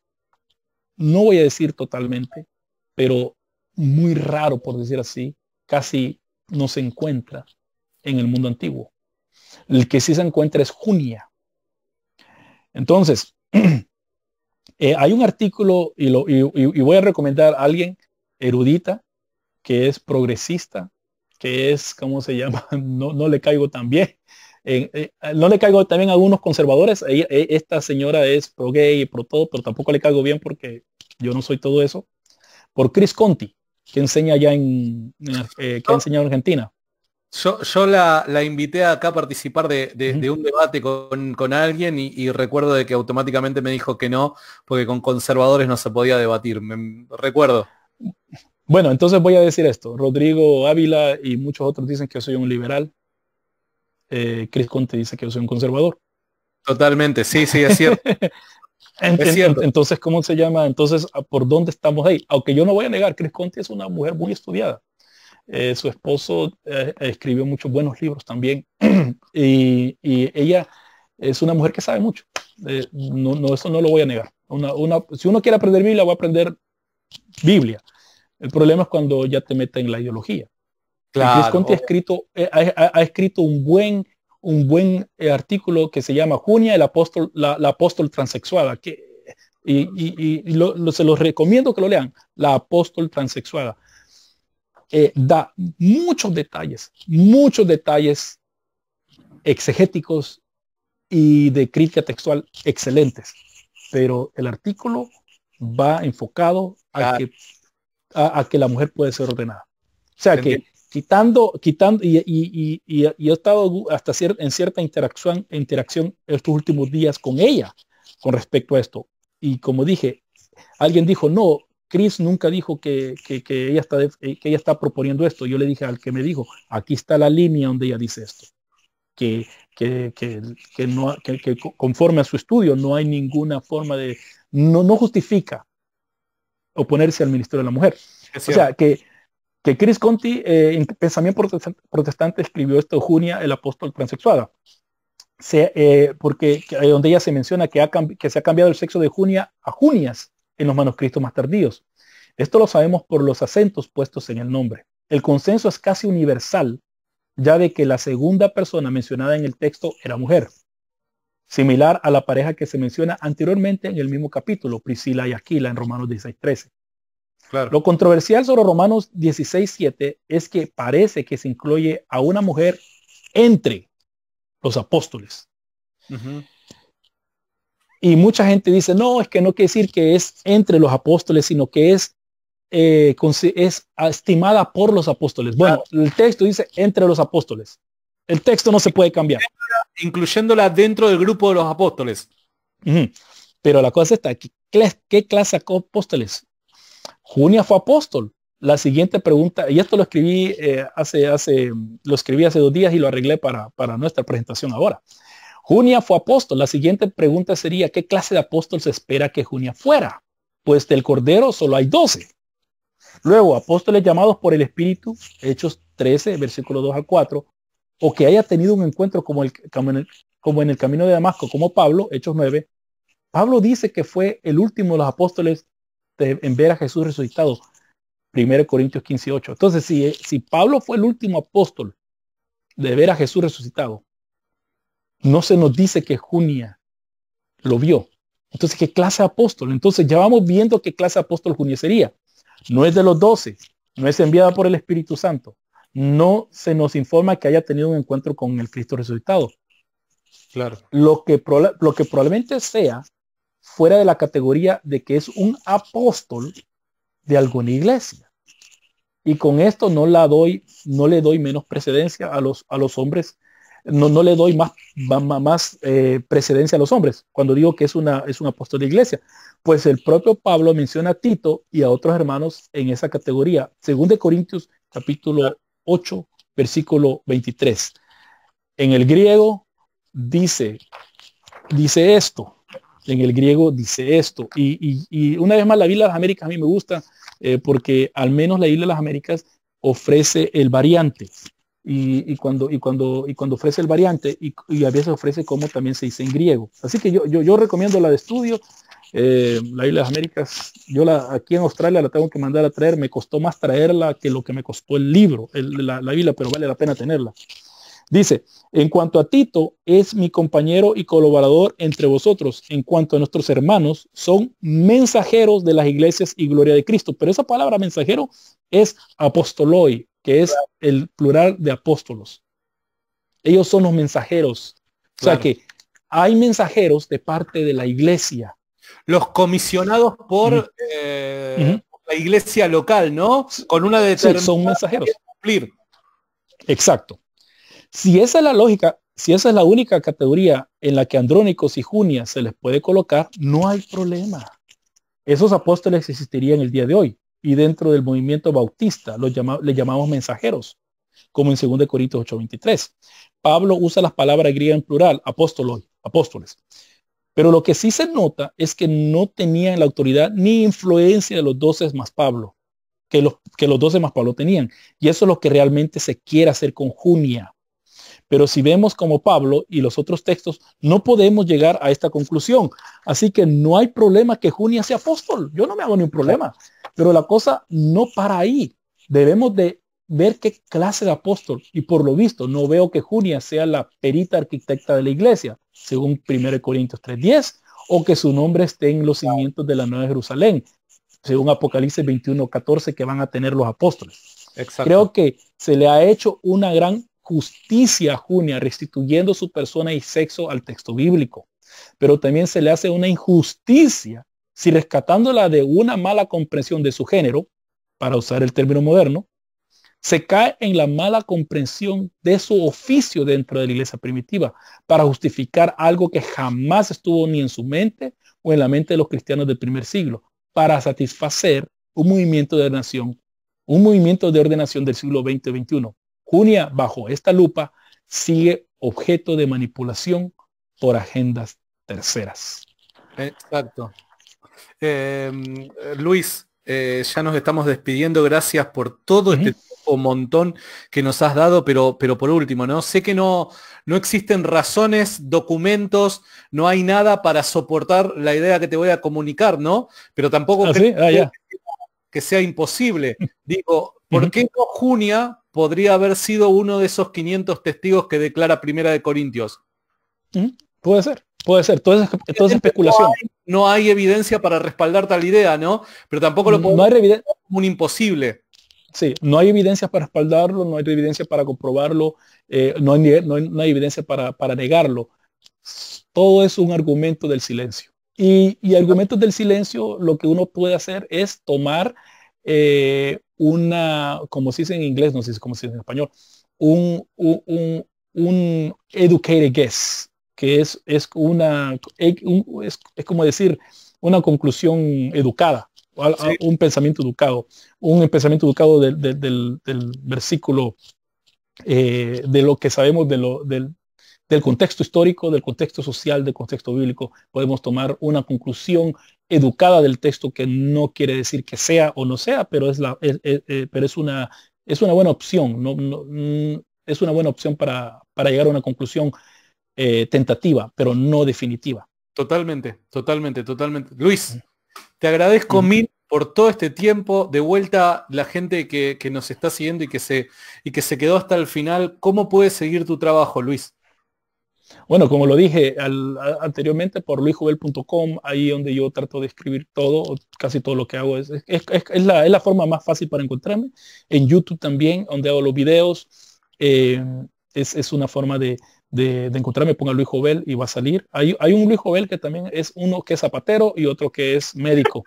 no voy a decir totalmente, pero muy raro, por decir así, casi no se encuentra en el mundo antiguo. El que sí se encuentra es Junia. Entonces, eh, hay un artículo, y, lo, voy a recomendar a alguien erudita, que es progresista, que es, ¿cómo se llama? No, no le caigo tan bien. Eh, no le caigo también a algunos conservadores. Eh, esta señora es pro gay, pro todo, pero tampoco le caigo bien porque yo no soy todo eso, por Chris Conti, que enseña allá en, eh, que en Argentina. Yo, la, invité acá a participar de, un debate con, alguien y, recuerdo de que automáticamente me dijo que no, porque con conservadores no se podía debatir. Me, recuerdo. Bueno, entonces voy a decir esto. Rodrigo Ávila y muchos otros dicen que yo soy un liberal. Eh, Chris Conti dice que yo soy un conservador. Totalmente, sí, sí, es cierto. entonces, ¿cómo se llama? Entonces, ah, ¿por dónde estamos ahí? Aunque yo no voy a negar, Chris Conti es una mujer muy estudiada. Eh, su esposo eh, escribió muchos buenos libros también. y, ella es una mujer que sabe mucho. Eh, no, no, eso no lo voy a negar. si uno quiere aprender Biblia, va a aprender Biblia. El problema es cuando ya te mete en la ideología. Claro, Chris Conti ha escrito, ha escrito un buen un buen eh, artículo que se llama Junia, el apóstol, la, la apóstol transexuada, que, y, y, lo, se los recomiendo que lo lean, la apóstol transexual. que eh, da muchos detalles, muchos detalles exegéticos y de crítica textual excelentes, pero el artículo va enfocado a, ah. que, a que la mujer puede ser ordenada. O sea que quitando, quitando, y, y, y, y he estado hasta cierto en cierta interacción, interacción estos últimos días con ella con respecto a esto. Y como dije, alguien dijo, no, Chris nunca dijo que, que, que ella está eh, que ella está proponiendo esto. Yo le dije al que me dijo, aquí está la línea donde ella dice esto. Que, que, que, no, que, conforme a su estudio no hay ninguna forma de, no, no justifica oponerse al Ministerio de la Mujer. o sea, que, que Chris Conti eh, en Pensamiento Protestante escribió esto Junia, el apóstol transexuada. Eh, porque eh, donde ella se menciona que, que se ha cambiado el sexo de Junia a Junias en los manuscritos más tardíos. Esto lo sabemos por los acentos puestos en el nombre. El consenso es casi universal, ya de que la segunda persona mencionada en el texto era mujer, similar a la pareja que se menciona anteriormente en el mismo capítulo, Priscila y Aquila en Romanos 16:13. Lo controversial sobre Romanos 16.7 es que parece que se incluye a una mujer entre los apóstoles. Y mucha gente dice, no, es que no quiere decir que es entre los apóstoles, sino que es, eh, es estimada por los apóstoles. Bueno, el texto dice entre los apóstoles. El texto no se puede cambiar. Incluyéndola dentro del grupo de los apóstoles. Pero la cosa está, aquí. qué clase de apóstoles? Junia fue apóstol. La siguiente pregunta, y esto lo escribí eh, hace, hace, lo escribí hace dos días y lo arreglé para, nuestra presentación ahora. Junia fue apóstol. La siguiente pregunta sería, ¿qué clase de apóstol se espera que Junia fuera? Pues del Cordero solo hay doce. Luego, apóstoles llamados por el Espíritu, Hechos 13, versículo 2 a 4, o que haya tenido un encuentro como, el, como en el camino de Damasco, como Pablo, Hechos 9, Pablo dice que fue el último de los apóstoles en ver a Jesús resucitado. Primero Corintios 15, 8. Entonces, si, eh, si Pablo fue el último apóstol de ver a Jesús resucitado, no se nos dice que Junia lo vio. Entonces, ¿qué clase de apóstol? Entonces ya vamos viendo qué clase de apóstol Junia sería. No es de los doce, no es enviada por el Espíritu Santo. No se nos informa que haya tenido un encuentro con el Cristo resucitado. Claro. Lo que, lo que probablemente sea fuera de la categoría de que es un apóstol de alguna iglesia. Y con esto no la doy, no le doy menos precedencia a los, a los hombres, no, no le doy más, más, eh, precedencia a los hombres cuando digo que es, una, es un apóstol de iglesia. Pues el propio Pablo menciona a Tito y a otros hermanos en esa categoría, según de Corintios capítulo 8, versículo 23. En el griego dice, dice esto, en el griego dice esto. Y, una vez más, la Biblia de las Américas a mí me gusta eh, porque al menos la Biblia de las Américas ofrece el variante. Y, cuando, y, cuando, y cuando ofrece el variante, y, a veces ofrece como también se dice en griego. Así que yo, yo, recomiendo la de estudio. Eh, la Biblia de las Américas, yo la, aquí en Australia la tengo que mandar a traer. Me costó más traerla que lo que me costó el libro, la, la Biblia, pero vale la pena tenerla. Dice, en cuanto a Tito, es mi compañero y colaborador entre vosotros. En cuanto a nuestros hermanos, son mensajeros de las iglesias y gloria de Cristo. Pero esa palabra mensajero es apostoloi, que es el plural de apóstolos. Ellos son los mensajeros. O sea que hay mensajeros de parte de la iglesia. Los comisionados por eh, la iglesia local, ¿no? Con una de son mensajeros. cumplir. Exacto. Si esa es la lógica, si esa es la única categoría en la que Andrónicos y Junia se les puede colocar, no hay problema. Esos apóstoles existirían el día de hoy y dentro del movimiento bautista los le llamamos mensajeros, como en 2 Corintios 8:23. Pablo usa las palabras griegas en plural, apóstolos, apóstoles. Pero lo que sí se nota es que no tenían la autoridad ni influencia de los doces más Pablo, que los, que los más Pablo tenían. Y eso es lo que realmente se quiere hacer con Junia. Pero si vemos como Pablo y los otros textos, no podemos llegar a esta conclusión. Así que no hay problema que Junia sea apóstol. Yo no me hago ni un problema. Pero la cosa no para ahí. Debemos de ver qué clase de apóstol. Y por lo visto, no veo que Junia sea la perita arquitecta de la iglesia, según 1 Corintios 3.10, o que su nombre esté en los cimientos de la Nueva Jerusalén, según Apocalipsis 21.14, que van a tener los apóstoles. Creo que se le ha hecho una gran justicia Junia, restituyendo su persona y sexo al texto bíblico. Pero también se le hace una injusticia si rescatándola de una mala comprensión de su género, para usar el término moderno, se cae en la mala comprensión de su oficio dentro de la iglesia primitiva para justificar algo que jamás estuvo ni en su mente o en la mente de los cristianos del primer siglo, para satisfacer un movimiento de ordenación, un movimiento de ordenación del siglo XX-XXI Junia, bajo esta lupa, sigue objeto de manipulación por agendas terceras. Exacto. Em, Luis, eh, ya nos estamos despidiendo. Gracias por todo este montón que nos has dado, pero, pero por último, ¿no? Sé que no, no existen razones, documentos, no hay nada para soportar la idea que te voy a comunicar, ¿no? Pero tampoco ah, ah, que, sea imposible. Digo, ¿por qué no Junia podría haber sido uno de esos 500 testigos que declara Primera de Corintios. Mm, puede ser, puede ser. Todo es, especulación. No hay, evidencia para respaldar tal idea, ¿no? Pero tampoco lo podemos no hay como un imposible. Sí, no hay evidencia para respaldarlo, no hay evidencia para comprobarlo, eh, no, hay, no, hay, evidencia para, para, negarlo. Todo es un argumento del silencio. y argumentos del silencio, lo que uno puede hacer es tomar eh, una, como se dice en inglés, no sé cómo se dice en español, un, un, un, educated guess, que es, es una, es, como decir, una conclusión educada, un pensamiento educado, un pensamiento educado del, versículo, eh, de lo que sabemos de lo, del, contexto histórico, del contexto social, del contexto bíblico. Podemos tomar una conclusión educada del texto que no quiere decir que sea o no sea, pero es, la, eh, pero es, una, es una buena opción, no, mm, es una buena opción para, para llegar a una conclusión eh, tentativa, pero no definitiva. Totalmente, totalmente, totalmente. Luis, te agradezco mil por todo este tiempo. De vuelta, la gente que, que, nos está siguiendo y que, se, y que se quedó hasta el final, ¿cómo puedes seguir tu trabajo, Luis? Bueno, como lo dije anteriormente, por luisjovel.com, ahí donde yo trato de escribir todo, casi todo lo que hago, es, es, la, forma más fácil para encontrarme. En YouTube también, donde hago los videos, eh, es, una forma de, encontrarme, ponga Luis Jovel y va a salir. Hay, un Luis que también es uno que es zapatero y otro que es médico,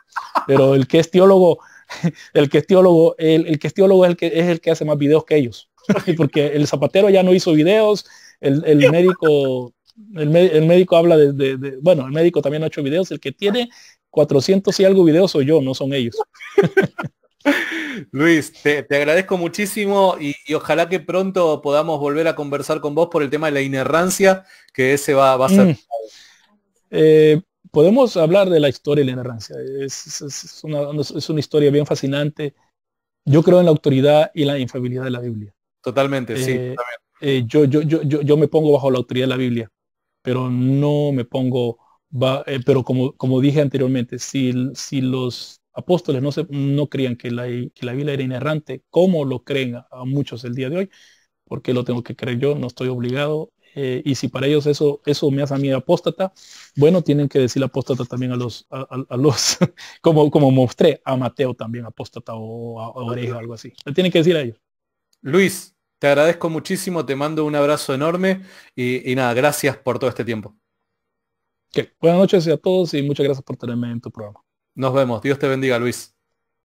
pero el que es teólogo, el que es teólogo, el, el que es teólogo es el que, es el que hace más videos que ellos porque el zapatero ya no hizo videos, el, médico el, médico habla de, bueno, el médico también ha hecho videos, el que tiene 400 y algo videos soy yo, no son ellos. Luis, te, agradezco muchísimo y, ojalá que pronto podamos volver a conversar con vos por el tema de la inerrancia, que ese va, va a ser. Mm. Eh, podemos hablar de la historia de la inerrancia. Es, una, historia bien fascinante. Yo creo en la autoridad y la infabilidad de la Biblia. Totalmente, sí. Eh, totalmente. Eh, yo, yo, yo, yo, me pongo bajo la autoridad de la Biblia, pero no me pongo, eh, pero como, como dije anteriormente, si, si los apóstoles no, se, no creían que la, Biblia era inerrante, ¿cómo lo creen a, muchos el día de hoy, porque lo tengo que creer yo, no estoy obligado. Eh, y si para ellos eso, eso me hace a mí apóstata, bueno, tienen que decir apóstata también a los, a, los como, como mostré a Mateo también apóstata o a, Oreja algo así. Lo tienen que decir a ellos. Luis, te agradezco muchísimo, te mando un abrazo enorme y, nada, gracias por todo este tiempo. Buenas noches a todos y muchas gracias por tenerme en tu programa. Nos vemos. Dios te bendiga, Luis.